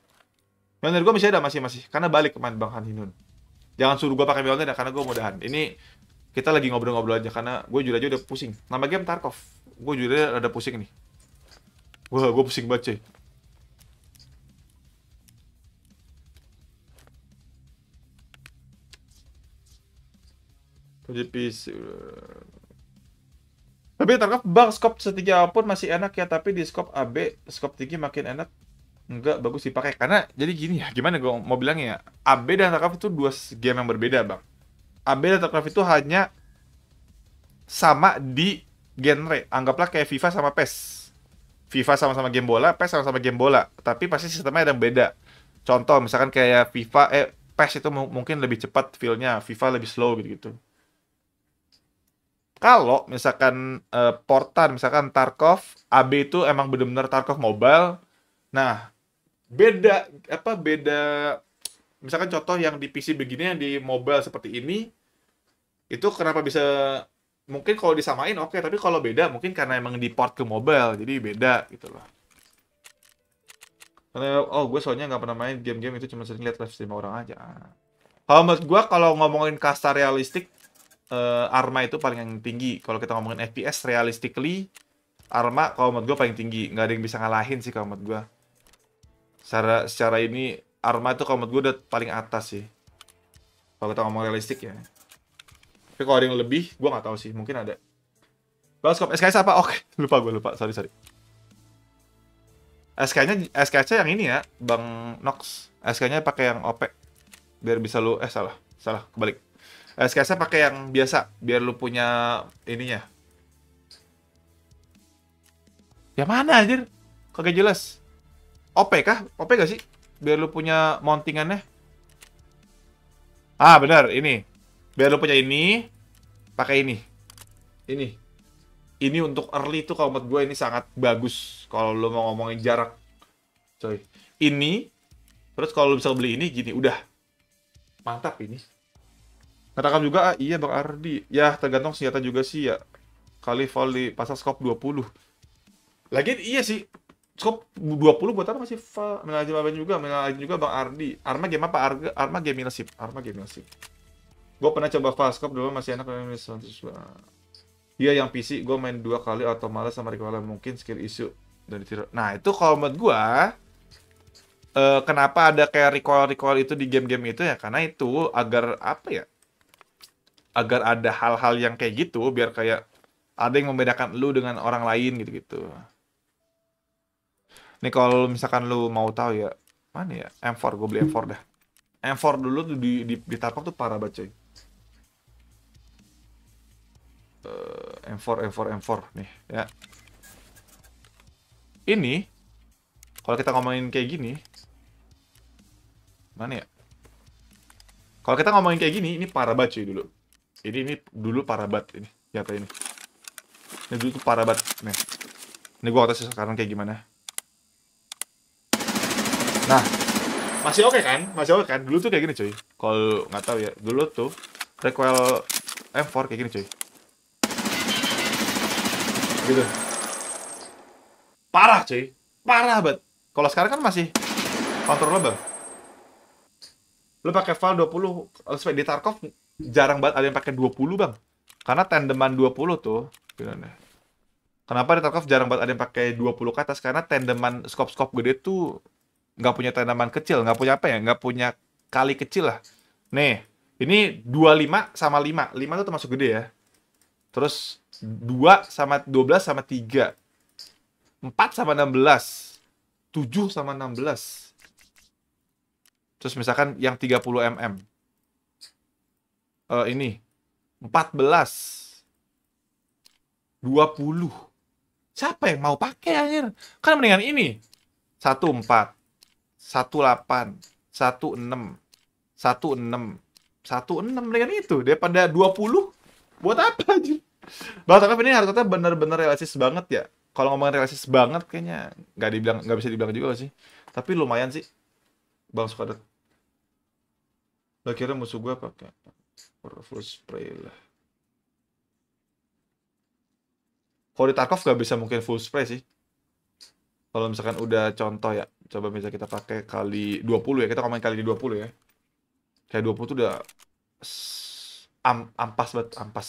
Mioner gue masih ada masih masih karena balik kemarin Bang Han Hinun jangan suruh gue pakai Mioner ya karena gue mudahan ini kita lagi ngobrol-ngobrol aja karena gue jujur aja udah pusing nama game Tarkov gue jujur aja ada pusing nih wah gue pusing banget cuy Jadi PC. Eh, tapi tangkap bang scope setinggi apapun masih enak ya, tapi di scope AB scope tinggi makin enak Enggak bagus dipakai karena jadi gini ya gimana gue mau bilangnya ya AB dan tangkap itu dua game yang berbeda bang AB dan tangkap itu hanya sama di genre anggaplah kayak FIFA sama PES FIFA sama-sama game bola PES sama-sama game bola tapi pasti sistemnya ada yang beda contoh misalkan kayak FIFA eh PES itu mungkin lebih cepat feelnya FIFA lebih slow gitu gitu kalau misalkan uh, portan misalkan Tarkov, AB itu emang bener-bener Tarkov mobile. Nah, beda apa beda misalkan contoh yang di PC begini yang di mobile seperti ini itu kenapa bisa mungkin kalau disamain oke okay, tapi kalau beda mungkin karena emang di port ke mobile jadi beda gitu loh eh, oh gue soalnya nggak pernah main game-game itu cuma sering lihat live stream orang aja kalau menurut gue kalau ngomongin kasta realistik uh, Arma itu paling yang tinggi. Kalau kita ngomongin FPS, realistically Arma kalau menurut gue paling tinggi. Nggak ada yang bisa ngalahin sih kalau menurut gue. Secara, secara ini Arma itu kalau menurut gue udah paling atas sih. Kalau kita ngomong realistik ya. Tapi kalau ada yang lebih, gue nggak tahu sih. Mungkin ada. Balaskop SKS apa? Oke, [laughs] lupa gue lupa. Sorry, sorry. SK-nya SK yang ini ya, Bang Nox. SK-nya pakai yang OP biar bisa lu eh salah, salah, kebalik. Eh, SKS pakai yang biasa biar lu punya ininya. Ya mana anjir? Kagak jelas. OP kah? OP gak sih? Biar lu punya mountingannya. Ah, benar, ini. Biar lu punya ini, pakai ini. Ini. Ini untuk early tuh kalau menurut gue ini sangat bagus kalau lu mau ngomongin jarak. Coy. Ini terus kalau lu bisa beli ini gini, udah. Mantap ini. Katakan juga, ah, iya Bang Ardi. Ya, tergantung senjata juga sih ya. Kali volley pasang scope 20. Lagi iya sih. Scope 20 buat apa sih? menarik Aben juga, menarik juga Bang Ardi. Arma game apa? Arga, Arma game nasib. Arma game nasib. Gue pernah coba fast scope dulu masih enak. Iya yang PC, gue main dua kali atau malah sama rivala mungkin skill isu dan itu Nah itu kalau menurut gue, uh, kenapa ada kayak recoil recoil itu di game-game itu ya karena itu agar apa ya agar ada hal-hal yang kayak gitu biar kayak ada yang membedakan lu dengan orang lain gitu-gitu. Nih kalau misalkan lu mau tahu ya, mana ya? M4 gue beli M4 dah. M4 dulu tuh di di, di tapak tuh parah banget Uh, M4 M4 M4 nih ya. Ini kalau kita ngomongin kayak gini mana ya? Kalau kita ngomongin kayak gini, ini parah banget cuy dulu jadi ini dulu parabat ini, senjata ini. Ini dulu tuh parabat. Nih. Ini gua atas sekarang kayak gimana. Nah, masih oke okay kan? Masih oke okay kan? Dulu tuh kayak gini, cuy. Kalau nggak tahu ya, dulu tuh recoil M4 kayak gini, cuy. Gitu. Parah, cuy. Parah banget. Kalau sekarang kan masih controllable. lo pakai Val 20 spek di Tarkov jarang banget ada yang pakai 20 bang karena tandeman 20 tuh gimana kenapa di Tarkov jarang banget ada yang pakai 20 ke atas karena tandeman skop-skop gede tuh nggak punya tandeman kecil nggak punya apa ya nggak punya kali kecil lah nih ini 25 sama 5 5 tuh termasuk gede ya terus 2 sama 12 sama 3 4 sama 16 7 sama 16 terus misalkan yang 30 mm uh, ini 14 20 siapa yang mau pakai anjir kan mendingan ini 14 18 16 16 16 dengan itu daripada 20 buat apa anjir Bang tapi ini harusnya bener-bener realistis banget ya kalau ngomongin realistis banget kayaknya nggak dibilang nggak bisa dibilang juga sih tapi lumayan sih Bang suka ada akhirnya musuh gue pakai Full spray lah. Kalau di Tarkov nggak bisa mungkin full spray sih. Kalau misalkan udah contoh ya, coba misalnya kita pakai kali 20 ya, kita komen kali di 20 ya. Kayak 20 tuh udah am ampas banget, ampas.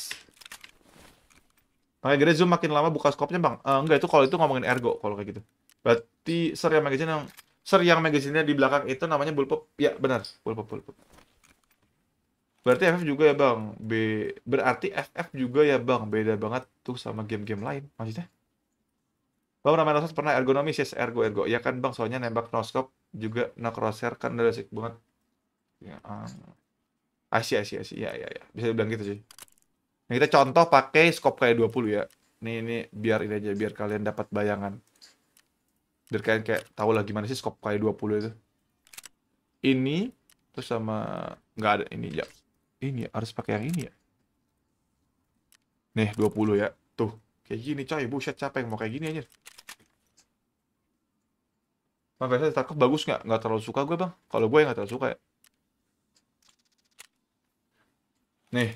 Makanya gede zoom makin lama buka skopnya bang. Uh, enggak itu kalau itu ngomongin ergo kalau kayak gitu. Berarti ser yang magazine yang ser yang magazine di belakang itu namanya bullpup. Ya benar, bullpup bullpup. Berarti FF juga ya bang, B berarti FF juga ya bang, beda banget tuh sama game-game lain. Maksudnya? Bang Ramen Noscope pernah ergonomis yes, ergo ergo. Ya kan bang, soalnya nembak noscope juga no crosshair kan udah asik banget. Ya, um, asih asih ya ya ya, bisa dibilang gitu sih. Nah, kita contoh pakai scope kayak 20 ya. Nih ini biar ini aja biar kalian dapat bayangan. Biar kalian kayak tahu lah gimana sih scope kayak 20 itu. Ini terus sama nggak ada ini ya ini harus pakai yang ini ya nih 20 ya tuh kayak gini coy buset capek mau kayak gini aja Bang biasanya ditangkap bagus nggak? Nggak terlalu suka gue bang. Kalau gue ya nggak terlalu suka ya. Nih.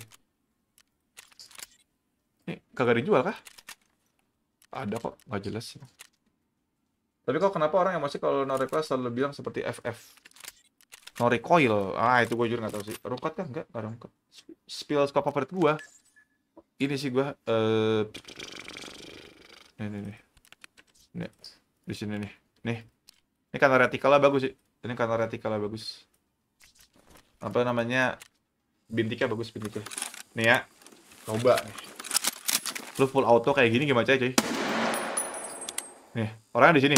Nih, kagak dijual kah? Ada kok, nggak jelas. Tapi kok kenapa orang yang masih kalau no request selalu bilang seperti FF? no recoil ah itu gue juga nggak tahu sih rungkat kan nggak nggak rungkat spill scope favorit gue ini sih gue eh uh... ini nih nih di sini nih nih ini karena lah bagus sih ini karena lah bagus apa namanya bintiknya bagus bintiknya nih ya coba nih lu full auto kayak gini gimana cuy cuy nih orangnya di sini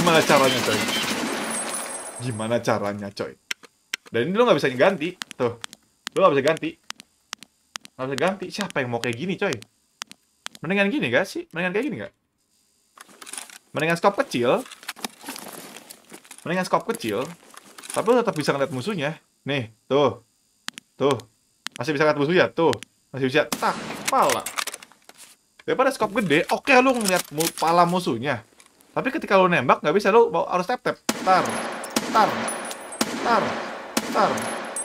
gimana caranya coy Gimana caranya, coy? Dan ini lo nggak bisa ganti, tuh. Lo nggak bisa ganti. Nggak bisa ganti. Siapa yang mau kayak gini, coy? Mendingan gini gak sih? Mendingan kayak gini gak? Mendingan scope kecil. Mendingan scope kecil. Tapi lo tetap bisa ngeliat musuhnya. Nih, tuh. Tuh. Masih bisa ngeliat musuhnya, tuh. Masih bisa tak pala. Daripada scope gede, oke okay, lo ngeliat pala musuhnya. Tapi ketika lo nembak, nggak bisa. Lo harus tap-tap. Ntar tar, tar, tar.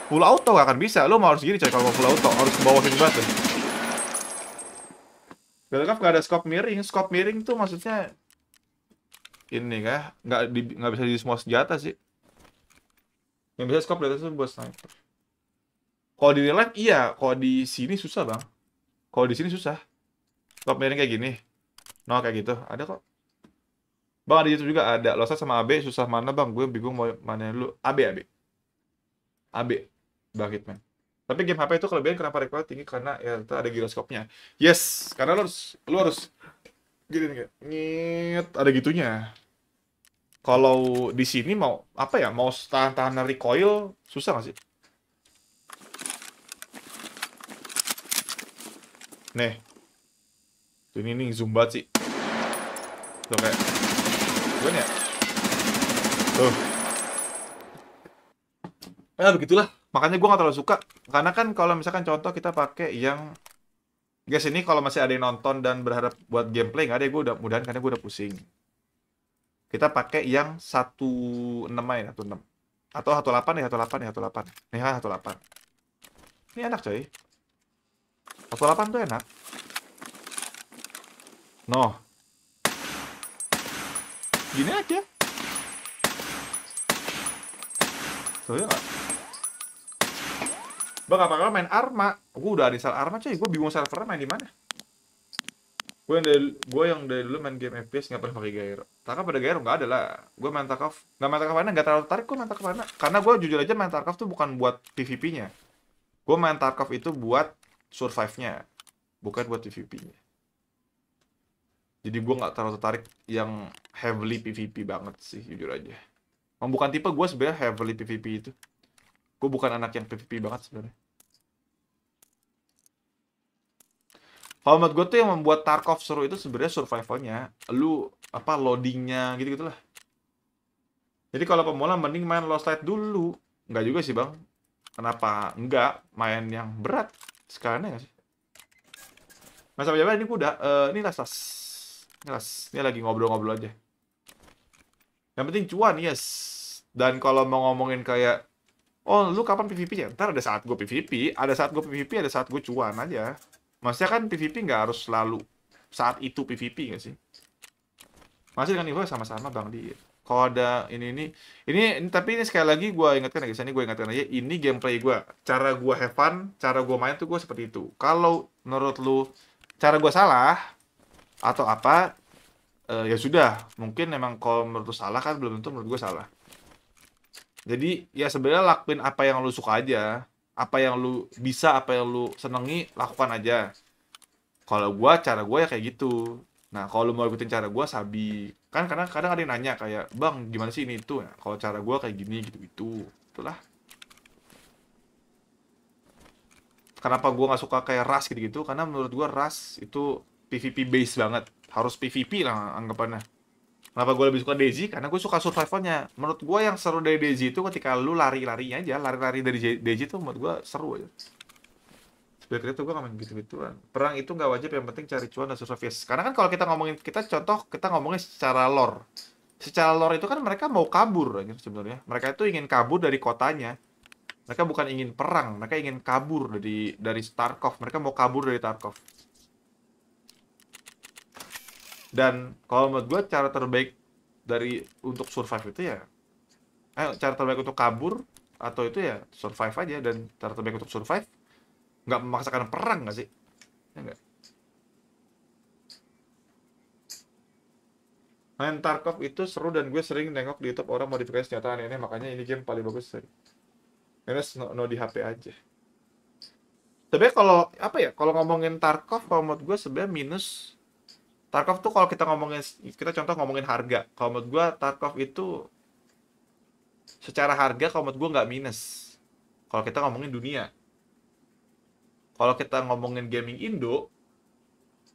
Full auto gak akan bisa. Lo mau harus gini coy kalau mau full auto harus bawah sini batu. Belkaf gak ada scope miring. Scope miring tuh maksudnya ini kah? Nggak di, nggak bisa di semua senjata sih. Yang bisa scope itu buat sniper. Kalau di relax, iya, kalau di sini susah bang. Kalau di sini susah. Scope miring kayak gini. No kayak gitu. Ada kok. Bang ada YouTube juga ada. Losa sama AB susah mana bang? Gue bingung mau mana lu AB AB. AB. Bang Hitman. Tapi game HP itu kelebihan kenapa recoil tinggi karena ya itu ada giroskopnya. Yes, karena lu harus lu harus gini nih, ngit ada gitunya. Kalau di sini mau apa ya? Mau tahan-tahan recoil susah gak sih? Nih. Ini nih zumba sih. Tuh kayak jagoan ya tuh ya begitulah makanya gue gak terlalu suka karena kan kalau misalkan contoh kita pakai yang guys ini kalau masih ada yang nonton dan berharap buat gameplay nggak ada ya, gue udah mudahan karena gue udah pusing kita pakai yang 16 ya 16 atau 18 ya 18 ya 18 nih kan ah, 18 ini enak coy 18 tuh enak Noh gini aja tuh ya gak? Bang, kalau main Arma? Gue udah install Arma cuy, gue bingung servernya main di mana. Gue yang dari gue yang dari dulu main game FPS nggak pernah pakai Gairo. Taka pada Gairo nggak ada lah. Gue main Tarkov, nggak main Tarkov mana? Nggak terlalu tertarik gue main Tarkov mana? Karena gue jujur aja main Tarkov tuh bukan buat PvP-nya. Gue main Tarkov itu buat survive-nya, bukan buat PvP-nya. Jadi gue nggak terlalu tertarik yang heavily PvP banget sih, jujur aja. Emang bukan tipe gue sebenarnya heavily PvP itu. Gue bukan anak yang PvP banget sebenarnya. Kalau menurut gue tuh yang membuat Tarkov seru itu sebenarnya survivalnya. Lu apa loadingnya gitu gitulah. Jadi kalau pemula mending main Lost Light dulu. nggak juga sih bang. Kenapa? Nggak main yang berat. sekarang ya sih? Masa nah, ini gue uh, ini rasas Yes. ini lagi ngobrol-ngobrol aja. Yang penting cuan, yes. Dan kalau mau ngomongin kayak, oh lu kapan PvP ya? Ntar ada saat gue PvP, ada saat gue PvP, ada saat gue cuan aja. Maksudnya kan PvP nggak harus selalu saat itu PvP nggak sih? Masih dengan Ivo ya, sama-sama Bang Di. Kalau ada ini, ini ini ini tapi ini sekali lagi gue ingatkan ya, guys, ini gue ingatkan aja ini gameplay gue, cara gue have fun, cara gue main tuh gue seperti itu. Kalau menurut lu cara gue salah, atau apa uh, ya sudah mungkin memang kalau menurut salah kan belum tentu menurut gue salah jadi ya sebenarnya lakuin apa yang lu suka aja apa yang lu bisa apa yang lu senengi lakukan aja kalau gue cara gue ya kayak gitu nah kalau lu mau ikutin cara gue sabi kan kadang kadang ada yang nanya kayak bang gimana sih ini itu nah, kalau cara gue kayak gini gitu gitu itulah kenapa gue nggak suka kayak ras gitu gitu karena menurut gue ras itu PvP base banget. Harus PvP lah anggapannya. Kenapa gue lebih suka Daisy? Karena gue suka survivalnya. Menurut gue yang seru dari Daisy itu ketika lu lari-lari aja, lari-lari dari Daisy itu menurut gue seru aja. sebenernya tuh gue gak main gitu-gituan. Perang itu gak wajib, yang penting cari cuan dan survive. Karena kan kalau kita ngomongin, kita contoh, kita ngomongin secara lore. Secara lore itu kan mereka mau kabur sebenarnya. Mereka itu ingin kabur dari kotanya mereka bukan ingin perang mereka ingin kabur dari dari Tarkov mereka mau kabur dari Tarkov dan kalau menurut gue cara terbaik dari untuk survive itu ya eh, cara terbaik untuk kabur atau itu ya survive aja dan cara terbaik untuk survive nggak memaksakan perang nggak sih ya main Tarkov itu seru dan gue sering nengok di YouTube orang modifikasi senjata aneh-aneh makanya ini game paling bagus sih ini no, no di HP aja tapi kalau apa ya kalau ngomongin Tarkov kalau menurut gue sebenarnya minus Tarkov tuh kalau kita ngomongin kita contoh ngomongin harga kalau menurut gue Tarkov itu secara harga kalau menurut gue nggak minus kalau kita ngomongin dunia kalau kita ngomongin gaming Indo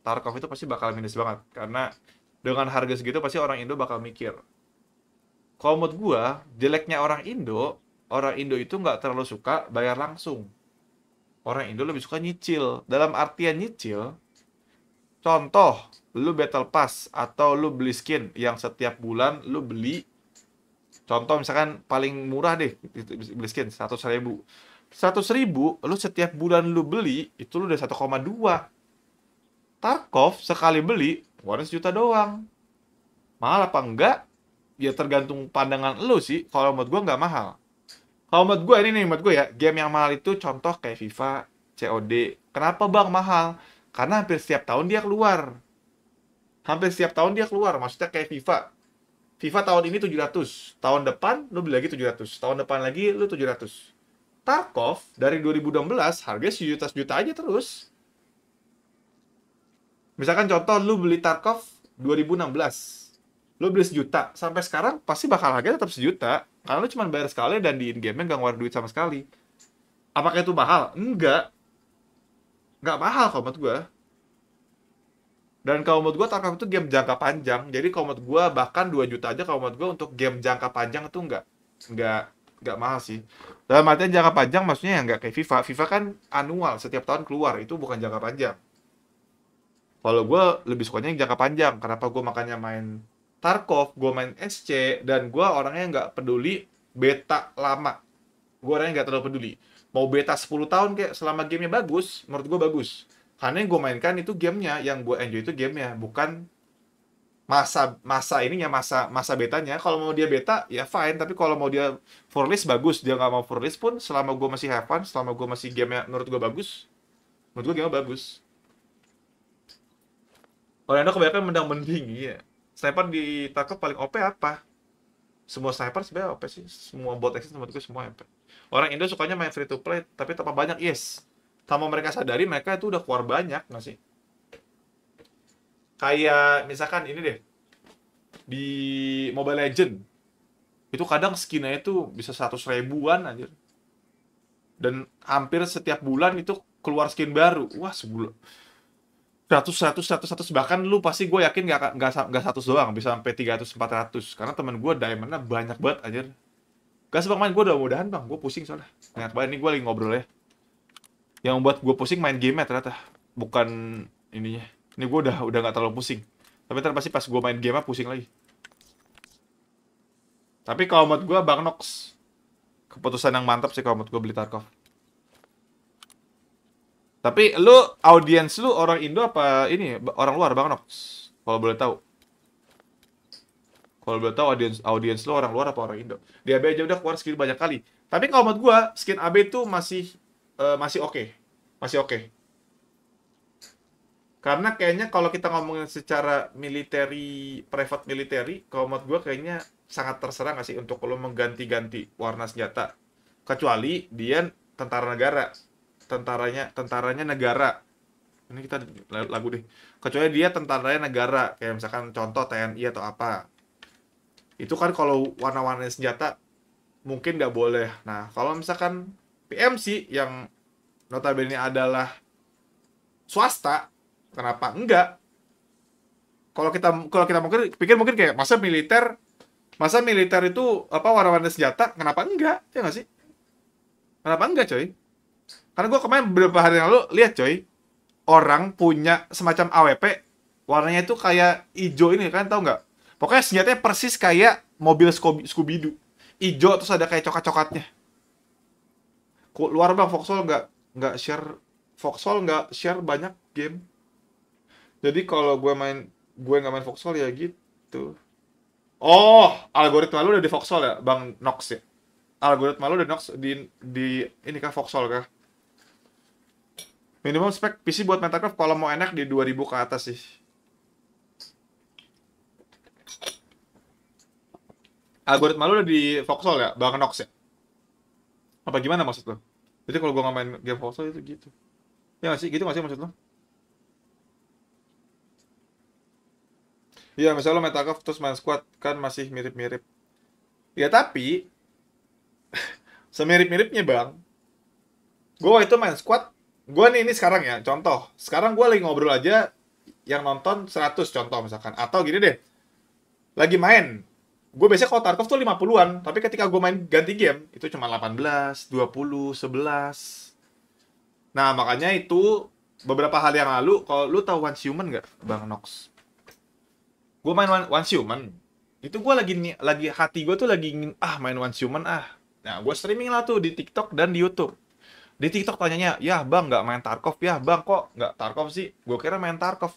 Tarkov itu pasti bakal minus banget karena dengan harga segitu pasti orang Indo bakal mikir kalau menurut gue jeleknya orang Indo orang Indo itu nggak terlalu suka bayar langsung orang Indo lebih suka nyicil dalam artian nyicil contoh lu battle pass atau lu beli skin yang setiap bulan lu beli contoh misalkan paling murah deh beli skin 100 ribu 100 ribu lu setiap bulan lu beli itu lu udah 1,2 Tarkov sekali beli warna sejuta doang mahal apa enggak ya tergantung pandangan lu sih kalau menurut gua enggak mahal kalau menurut gua ini nih menurut gua ya game yang mahal itu contoh kayak FIFA COD kenapa bang mahal karena hampir setiap tahun dia keluar hampir setiap tahun dia keluar maksudnya kayak FIFA FIFA tahun ini 700 tahun depan lu beli lagi 700 tahun depan lagi lu 700 Tarkov dari 2016 harga sejuta juta aja terus misalkan contoh lu beli Tarkov 2016 lu beli sejuta sampai sekarang pasti bakal harganya tetap sejuta karena lu cuma bayar sekali dan di in-game-nya gak ngeluarin duit sama sekali apakah itu mahal? enggak nggak mahal kalau menurut gue dan kalau menurut gue Tarkov itu game jangka panjang. Jadi kalau menurut gue bahkan 2 juta aja kalau menurut gue untuk game jangka panjang itu nggak nggak nggak mahal sih. Dalam artian jangka panjang maksudnya yang nggak kayak FIFA. FIFA kan annual setiap tahun keluar itu bukan jangka panjang. Kalau gue lebih sukanya yang jangka panjang. Kenapa gue makanya main Tarkov, gue main SC, dan gue orangnya nggak peduli beta lama. Gue orangnya nggak terlalu peduli. Mau beta 10 tahun kayak selama gamenya bagus, menurut gue bagus karena yang gue mainkan itu gamenya yang gue enjoy itu gamenya bukan masa masa ininya masa masa betanya kalau mau dia beta ya fine tapi kalau mau dia for release bagus dia nggak mau for release pun selama gue masih have fun selama gue masih gamenya menurut gue bagus menurut gue gamenya bagus Orlando kebanyakan mendang mending ya. sniper di ditangkap paling OP apa semua sniper sebenarnya OP sih semua bot exit menurut gue semua OP orang Indo sukanya main free to play tapi tanpa banyak yes tanpa mereka sadari mereka itu udah keluar banyak nggak sih kayak misalkan ini deh di Mobile Legend itu kadang skinnya itu bisa 100 ribuan aja. dan hampir setiap bulan itu keluar skin baru wah sebulan seratus, seratus, seratus seratus bahkan lu pasti gue yakin nggak nggak nggak satu doang bisa sampai tiga ratus, empat ratus. karena teman gue diamondnya banyak banget aja. gak sebang main gue udah mudahan bang gue pusing soalnya banyak banget ini gue lagi ngobrol ya yang membuat gue pusing main game ternyata bukan ininya ini gue udah udah nggak terlalu pusing tapi ternyata pasti pas gue main game pusing lagi tapi kalau menurut gue bang Nox keputusan yang mantap sih kalau menurut gue beli Tarkov tapi lu audiens lu orang Indo apa ini orang luar bang Nox kalau boleh tahu kalau boleh tahu audiens audiens lu orang luar apa orang Indo di AB aja udah keluar skin banyak kali tapi kalau menurut gue skin AB itu masih uh, masih oke, okay. masih oke. Okay. Karena kayaknya kalau kita ngomongin secara military, private military, kalau menurut gue kayaknya sangat terserah nggak sih untuk lo mengganti-ganti warna senjata. Kecuali dia tentara negara. Tentaranya tentaranya negara. Ini kita lagu deh. Kecuali dia tentaranya negara. Kayak misalkan contoh TNI atau apa. Itu kan kalau warna-warna senjata mungkin nggak boleh. Nah, kalau misalkan PMC yang notabene adalah swasta, kenapa enggak? Kalau kita kalau kita mungkin pikir mungkin kayak masa militer masa militer itu apa warna-warna senjata, kenapa enggak? Ya enggak sih? Kenapa enggak, coy? Karena gue kemarin beberapa hari yang lalu lihat, coy, orang punya semacam AWP warnanya itu kayak hijau ini kan tau nggak? Pokoknya senjatanya persis kayak mobil Scooby-Doo. Ijo terus ada kayak coklat-coklatnya luar bang Foxhole nggak nggak share Foxhole nggak share banyak game jadi kalau gue main gue nggak main Foxhole ya gitu oh algoritma lu udah di Foxhole ya bang Nox ya algoritma lu udah Nox di di ini kah Foxhole kah Minimum spek PC buat Minecraft kalau mau enak di 2000 ke atas sih. Algoritma lu udah di Foxhole ya, Bang Nox ya? apa gimana maksud lo jadi kalau gue nggak main game fossil itu gitu ya gak sih gitu gak sih maksud lo Iya, misalnya lo takaf terus main squad kan masih mirip-mirip. Ya tapi [laughs] semirip-miripnya bang, gue itu main squad, gue nih ini sekarang ya contoh. Sekarang gue lagi ngobrol aja yang nonton 100 contoh misalkan atau gini deh lagi main gue biasanya kalau Tarkov tuh 50-an, tapi ketika gue main ganti game, itu cuma 18, 20, 11. Nah, makanya itu beberapa hal yang lalu, kalau lu tahu One Human nggak, Bang Nox? Gue main One, One Human, itu gue lagi lagi hati gue tuh lagi ingin ah main One Human ah. Nah, gue streaming lah tuh di TikTok dan di YouTube. Di TikTok tanyanya, ya bang nggak main Tarkov ya bang kok nggak Tarkov sih? Gue kira main Tarkov.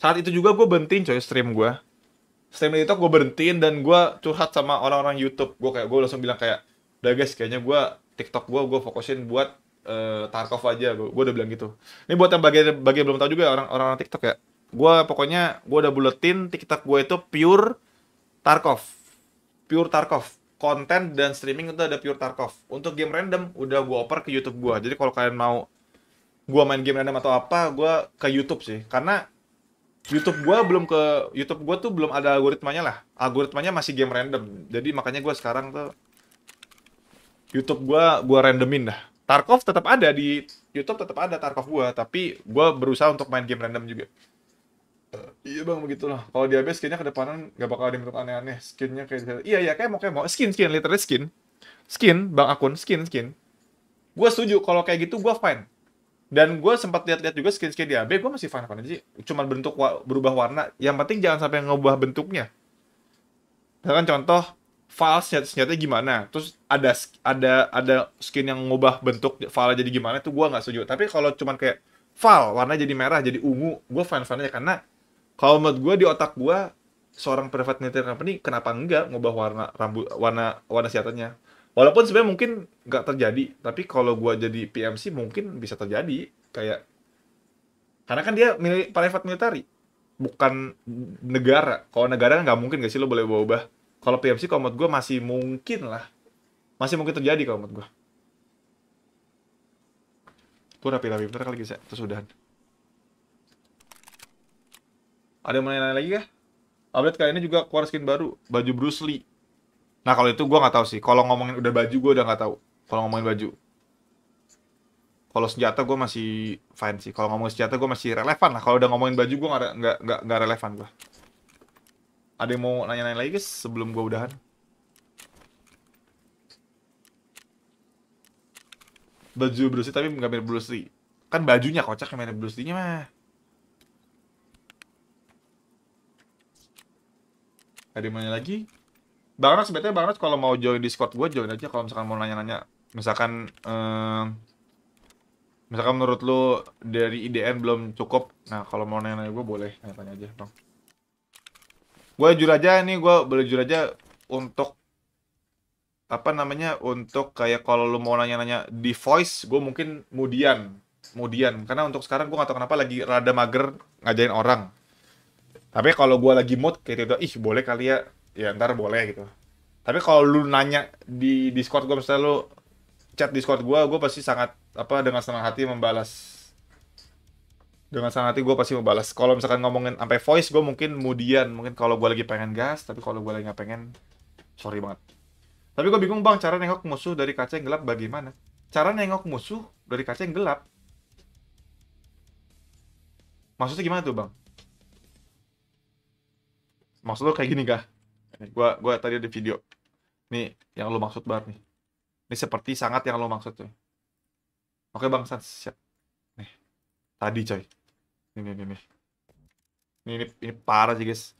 Saat itu juga gue bentin coy stream gue stamina itu gue berhentiin dan gue curhat sama orang-orang YouTube gue kayak gue langsung bilang kayak udah guys kayaknya gue TikTok gue gue fokusin buat uh, Tarkov aja gue udah bilang gitu ini buat yang bagi bagi belum tahu juga orang orang TikTok ya gue pokoknya gue udah buletin TikTok gue itu pure Tarkov pure Tarkov konten dan streaming itu ada pure Tarkov untuk game random udah gue oper ke YouTube gue jadi kalau kalian mau gue main game random atau apa gue ke YouTube sih karena YouTube gua belum ke YouTube gua tuh belum ada algoritmanya lah. Algoritmanya masih game random. Jadi makanya gua sekarang tuh YouTube gua gua randomin dah. Tarkov tetap ada di YouTube tetap ada Tarkov gua, tapi gua berusaha untuk main game random juga. Uh, iya bang begitulah. Kalau dia base skinnya ke depanan gak bakal ada yang aneh-aneh. Skinnya kayak gitu. iya iya kayak mau kayak mau skin skin literally skin skin bang akun skin skin. Gua setuju kalau kayak gitu gua fine dan gue sempat lihat-lihat juga skin-skin di AB gue masih fan-fan aja sih cuman bentuk wa berubah warna yang penting jangan sampai ngubah bentuknya kan contoh file senjata senjata gimana terus ada ada ada skin yang ngubah bentuk file jadi gimana tuh gue nggak setuju tapi kalau cuman kayak file warna jadi merah jadi ungu gue fan-fan aja karena kalau menurut gue di otak gue seorang private military company kenapa enggak ngubah warna rambut warna warna senjatanya Walaupun sebenarnya mungkin nggak terjadi, tapi kalau gue jadi PMC mungkin bisa terjadi kayak karena kan dia mili private military, bukan negara. Kalau negara kan nggak mungkin gak sih lo boleh bawa ubah Kalau PMC kalau menurut gua masih mungkin lah. Masih mungkin terjadi kalau menurut gua. Gue rapi-rapi bentar kali bisa, terus Ada yang mau lagi kah? Update kali ini juga keluar skin baru, baju Bruce Lee. Nah kalau itu gue nggak tahu sih. Kalau ngomongin udah baju gue udah nggak tahu. Kalau ngomongin baju. Kalau senjata gue masih fine sih. Kalau ngomongin senjata gue masih relevan lah. Kalau udah ngomongin baju gue nggak nggak nggak relevan gue. Ada yang mau nanya-nanya lagi guys sebelum gue udahan? Baju Bruce tapi nggak mirip Bruce Lee. Kan bajunya kocak yang mirip Bruce Lee-nya mah. Ada yang mau nanya lagi? Bang Ras, betulnya Bang Ras kalau mau join Discord gue join aja kalau misalkan mau nanya-nanya. Misalkan eh, misalkan menurut lu dari IDN belum cukup. Nah, kalau mau nanya-nanya gue boleh nanya-nanya aja, Bang. Gue jujur aja ini gue boleh jujur aja untuk apa namanya untuk kayak kalau lu mau nanya-nanya di voice gue mungkin kemudian kemudian karena untuk sekarang gue gak tau kenapa lagi rada mager ngajain orang tapi kalau gue lagi mood kayak tiba gitu, ih boleh kali ya ya ntar boleh gitu tapi kalau lu nanya di discord gue misalnya lu chat discord gue gue pasti sangat apa dengan senang hati membalas dengan senang hati gue pasti membalas kalau misalkan ngomongin sampai voice gue mungkin kemudian mungkin kalau gue lagi pengen gas tapi kalau gue lagi nggak pengen sorry banget tapi gue bingung bang cara nengok musuh dari kaca yang gelap bagaimana cara nengok musuh dari kaca yang gelap maksudnya gimana tuh bang maksud lo kayak gini gak? gua gua tadi ada video nih yang lo maksud banget nih ini seperti sangat yang lo maksud coy oke bang Sans siap nih tadi coy ini ini ini ini ini, ini parah sih guys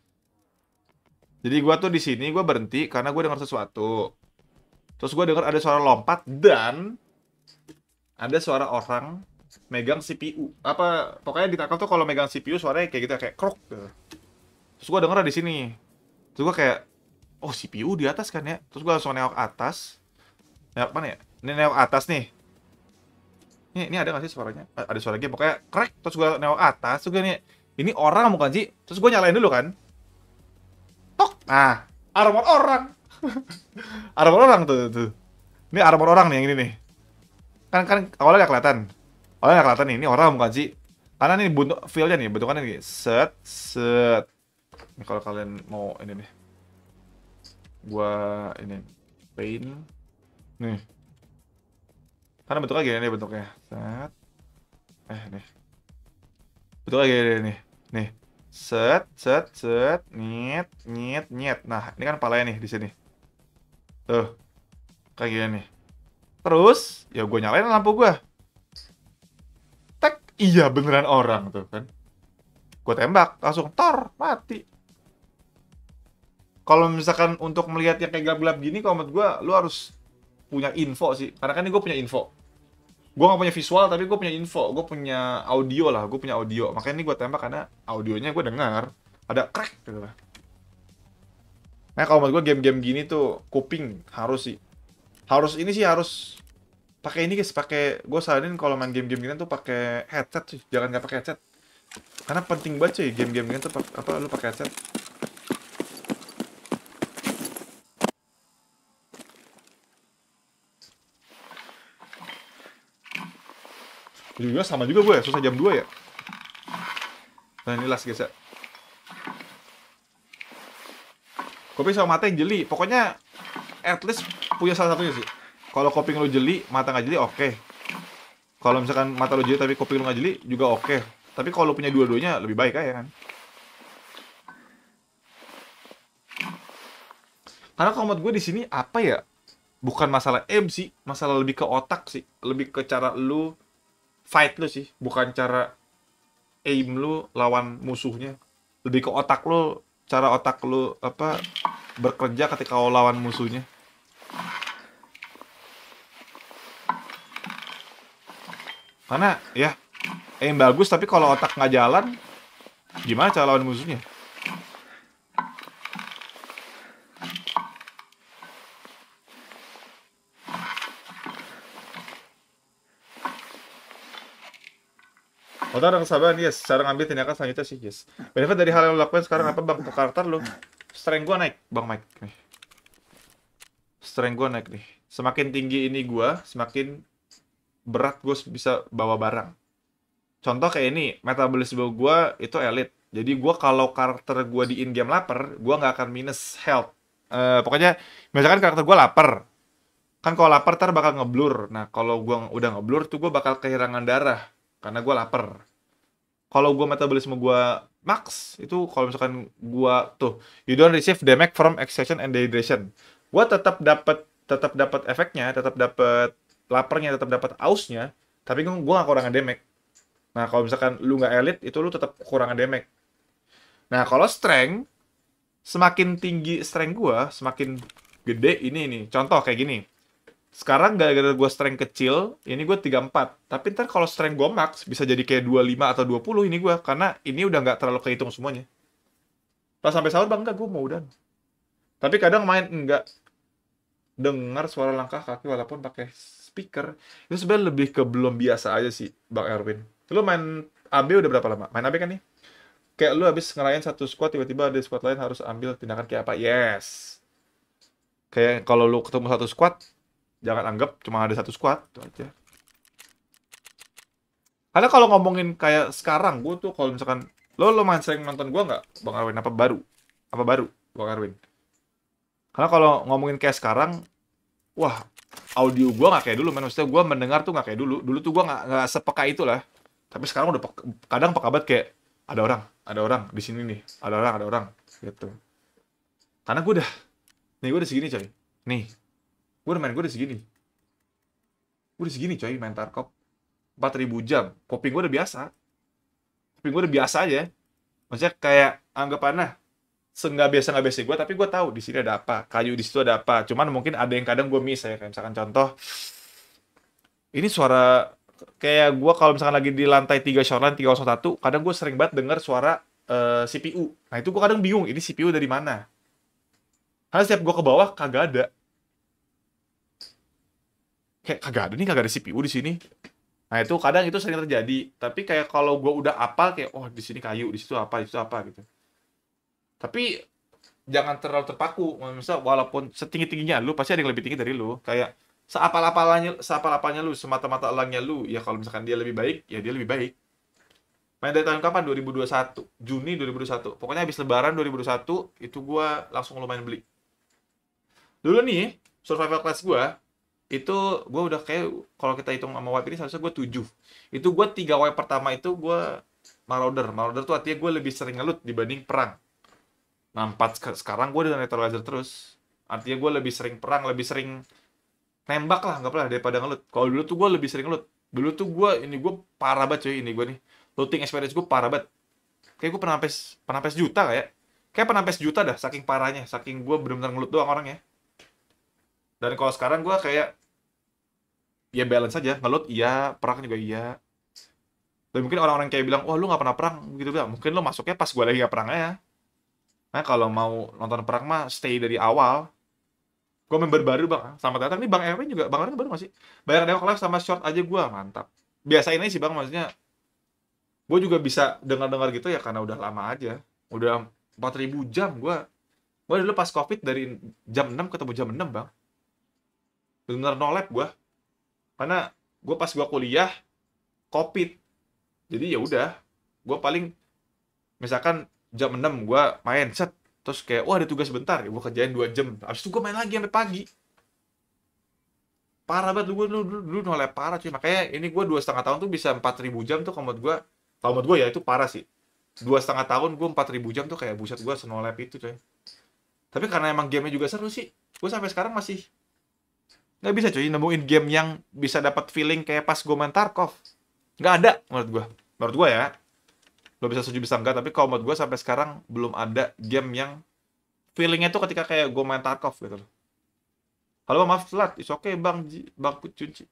jadi gua tuh di sini gua berhenti karena gua dengar sesuatu terus gua dengar ada suara lompat dan ada suara orang megang CPU apa pokoknya di tuh kalau megang CPU suaranya kayak gitu kayak krok gitu. terus gua dengar di sini terus gue kayak oh CPU di atas kan ya terus gue langsung neok atas Neok mana ya ini neok atas nih ini, ini ada gak sih suaranya? Eh, ada suara game, pokoknya krek. terus gue neok atas, terus gue nih, ini orang bukan sih? Terus gue nyalain dulu kan, tok, nah, armor orang, [laughs] armor orang tuh, tuh, ini armor orang nih yang ini nih, kan kan awalnya gak kelihatan, awalnya gak kelihatan nih, ini orang bukan sih? Karena ini bentuk feelnya nih, bentukannya nih, set, set, ini kalau kalian mau ini nih gua ini paint nih karena bentuknya gini nih bentuknya set eh nih bentuknya gini nih nih set set set nyet nyet nyet nah ini kan palanya nih di sini tuh kayak gini nih terus ya gue nyalain lampu gue tek iya beneran orang tuh kan gue tembak langsung tor mati kalau misalkan untuk melihat yang kayak gelap-gelap gini kalau menurut gue lu harus punya info sih karena kan ini gue punya info gue gak punya visual tapi gue punya info gue punya audio lah gue punya audio makanya ini gue tembak karena audionya gue dengar ada crack gitu lah nah kalau menurut gue game-game gini tuh kuping harus sih harus ini sih harus pakai ini guys pakai gue saranin kalau main game-game gini tuh pakai headset sih jangan gak pakai headset karena penting banget cuy game-game itu -game apa lu pakai headset juga sama juga gue ya, susah jam 2 ya nah ini last guys ya kopi sama mata yang jeli pokoknya at least punya salah satunya sih kalau kopi lu jeli mata nggak jeli oke okay. kalau misalkan mata lu jeli tapi kopi lu nggak jeli juga oke okay tapi kalau punya dua-duanya lebih baik aja kan karena kalau menurut gue di sini apa ya bukan masalah aim sih masalah lebih ke otak sih lebih ke cara lu fight lu sih bukan cara aim lu lawan musuhnya lebih ke otak lu cara otak lu apa bekerja ketika lu lawan musuhnya karena ya Eh, aim bagus tapi kalau otak nggak jalan gimana cara lawan musuhnya Otak dan kesabaran, yes. Cara ngambil tindakan selanjutnya sih, yes. Benefit dari hal yang lo lakukan sekarang apa, Bang? Karakter lo. Strength gua naik, Bang Mike. Nih. Strength gua naik nih. Semakin tinggi ini gua, semakin berat gua bisa bawa barang contoh kayak ini metabolisme gue itu elit jadi gue kalau karakter gue di in game lapar gue nggak akan minus health uh, pokoknya misalkan karakter gue lapar kan kalau lapar ntar bakal ngeblur nah kalau gue udah ngeblur tuh gue bakal kehilangan darah karena gue lapar kalau gue metabolisme gue max itu kalau misalkan gue tuh you don't receive damage from exhaustion and dehydration gue tetap dapat tetap dapat efeknya tetap dapat laparnya tetap dapat ausnya tapi gue gak kurangan damage Nah, kalau misalkan lu nggak elit, itu lu tetap kekurangan damage. Nah, kalau strength, semakin tinggi strength gua, semakin gede ini ini Contoh kayak gini. Sekarang gara-gara gua strength kecil, ini gua 34. Tapi ntar kalau strength gua max, bisa jadi kayak 25 atau 20 ini gua. Karena ini udah nggak terlalu kehitung semuanya. Pas sampai sahur, bang, enggak, gua mau udah. Tapi kadang main, enggak. Dengar suara langkah kaki walaupun pakai speaker. Itu sebenarnya lebih ke belum biasa aja sih, Bang Erwin. Lu main AB udah berapa lama? Main AB kan nih? Kayak lu habis ngerayain satu squad, tiba-tiba ada squad lain harus ambil tindakan kayak apa? Yes! Kayak kalau lu ketemu satu squad, jangan anggap cuma ada satu squad. Itu aja. Karena kalau ngomongin kayak sekarang, gue tuh kalau misalkan lo lo main sering nonton gue nggak, Bang Arwin apa baru? Apa baru, Bang Arwin? Karena kalau ngomongin kayak sekarang, wah audio gue nggak kayak dulu, man. maksudnya gue mendengar tuh nggak kayak dulu. Dulu tuh gue nggak sepeka itu lah tapi sekarang udah kadang kadang pekabat kayak ada orang ada orang di sini nih ada orang ada orang gitu karena gue udah nih gue udah segini coy nih gue udah main gue udah segini gue udah segini coy main tarkop 4000 jam kopi gue udah biasa kopi gue udah biasa aja maksudnya kayak anggapannya nggak biasa nggak biasa gue tapi gue tahu di sini ada apa kayu di situ ada apa cuman mungkin ada yang kadang gue miss ya kayak misalkan contoh ini suara kayak gue kalau misalkan lagi di lantai 3 Shoreline 301 kadang gue sering banget dengar suara uh, eh, CPU nah itu gue kadang bingung ini CPU dari mana karena setiap gue ke bawah kagak ada kayak kagak ada nih kagak ada CPU di sini nah itu kadang itu sering terjadi tapi kayak kalau gue udah apal kayak oh di sini kayu di situ apa di situ apa gitu tapi jangan terlalu terpaku misal walaupun setinggi tingginya lu pasti ada yang lebih tinggi dari lu kayak seapal-apalnya seapal-apalnya lu semata-mata elangnya lu ya kalau misalkan dia lebih baik ya dia lebih baik main dari tahun kapan 2021 Juni 2021 pokoknya habis lebaran 2021 itu gue langsung lumayan beli dulu nih survival class gue itu gue udah kayak kalau kita hitung sama wipe ini seharusnya gue 7 itu gue tiga wipe pertama itu gue marauder marauder tuh artinya gue lebih sering ngelut dibanding perang nah empat sekarang gue udah neutralizer terus artinya gue lebih sering perang lebih sering nembak lah nggak pernah daripada ngelut kalau dulu tuh gue lebih sering ngelut dulu tuh gue ini gue parah banget cuy ini gue nih looting experience gue parah banget kayak gue pernah pes pernah pes juta kayak kayak pernah pes juta dah saking parahnya saking gue benar-benar ngelut doang orang ya dan kalau sekarang gue kayak ya balance aja ngelut iya perang juga iya dan mungkin orang-orang kayak bilang wah lu nggak pernah perang gitu bilang mungkin lu masuknya pas gue lagi gak perang aja nah kalau mau nonton perang mah stay dari awal gue member baru bang sama datang ini bang Erwin juga bang Erwin baru masih bayar Dewa kelas sama short aja gue mantap Biasa ini sih bang maksudnya gue juga bisa dengar-dengar gitu ya karena udah lama aja udah 4000 jam gue gue dulu pas covid dari jam 6 ketemu jam 6 bang benar no lab gue karena gue pas gue kuliah covid jadi ya udah gue paling misalkan jam 6 gue main set terus kayak wah ada tugas sebentar, ya gue kerjain dua jam abis itu gue main lagi sampai pagi parah banget gue dulu dulu, dulu nolak parah cuy makanya ini gue dua setengah tahun tuh bisa empat ribu jam tuh kalau gue kalau menurut gue ya itu parah sih dua setengah tahun gue empat ribu jam tuh kayak buset gue senolap itu cuy. tapi karena emang gamenya juga seru sih gue sampai sekarang masih nggak bisa cuy nemuin game yang bisa dapat feeling kayak pas gue main Tarkov nggak ada menurut gue menurut gue ya lo bisa setuju bisa enggak tapi kalau menurut gue sampai sekarang belum ada game yang feelingnya tuh ketika kayak gue main Tarkov gitu loh halo maaf telat is okay bang Ji, bang kunci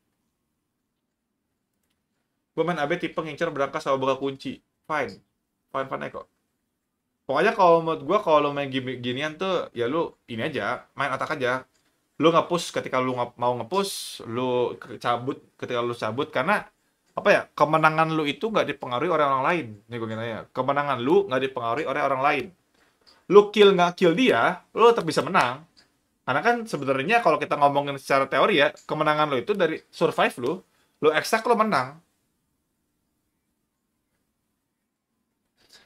gue main AB tipe ngincer berangkas sama buka kunci fine fine fine kok pokoknya kalau menurut gue kalau lo main gini ginian tuh ya lo ini aja main otak aja lo ngepush ketika lo mau ngepush lo cabut ketika lo cabut karena apa ya kemenangan lu itu nggak dipengaruhi oleh orang lain nih gue nanya kemenangan lu nggak dipengaruhi oleh orang lain lu kill nggak kill dia lu tetap bisa menang karena kan sebenarnya kalau kita ngomongin secara teori ya kemenangan lu itu dari survive lu lu exact lu menang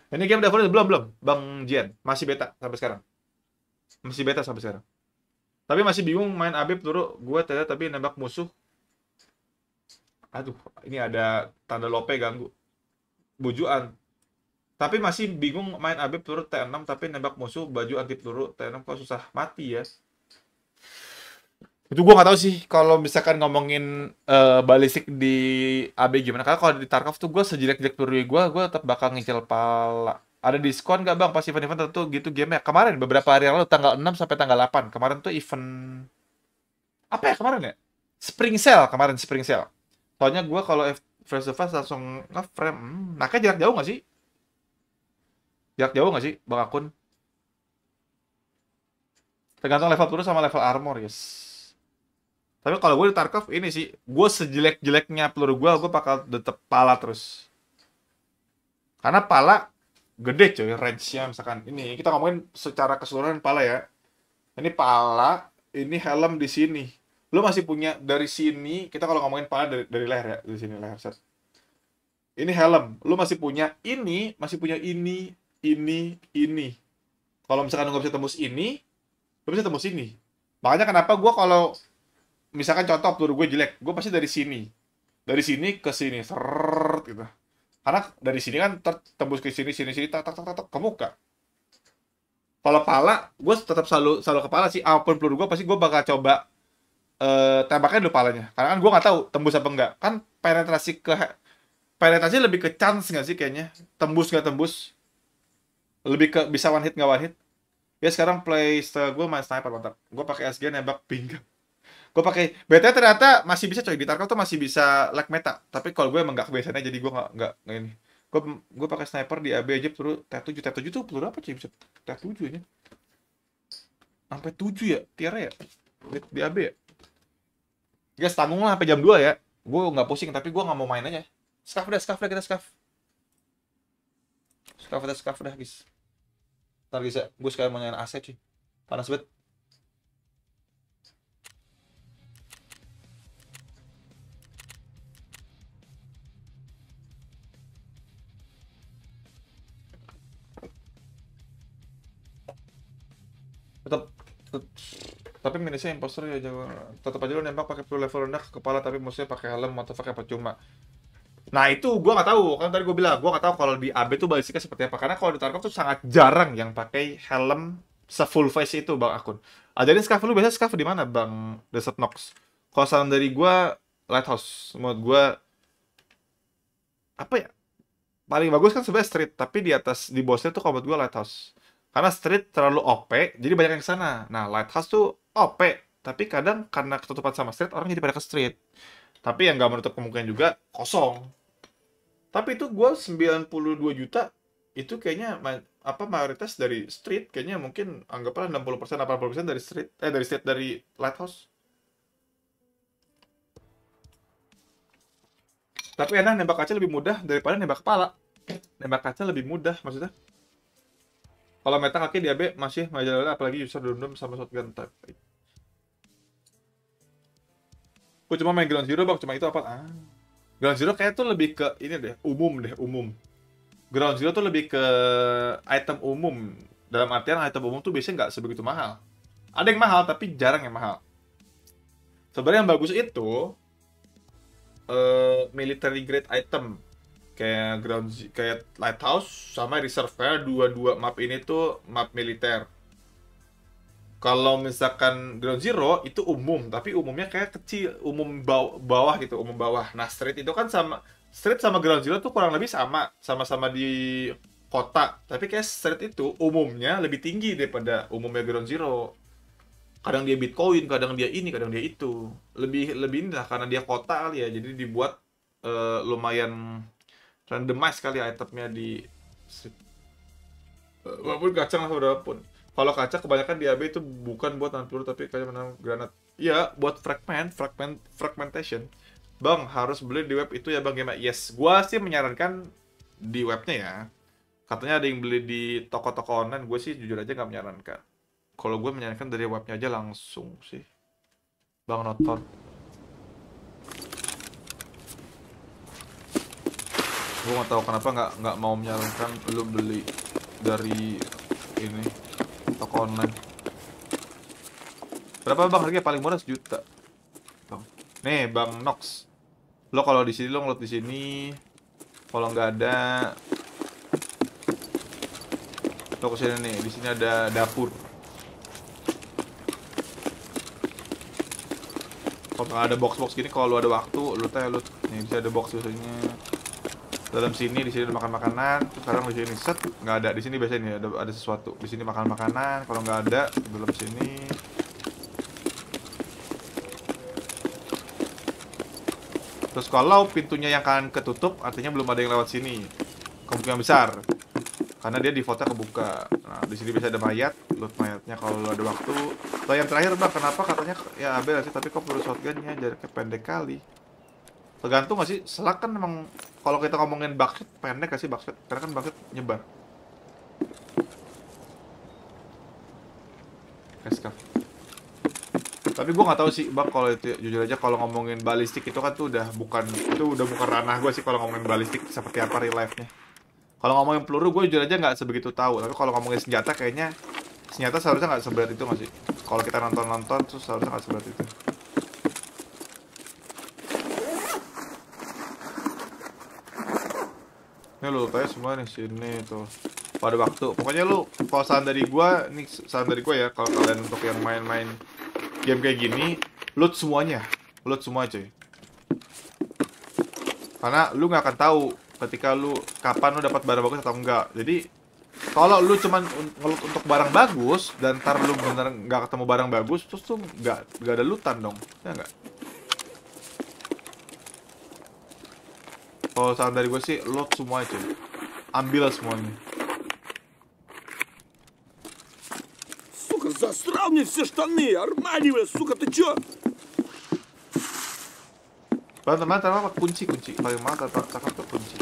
ini game udah belum belum bang Jian masih beta sampai sekarang masih beta sampai sekarang tapi masih bingung main Abib dulu gue tadi tapi nembak musuh aduh ini ada tanda Lope ganggu bujuan tapi masih bingung main Abib peluru T6 tapi nembak musuh baju anti peluru T6 kok susah mati ya itu gue nggak tahu sih kalau misalkan ngomongin uh, eh, balistik di AB gimana karena kalau di Tarkov tuh gue sejelek-jelek peluru gue ya gue tetap bakal ngecil pala ada diskon gak bang pas event-event tentu gitu game ya kemarin beberapa hari yang lalu tanggal 6 sampai tanggal 8 kemarin tuh event apa ya kemarin ya spring sale kemarin spring sale Soalnya gue kalau face to face langsung ngeframe. Hmm. Nah, kayak jarak jauh nggak sih? Jarak jauh nggak sih, Bang Akun? Tergantung level peluru sama level armor, yes. Tapi kalau gue di Tarkov ini sih, gue sejelek-jeleknya peluru gue, gue bakal tetep pala terus. Karena pala gede coy range-nya misalkan ini kita ngomongin secara keseluruhan pala ya ini pala ini helm di sini lu masih punya dari sini kita kalau ngomongin pala dari, dari leher ya dari sini leher set ini helm lu masih punya ini masih punya ini ini ini kalau misalkan lu nggak bisa tembus ini lu bisa tembus ini makanya kenapa gue kalau misalkan contoh peluru gue jelek gue pasti dari sini dari sini ke sini seret gitu karena dari sini kan tembus ke sini sini sini tak tak tak, tak ke muka kalau pala gue tetap selalu selalu kepala sih apapun peluru gue pasti gue bakal coba uh, eh, tembakannya dulu palanya karena kan gue nggak tahu tembus apa enggak kan penetrasi ke penetrasi lebih ke chance nggak sih kayaknya tembus nggak tembus lebih ke bisa one hit nggak one hit ya sekarang play setelah gue main sniper mantap gue pakai SG nembak pinggang gue pakai bt ternyata masih bisa coy di Tarkov tuh masih bisa lag meta tapi kalau gue emang nggak kebiasaannya jadi gue nggak nggak ini gue gue pakai sniper di AB aja peluru t 7 t 7 tuh peluru apa sih bisa t 7 aja sampai 7 ya tiara ya di, di AB ya Guys, tanggung lah sampai jam 2 ya. Gue nggak pusing, tapi gue nggak mau main aja. Scuff dah, scuff dah, kita scuff. Scuff dah, scuff dah, guys. Ntar bisa, ya. gue sekarang mau nyalain AC sih. Panas banget. tetap tapi minusnya imposter ya jago tetap aja lu nembak pakai peluru level rendah ke kepala tapi musuhnya pakai helm atau pakai percuma nah itu gua nggak tahu kan tadi gua bilang gua nggak tahu kalau di AB tuh balistiknya seperti apa karena kalau di Tarkov tuh sangat jarang yang pakai helm se-full face itu bang akun Ajarin jadi lu biasanya scuff di mana bang Desert Nox kalau saran dari gue Lighthouse menurut gua apa ya paling bagus kan sebenarnya street tapi di atas di bosnya tuh kalau menurut gua Lighthouse karena street terlalu OP jadi banyak yang sana nah lighthouse tuh OP tapi kadang karena ketutupan sama street orang jadi pada ke street tapi yang nggak menutup kemungkinan juga kosong tapi itu gue 92 juta itu kayaknya apa mayoritas dari street kayaknya mungkin anggaplah 60% 80% dari street eh dari street dari lighthouse tapi enak nembak kaca lebih mudah daripada nembak kepala nembak kaca lebih mudah maksudnya kalau meta kaki di AB masih majalah apalagi user dundum sama shotgun type. Aku cuma main Ground Zero, bang. Cuma itu apa? Ah. Ground Zero kayak tuh lebih ke ini deh, umum deh, umum. Ground Zero tuh lebih ke item umum. Dalam artian item umum tuh biasanya nggak sebegitu mahal. Ada yang mahal, tapi jarang yang mahal. Sebenarnya yang bagus itu uh, military grade item kayak ground kayak lighthouse sama reserve dua-dua map ini tuh map militer kalau misalkan ground zero itu umum tapi umumnya kayak kecil umum bawah, bawah gitu umum bawah nah street itu kan sama street sama ground zero tuh kurang lebih sama sama-sama di kota tapi kayak street itu umumnya lebih tinggi daripada umumnya ground zero kadang dia bitcoin kadang dia ini kadang dia itu lebih lebih indah karena dia kota kali ya jadi dibuat uh, lumayan randomize kali itemnya di eh, walaupun gacha lah walaupun kalau kaca kebanyakan di AB itu bukan buat nanti peluru tapi kayak menang granat Iya, buat fragment fragment fragmentation bang harus beli di web itu ya bang gimana yes gua sih menyarankan di webnya ya katanya ada yang beli di toko-toko online gue sih jujur aja nggak menyarankan kalau gue menyarankan dari webnya aja langsung sih bang notor gue gak tau kenapa nggak nggak mau menyarankan lo beli dari ini toko online berapa bang harganya paling murah sejuta bang nih bang Nox lo kalau di sini lo ngeliat di sini kalau nggak ada lo kesini nih di sini ada dapur kalau ada box box gini kalau lo ada waktu lo teh lo nih bisa ada box biasanya dalam sini di sini ada makan makanan terus sekarang di sini set nggak ada di sini biasanya ada ada sesuatu di sini makan makanan kalau nggak ada dalam sini terus kalau pintunya yang kan ketutup artinya belum ada yang lewat sini kemungkinan besar karena dia di foto kebuka nah di sini bisa ada mayat loot mayatnya kalau ada waktu atau yang terakhir bang kenapa katanya ya abel sih tapi kok perlu shotgunnya jaraknya pendek kali tergantung masih, sih selak kan emang kalau kita ngomongin basket pendek gak sih basket karena kan basket nyebar Eskaf tapi gue nggak tahu sih bak kalau itu jujur aja kalau ngomongin balistik itu kan tuh udah bukan itu udah bukan ranah gue sih kalau ngomongin balistik seperti apa real life nya kalau ngomongin peluru gue jujur aja nggak sebegitu tahu tapi kalau ngomongin senjata kayaknya senjata seharusnya nggak seberat itu masih. kalau kita nonton nonton tuh seharusnya nggak seberat itu Ini lu kayak semua nih sini tuh. Pada waktu. Pokoknya lu kalau saran dari gua, nih saran dari gua ya kalau kalian untuk yang main-main game kayak gini, loot semuanya. Loot semua, cuy. Karena lu nggak akan tahu ketika lu kapan lu dapat barang bagus atau enggak. Jadi kalau lu cuman ngelut untuk barang bagus dan tar lu bener nggak ketemu barang bagus terus tuh nggak nggak ada lutan dong ya enggak kalau saran dari gue sih load semua itu ambil semuanya suka засрал мне все штаны арманивая сука ты чё Bang, teman, teman, apa? kunci, kunci. Paling mahal, teman, teman, kunci.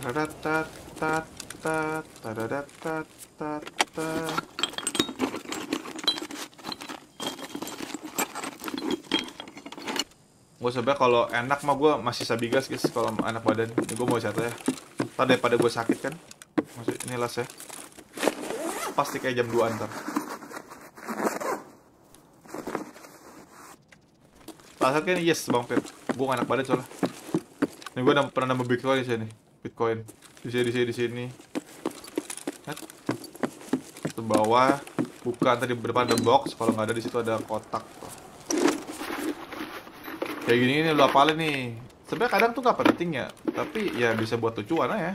Rata, sebenernya kalau enak mah gue masih sabigas guys kalau anak badan ini gue mau jatuh ya tadi daripada gue sakit kan masih ini las ya pasti kayak jam 2 antar. Pasar kan yes bang Pip Gue anak badan soalnya Ini gue pernah nambah bitcoin di sini Bitcoin Di sini, di sini, di sini Ke bawah Buka tadi berapa ada box Kalau nggak ada di situ ada kotak kayak gini ini udah paling nih sebenarnya kadang tuh nggak penting ya tapi ya bisa buat tujuan lah ya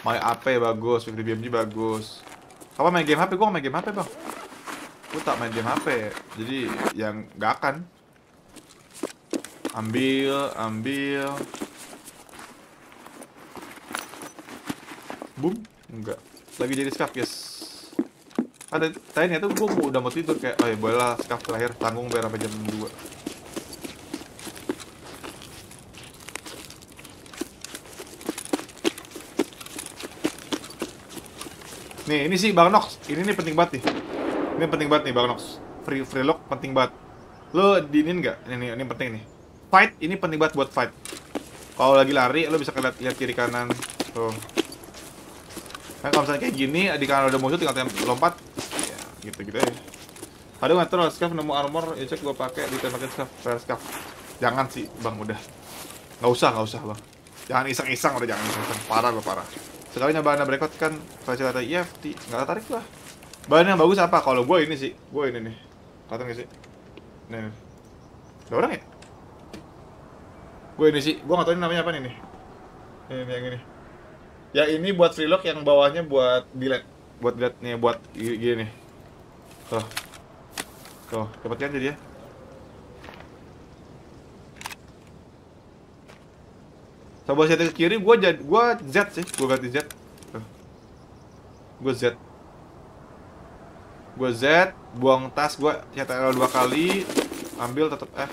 main HP bagus, di BMG bagus Apa main game HP? Gua main game HP bang Gua tak main game HP Jadi yang gak akan Ambil, ambil Boom Enggak Lagi jadi scarf guys ada tadi itu gue udah mau tidur kayak oh ya bola skaf terakhir tanggung biar sampai jam 2 Nih, ini sih Bang Nox. Ini nih penting banget nih. Ini penting banget nih Bang Nox. Free free lock penting banget. Lo diinin nggak? Ini, ini ini penting nih. Fight ini penting banget buat fight. Kalau lagi lari lo bisa lihat lihat kiri kanan. Tuh. kan kalau misalnya kayak gini, di kanan udah musuh tinggal lompat, gitu-gitu ya aduh terus scarf nemu armor ya cek gue pakai ditembakin scarf rare scarf jangan sih bang udah nggak usah nggak usah bang jangan iseng-iseng udah jangan iseng-iseng parah gue parah sekali nyoba anda berikut kan pasti kata iya nggak tertarik lah bahan yang bagus apa kalau gue ini sih gue ini nih kata nggak sih nih, nih. Ada orang ya gue ini sih gue nggak tahu ini namanya apa nih nih ini yang ini ya ini buat freelock yang bawahnya buat delete buat delete nih buat gini nih Tuh. Tuh, dapat kan jadi ya. coba saya ke kiri, gua jadi gua Z sih, gua ganti Z. Tuh. Gua Z. Gua Z, buang tas gua CTRL dua kali, ambil tetap F.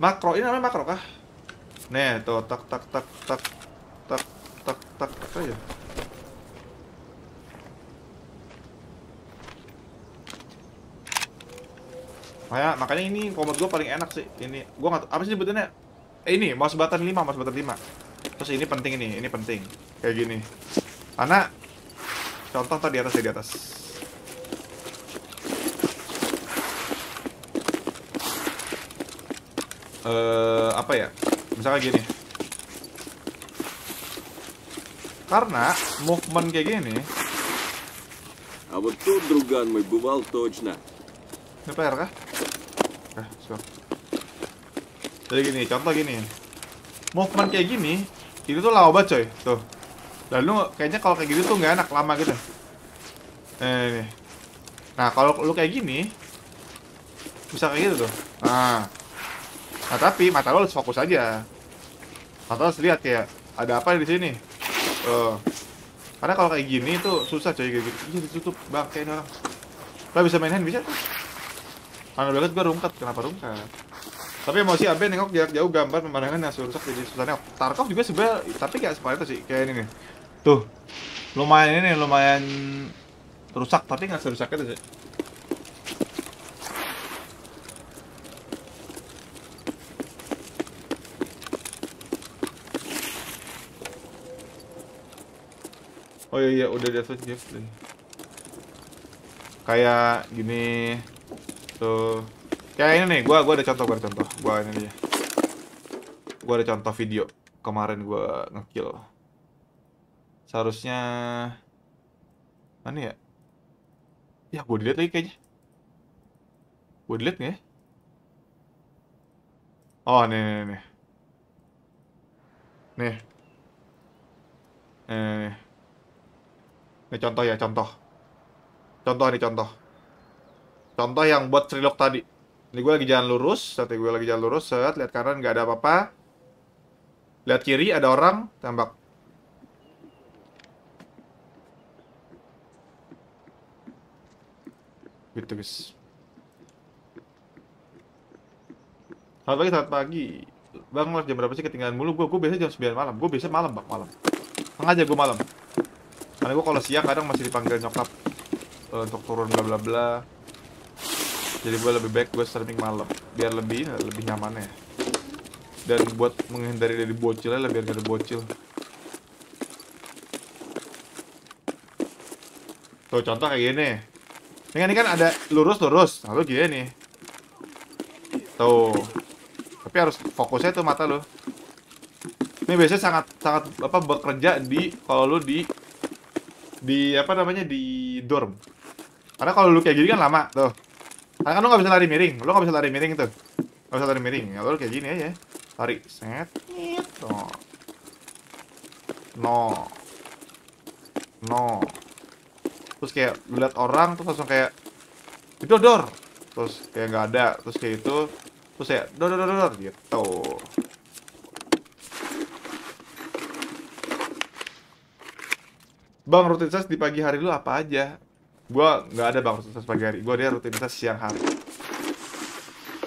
Makro, ini namanya makro kah? Nih, tuh tak tak tak tak tak tak tak, tak aja. Ya? Makanya, makanya ini komod gue paling enak sih. Ini gue nggak apa sih sebutannya? Eh, ini mouse button 5, mouse button 5. Terus ini penting ini, ini penting. Kayak gini. Karena contoh tadi di atas ya di atas. Eh, uh, apa ya? Misalnya gini. Karena movement kayak gini. А вот тут, друган мой, бывал точно. DPR ya? kah? Oke, eh, okay, Jadi gini, contoh gini. Movement kayak gini, itu tuh lama banget coy. Tuh. lalu kayaknya kalau kayak gitu tuh nggak enak, lama gitu. Eh, ini. Nah, kalau lu kayak gini, bisa kayak gitu tuh. Nah. Nah, tapi mata lu harus fokus aja. Mata lu harus lihat kayak ada apa di sini. Tuh. Karena kalau kayak gini tuh susah coy kayak gitu. Iya, ini ditutup bangkai orang. Lo bisa main hand bisa? Tuh. Panel banget gue rungkat, kenapa rungkat? Tapi emosi Abe nengok jarak jauh gambar pemandangan yang rusak jadi susahnya nengok. Tarkov juga sebenarnya tapi kayak separah sih, kayak ini nih. Tuh, lumayan ini, lumayan rusak, tapi nggak serusak itu sih. Oh iya, iya udah di atas Jeff Kayak gini tuh gitu. kayak ini nih gue gua ada contoh gue ada contoh gue ini dia gue ada contoh video kemarin gue ngekill seharusnya mana ya ya gue dilihat lagi kayaknya gue dilihat nggak ya oh nih nih nih, nih, nih. nih contoh ya contoh contoh nih contoh Contoh yang buat trilog tadi. Ini gue lagi jalan lurus, saat gue lagi jalan lurus, set, lihat kanan nggak ada apa-apa. Lihat kiri ada orang, tembak. Gitu guys. Selamat pagi, selamat pagi. Bang, jam berapa sih ketinggalan mulu? Gue gue biasa jam 9 malam. Gue biasa malam, Bang, malam. Sengaja gue malam. Karena gue kalau siang kadang masih dipanggil nyokap eh, untuk turun bla bla bla jadi gue lebih baik gue streaming malam biar lebih lebih nyaman ya dan buat menghindari dari bocilnya lebih dari bocil tuh contoh kayak gini ini kan, ini kan ada lurus lurus lalu nah, gini nih tuh tapi harus fokusnya tuh mata lo ini biasanya sangat sangat apa bekerja di kalau lu di di apa namanya di dorm karena kalau lu kayak gini kan lama tuh karena kan lo gak bisa lari miring, lo gak bisa lari miring itu, Gak bisa lari miring, ya lo kayak gini aja Lari, set, gitu No No Terus kayak lihat orang, terus langsung kayak didodor, dor Terus kayak gak ada, terus kayak itu Terus kayak dor dor dor, gitu Bang, rutinitas di pagi hari lu apa aja? gue nggak ada bang rutinitas pagi hari gue dia rutinitas siang hari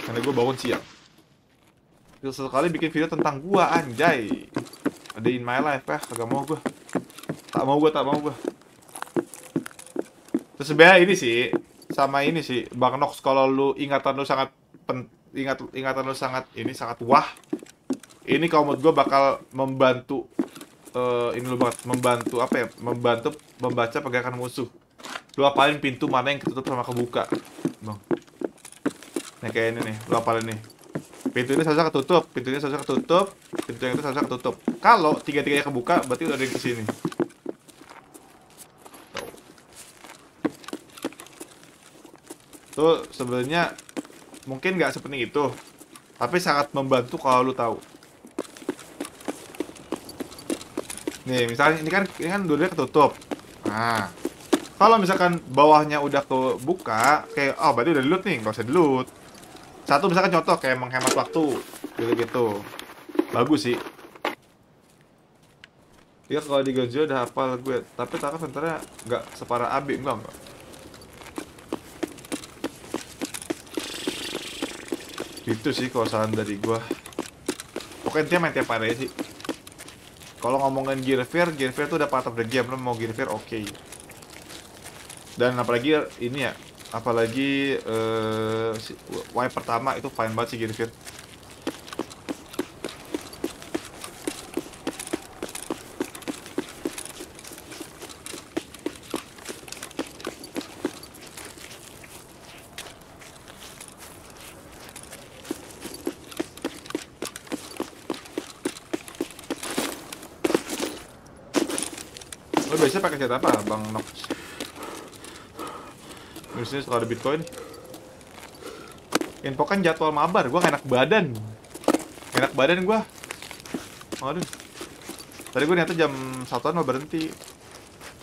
karena gue bangun siang terus sekali bikin video tentang gue anjay ada in my life ya kagak mau gue tak mau gue tak mau gue terus sebenarnya ini sih sama ini sih bang Nox kalau lu ingatan lu sangat pen, ingat ingatan lu sangat ini sangat wah ini kalau menurut gue bakal membantu uh, ini lu banget membantu apa ya membantu membaca pegangan musuh Lu apalin pintu mana yang ketutup sama kebuka. Bang. Nah kayak ini nih, lu apalin nih. Pintu ini seharusnya ketutup, pintunya seharusnya ketutup, pintu yang itu seharusnya ketutup. Kalau tiga-tiganya kebuka, berarti udah ada yang sini. Tuh, sebenarnya mungkin nggak sepenting itu, tapi sangat membantu kalau lu tahu. Nih, misalnya ini kan ini kan dulunya ketutup. Nah, kalau misalkan bawahnya udah kebuka, kayak oh berarti udah dilut nih, nggak usah dilut. Satu misalkan contoh kayak menghemat waktu gitu-gitu. Bagus sih. Iya kalau di Gojo udah hafal gue, tapi takut sebenarnya nggak separah Abi, enggak enggak. Itu sih kalau saran dari gue. Pokoknya intinya main tiap hari sih. Kalau ngomongin gear fair, gear fair tuh udah part of the game. Lo mau gear fair, oke. Okay dan apalagi ini ya apalagi uh, wipe pertama itu fine banget sih Girfit Lo biasanya pakai cat apa? sini suka ada Bitcoin. Info kan jadwal mabar, gue enak badan. Enak badan gue. Aduh. Tadi gue niatnya jam satuan mau berhenti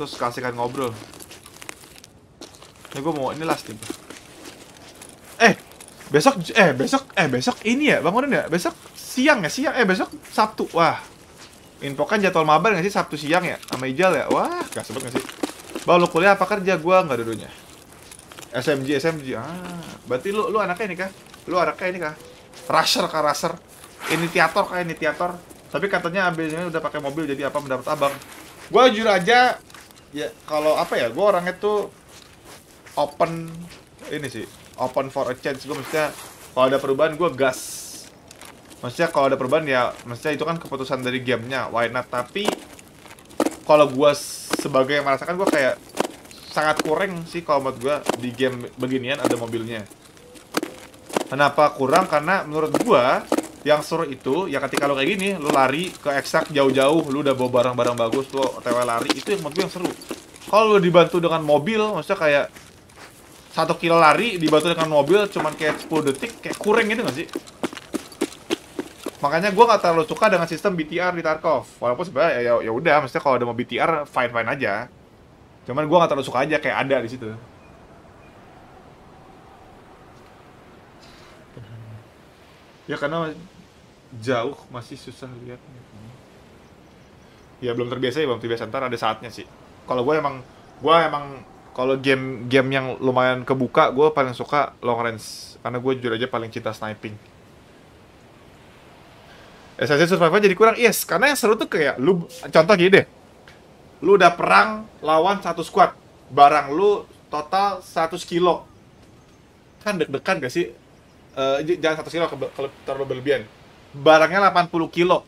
Terus kasihkan ngobrol Ini gue mau, ini last nih Eh, besok, eh besok, eh besok ini ya bangunin ya Besok siang ya, siang, eh besok Sabtu Wah, info kan jadwal mabar gak sih Sabtu siang ya Sama Ijal ya, wah gak sebut gak sih Bang, lo kuliah apa kerja? Gue gak dudunya SMG SMG ah berarti lu lu anaknya ini kah lu anaknya ini kah rusher kah rusher initiator kah initiator tapi katanya abisnya udah pakai mobil jadi apa mendapat abang Gua jujur aja ya kalau apa ya gue orangnya tuh open ini sih open for a change gue maksudnya kalau ada perubahan gue gas maksudnya kalau ada perubahan ya maksudnya itu kan keputusan dari gamenya why not tapi kalau gue sebagai yang merasakan gue kayak sangat kurang sih kalau menurut gue di game beginian ada mobilnya. Kenapa kurang? Karena menurut gue yang seru itu ya ketika lo kayak gini, lo lari ke eksak jauh-jauh, lo udah bawa barang-barang bagus, lo otw lari, itu yang menurut gue yang seru. Kalau lo dibantu dengan mobil, maksudnya kayak satu kilo lari dibantu dengan mobil cuman kayak 10 detik, kayak kurang gitu gak sih? makanya gue nggak terlalu suka dengan sistem BTR di Tarkov walaupun sebenarnya ya ya udah maksudnya kalau ada mau BTR fine fine aja Cuman gue gak terlalu suka aja kayak ada di situ. Ya karena jauh masih susah lihat. Ya belum terbiasa ya belum terbiasa ntar ada saatnya sih. Kalau gue emang gue emang kalau game game yang lumayan kebuka gue paling suka long range karena gue jujur aja paling cinta sniping. Assassin's Survival jadi kurang yes karena yang seru tuh kayak lu contoh gini deh lu udah perang lawan satu squad barang lu total 100 kilo kan deg-degan gak sih uh, jangan 100 kilo kalau terlalu berlebihan barangnya 80 kilo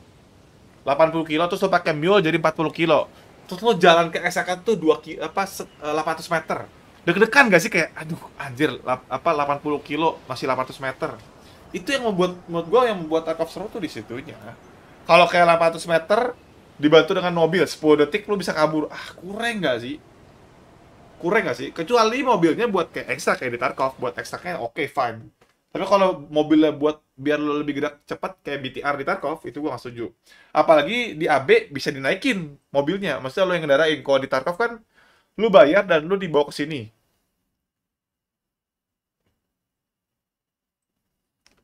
80 kilo terus lo pakai mule jadi 40 kilo terus lo jalan ke SK tuh dua apa 800 eh, meter deg-degan gak sih kayak aduh anjir lap, apa 80 kilo masih 800 meter itu yang membuat menurut gue yang membuat Tarkov Seru tuh disitunya kalau kayak 800 meter dibantu dengan mobil 10 detik lu bisa kabur ah kurang nggak sih kurang nggak sih kecuali mobilnya buat kayak ekstra kayak di Tarkov buat kayak oke okay, fine tapi kalau mobilnya buat biar lo lebih gerak cepat kayak BTR di Tarkov itu gua nggak setuju apalagi di AB bisa dinaikin mobilnya maksudnya lo yang ngendarain kalau di Tarkov kan lu bayar dan lu dibawa ke sini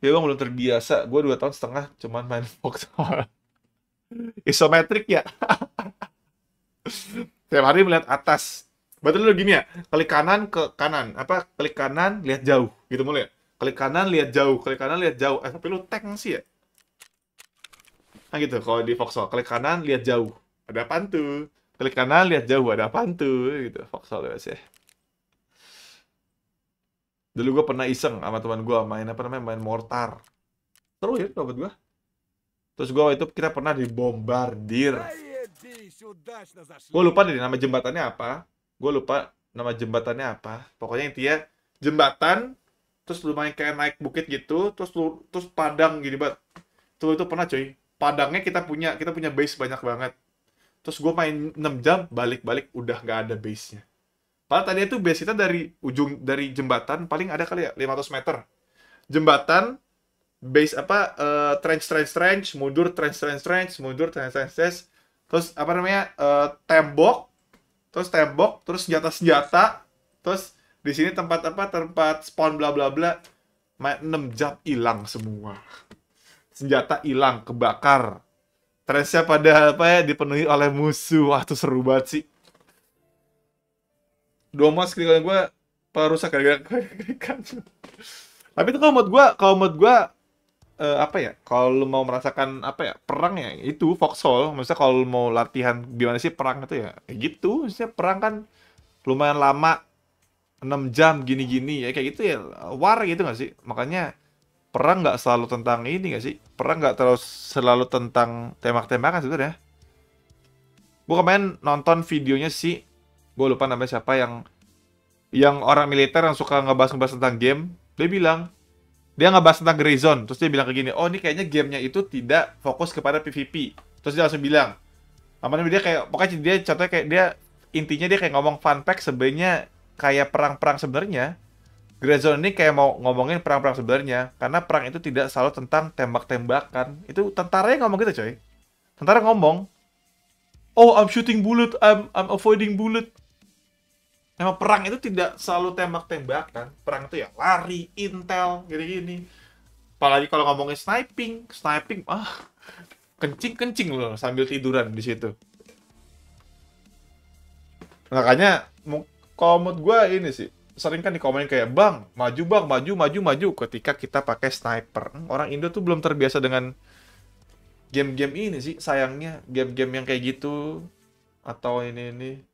ya bang belum terbiasa gue dua tahun setengah cuman main Fox [laughs] isometrik ya tiap hari melihat atas berarti lu gini ya klik kanan ke kanan apa klik kanan lihat jauh gitu mulai ya? klik kanan lihat jauh klik kanan lihat jauh eh, tapi lu tank sih ya nah gitu kalau di Foxhole klik kanan lihat jauh ada pantu. klik kanan lihat jauh ada pantu. gitu Foxhole ya dulu gue pernah iseng sama teman gue main apa namanya main mortar seru ya buat gue Terus gue itu kita pernah dibombardir. Nah, iya, gue lupa deh nama jembatannya apa. Gue lupa nama jembatannya apa. Pokoknya intinya jembatan terus lumayan kayak naik bukit gitu terus terus padang gini banget tuh itu pernah coy, padangnya kita punya kita punya base banyak banget terus gue main 6 jam balik-balik udah gak ada base nya padahal tadi itu base kita dari ujung dari jembatan paling ada kali ya 500 meter jembatan base apa uh, trench trench trench mundur trench trench trench mundur trench trench trench terus apa namanya uh, tembok terus tembok terus senjata senjata terus di sini tempat apa tempat spawn bla bla bla main enam jam hilang semua senjata hilang kebakar trenchnya pada apa ya dipenuhi oleh musuh wah seru banget sih dua mas kira gue perusak gara-gara tapi itu kalau mod gue kalau mod gue uh, apa ya kalau lu mau merasakan apa ya perang ya itu foxhole maksudnya kalau mau latihan gimana sih perang itu ya, ya gitu maksudnya perang kan lumayan lama 6 jam gini-gini ya kayak gitu ya war gitu gak sih makanya perang nggak selalu tentang ini gak sih perang nggak terus selalu tentang tembak-tembakan sebenarnya gue kemarin nonton videonya sih gue lupa namanya siapa yang yang orang militer yang suka ngebahas-ngebahas tentang game dia bilang dia ngebahas tentang Grey Zone terus dia bilang kayak gini oh ini kayaknya gamenya itu tidak fokus kepada PvP terus dia langsung bilang apa namanya dia kayak pokoknya dia contohnya kayak dia intinya dia kayak ngomong fun pack sebenarnya kayak perang-perang sebenarnya Grey Zone ini kayak mau ngomongin perang-perang sebenarnya karena perang itu tidak selalu tentang tembak-tembakan itu tentara yang ngomong gitu coy tentara ngomong oh I'm shooting bullet I'm I'm avoiding bullet emang perang itu tidak selalu tembak-tembakan perang itu ya lari intel gini-gini apalagi kalau ngomongin sniping sniping ah kencing-kencing loh sambil tiduran di situ makanya kalau gue ini sih sering kan dikomenin kayak bang maju bang maju maju maju ketika kita pakai sniper orang Indo tuh belum terbiasa dengan game-game ini sih sayangnya game-game yang kayak gitu atau ini ini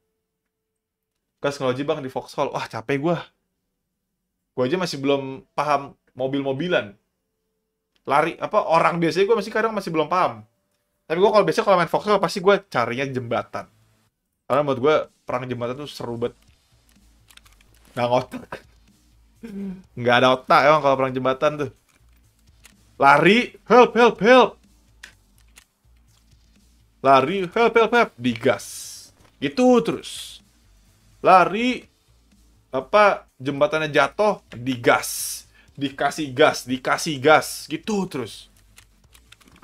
Kas ngeloji bang di Vauxhall wah capek gue gue aja masih belum paham mobil-mobilan lari apa orang biasanya gue masih kadang masih belum paham tapi gue kalau biasanya kalau main Vauxhall pasti gue carinya jembatan karena buat gue perang jembatan tuh seru banget nggak ngotak nggak ada otak emang kalau perang jembatan tuh lari help help help lari help help help digas gitu terus lari apa jembatannya jatuh di gas dikasih gas dikasih gas gitu terus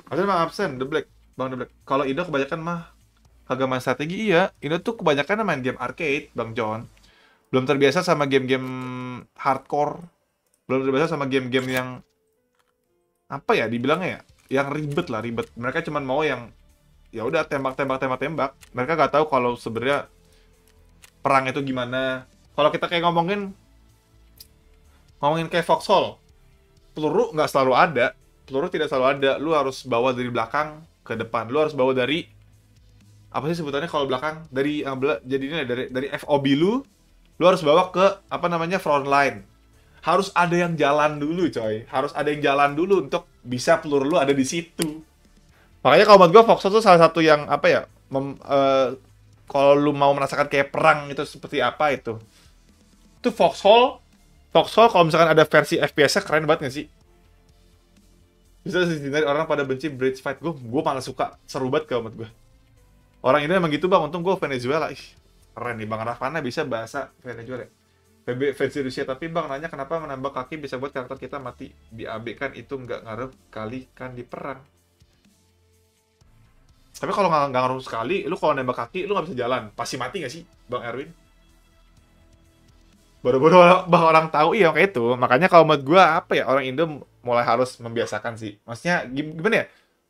ada bang absen the black bang the black kalau Indo kebanyakan mah kagak main strategi iya Indo tuh kebanyakan main game arcade bang John belum terbiasa sama game-game hardcore belum terbiasa sama game-game yang apa ya dibilangnya ya yang ribet lah ribet mereka cuman mau yang ya udah tembak tembak tembak tembak mereka nggak tahu kalau sebenarnya perang itu gimana kalau kita kayak ngomongin ngomongin kayak foxhole peluru nggak selalu ada peluru tidak selalu ada lu harus bawa dari belakang ke depan lu harus bawa dari apa sih sebutannya kalau belakang dari uh, bela, ini dari dari FOB lu lu harus bawa ke apa namanya front line harus ada yang jalan dulu coy harus ada yang jalan dulu untuk bisa peluru lu ada di situ makanya kalau menurut gue Foxhole tuh salah satu yang apa ya mem, uh, kalau lu mau merasakan kayak perang itu seperti apa itu itu Foxhole Foxhole kalau misalkan ada versi FPS-nya keren banget gak sih bisa dihindari orang pada benci bridge fight gue gue malah suka seru banget kalau menurut gue orang ini emang gitu bang untung gue Venezuela ih keren nih bang Rafana bisa bahasa Venezuela PB versi Rusia tapi bang nanya kenapa menambah kaki bisa buat karakter kita mati di AB kan itu nggak ngaruh kali kan di perang tapi kalau nggak nggak ngaruh sekali, lu kalau nembak kaki, lu nggak bisa jalan. Pasti mati nggak sih, Bang Erwin? Baru-baru bang orang tahu iya kayak itu. Makanya kalau menurut gue apa ya orang Indo mulai harus membiasakan sih. Maksudnya gimana ya?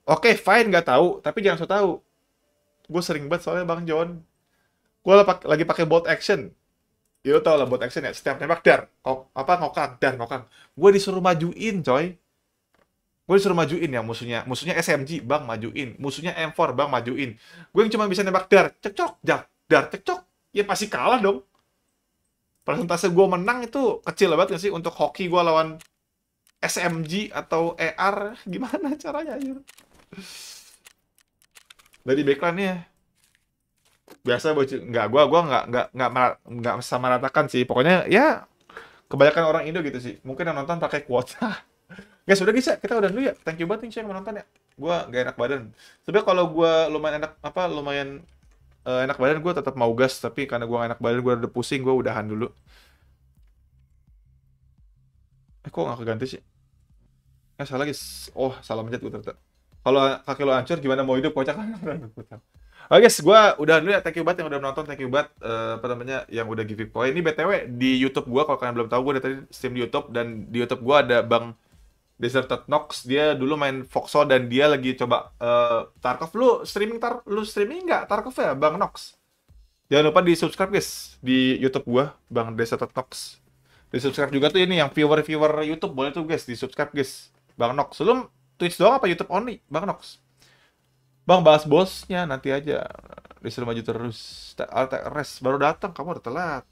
Oke, fine nggak tahu, tapi jangan so tahu. Gue sering banget soalnya Bang John. Gue lagi pakai bot action. Ya lo tau lah bot action ya, setiap nembak dar, kok, apa ngokang, dar ngokang. Gue disuruh majuin coy, Gue disuruh majuin ya musuhnya. Musuhnya SMG, bang majuin. Musuhnya M4, bang majuin. Gue yang cuma bisa nembak dar, cekcok, dar, dar, cekcok. Ya pasti kalah dong. Persentase gue menang itu kecil banget gak sih untuk hoki gue lawan SMG atau ER. [laughs] Gimana caranya? Anjir? Dari backline ya biasa bocil nggak gue gua nggak nggak nggak nggak sama ratakan sih pokoknya ya kebanyakan orang Indo gitu sih mungkin yang nonton pakai kuota [laughs] Guys, sudah bisa kita udah dulu ya. Thank you banget yang menonton ya. Gua gak enak badan. Tapi kalau gua lumayan enak apa lumayan uh, enak badan gua tetap mau gas tapi karena gue enak badan gua udah pusing gua udahan dulu eh kok gak keganti sih eh salah guys oh salah mencet gua ternyata kalau kaki lo hancur gimana mau hidup kocak [laughs] Oke guys, gue udah dulu ya. Thank you banget yang udah menonton, thank you banget uh, apa namanya yang udah giving point. Ini btw di YouTube gue kalau kalian belum tahu gue dari tadi stream di YouTube dan di YouTube gue ada Bang Deserted Nox dia dulu main Foxo dan dia lagi coba uh, Tarkov lu streaming tar lu streaming nggak Tarkov ya Bang Nox jangan lupa di subscribe guys di YouTube gua Bang Deserted Nox di subscribe juga tuh ini yang viewer viewer YouTube boleh tuh guys di subscribe guys Bang Nox sebelum Twitch doang apa YouTube only Bang Nox Bang bahas bosnya nanti aja di maju terus ah, rest baru datang kamu udah telat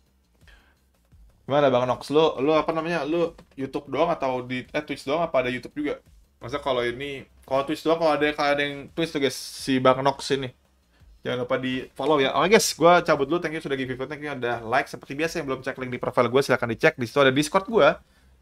Gimana Bang Nox, lu, lo apa namanya, lo YouTube doang atau di eh, Twitch doang apa ada YouTube juga? Masa kalau ini, kalau Twitch doang, kalau ada, kalau ada yang Twitch tuh guys, si Bang Nox ini. Jangan lupa di follow ya. Oke okay, guys, gue cabut dulu. Thank you sudah give feedback. Thank you ada like. Seperti biasa yang belum cek link di profile gue silahkan dicek. Di situ ada Discord gue.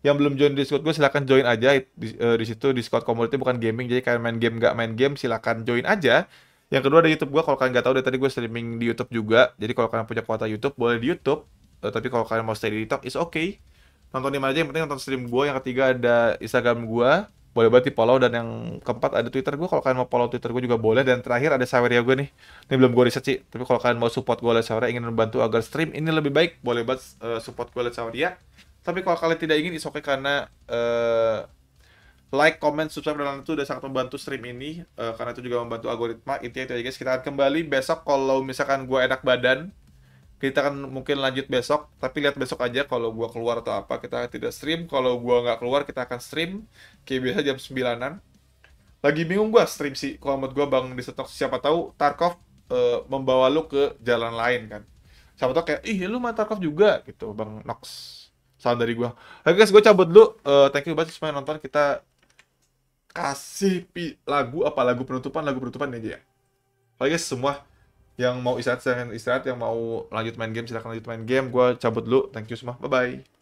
Yang belum join Discord gue silahkan join aja. Di, uh, di situ Discord community bukan gaming. Jadi kalian main game nggak main game silahkan join aja. Yang kedua ada YouTube gue. Kalau kalian nggak tahu dari tadi gue streaming di YouTube juga. Jadi kalau kalian punya kuota YouTube boleh di YouTube Eh, tapi kalau kalian mau stay di TikTok is okay mana aja yang penting nonton stream gue yang ketiga ada Instagram gue boleh banget di follow dan yang keempat ada Twitter gue kalau kalian mau follow Twitter gue juga boleh dan terakhir ada Saweria gue nih ini belum gue riset sih tapi kalau kalian mau support gue lewat Saweria ingin membantu agar stream ini lebih baik boleh banget uh, support gue lewat Saweria tapi kalau kalian tidak ingin is okay karena uh, like, comment, subscribe dan lain itu udah sangat membantu stream ini uh, karena itu juga membantu algoritma intinya itu aja guys kita akan kembali besok kalau misalkan gue enak badan kita akan mungkin lanjut besok tapi lihat besok aja kalau gua keluar atau apa kita tidak stream kalau gua nggak keluar kita akan stream kayak biasa jam sembilanan lagi bingung gua stream sih kalau menurut gua Bang di setok siapa tahu Tarkov uh, membawa lu ke jalan lain kan siapa tahu kayak ih lu main Tarkov juga gitu Bang Nox salam dari gua oke guys gua cabut dulu uh, thank you banget semuanya nonton kita kasih lagu apa lagu penutupan lagu penutupan aja ya oke guys semua yang mau istirahat istirahat yang mau lanjut main game silahkan lanjut main game gue cabut dulu thank you semua bye bye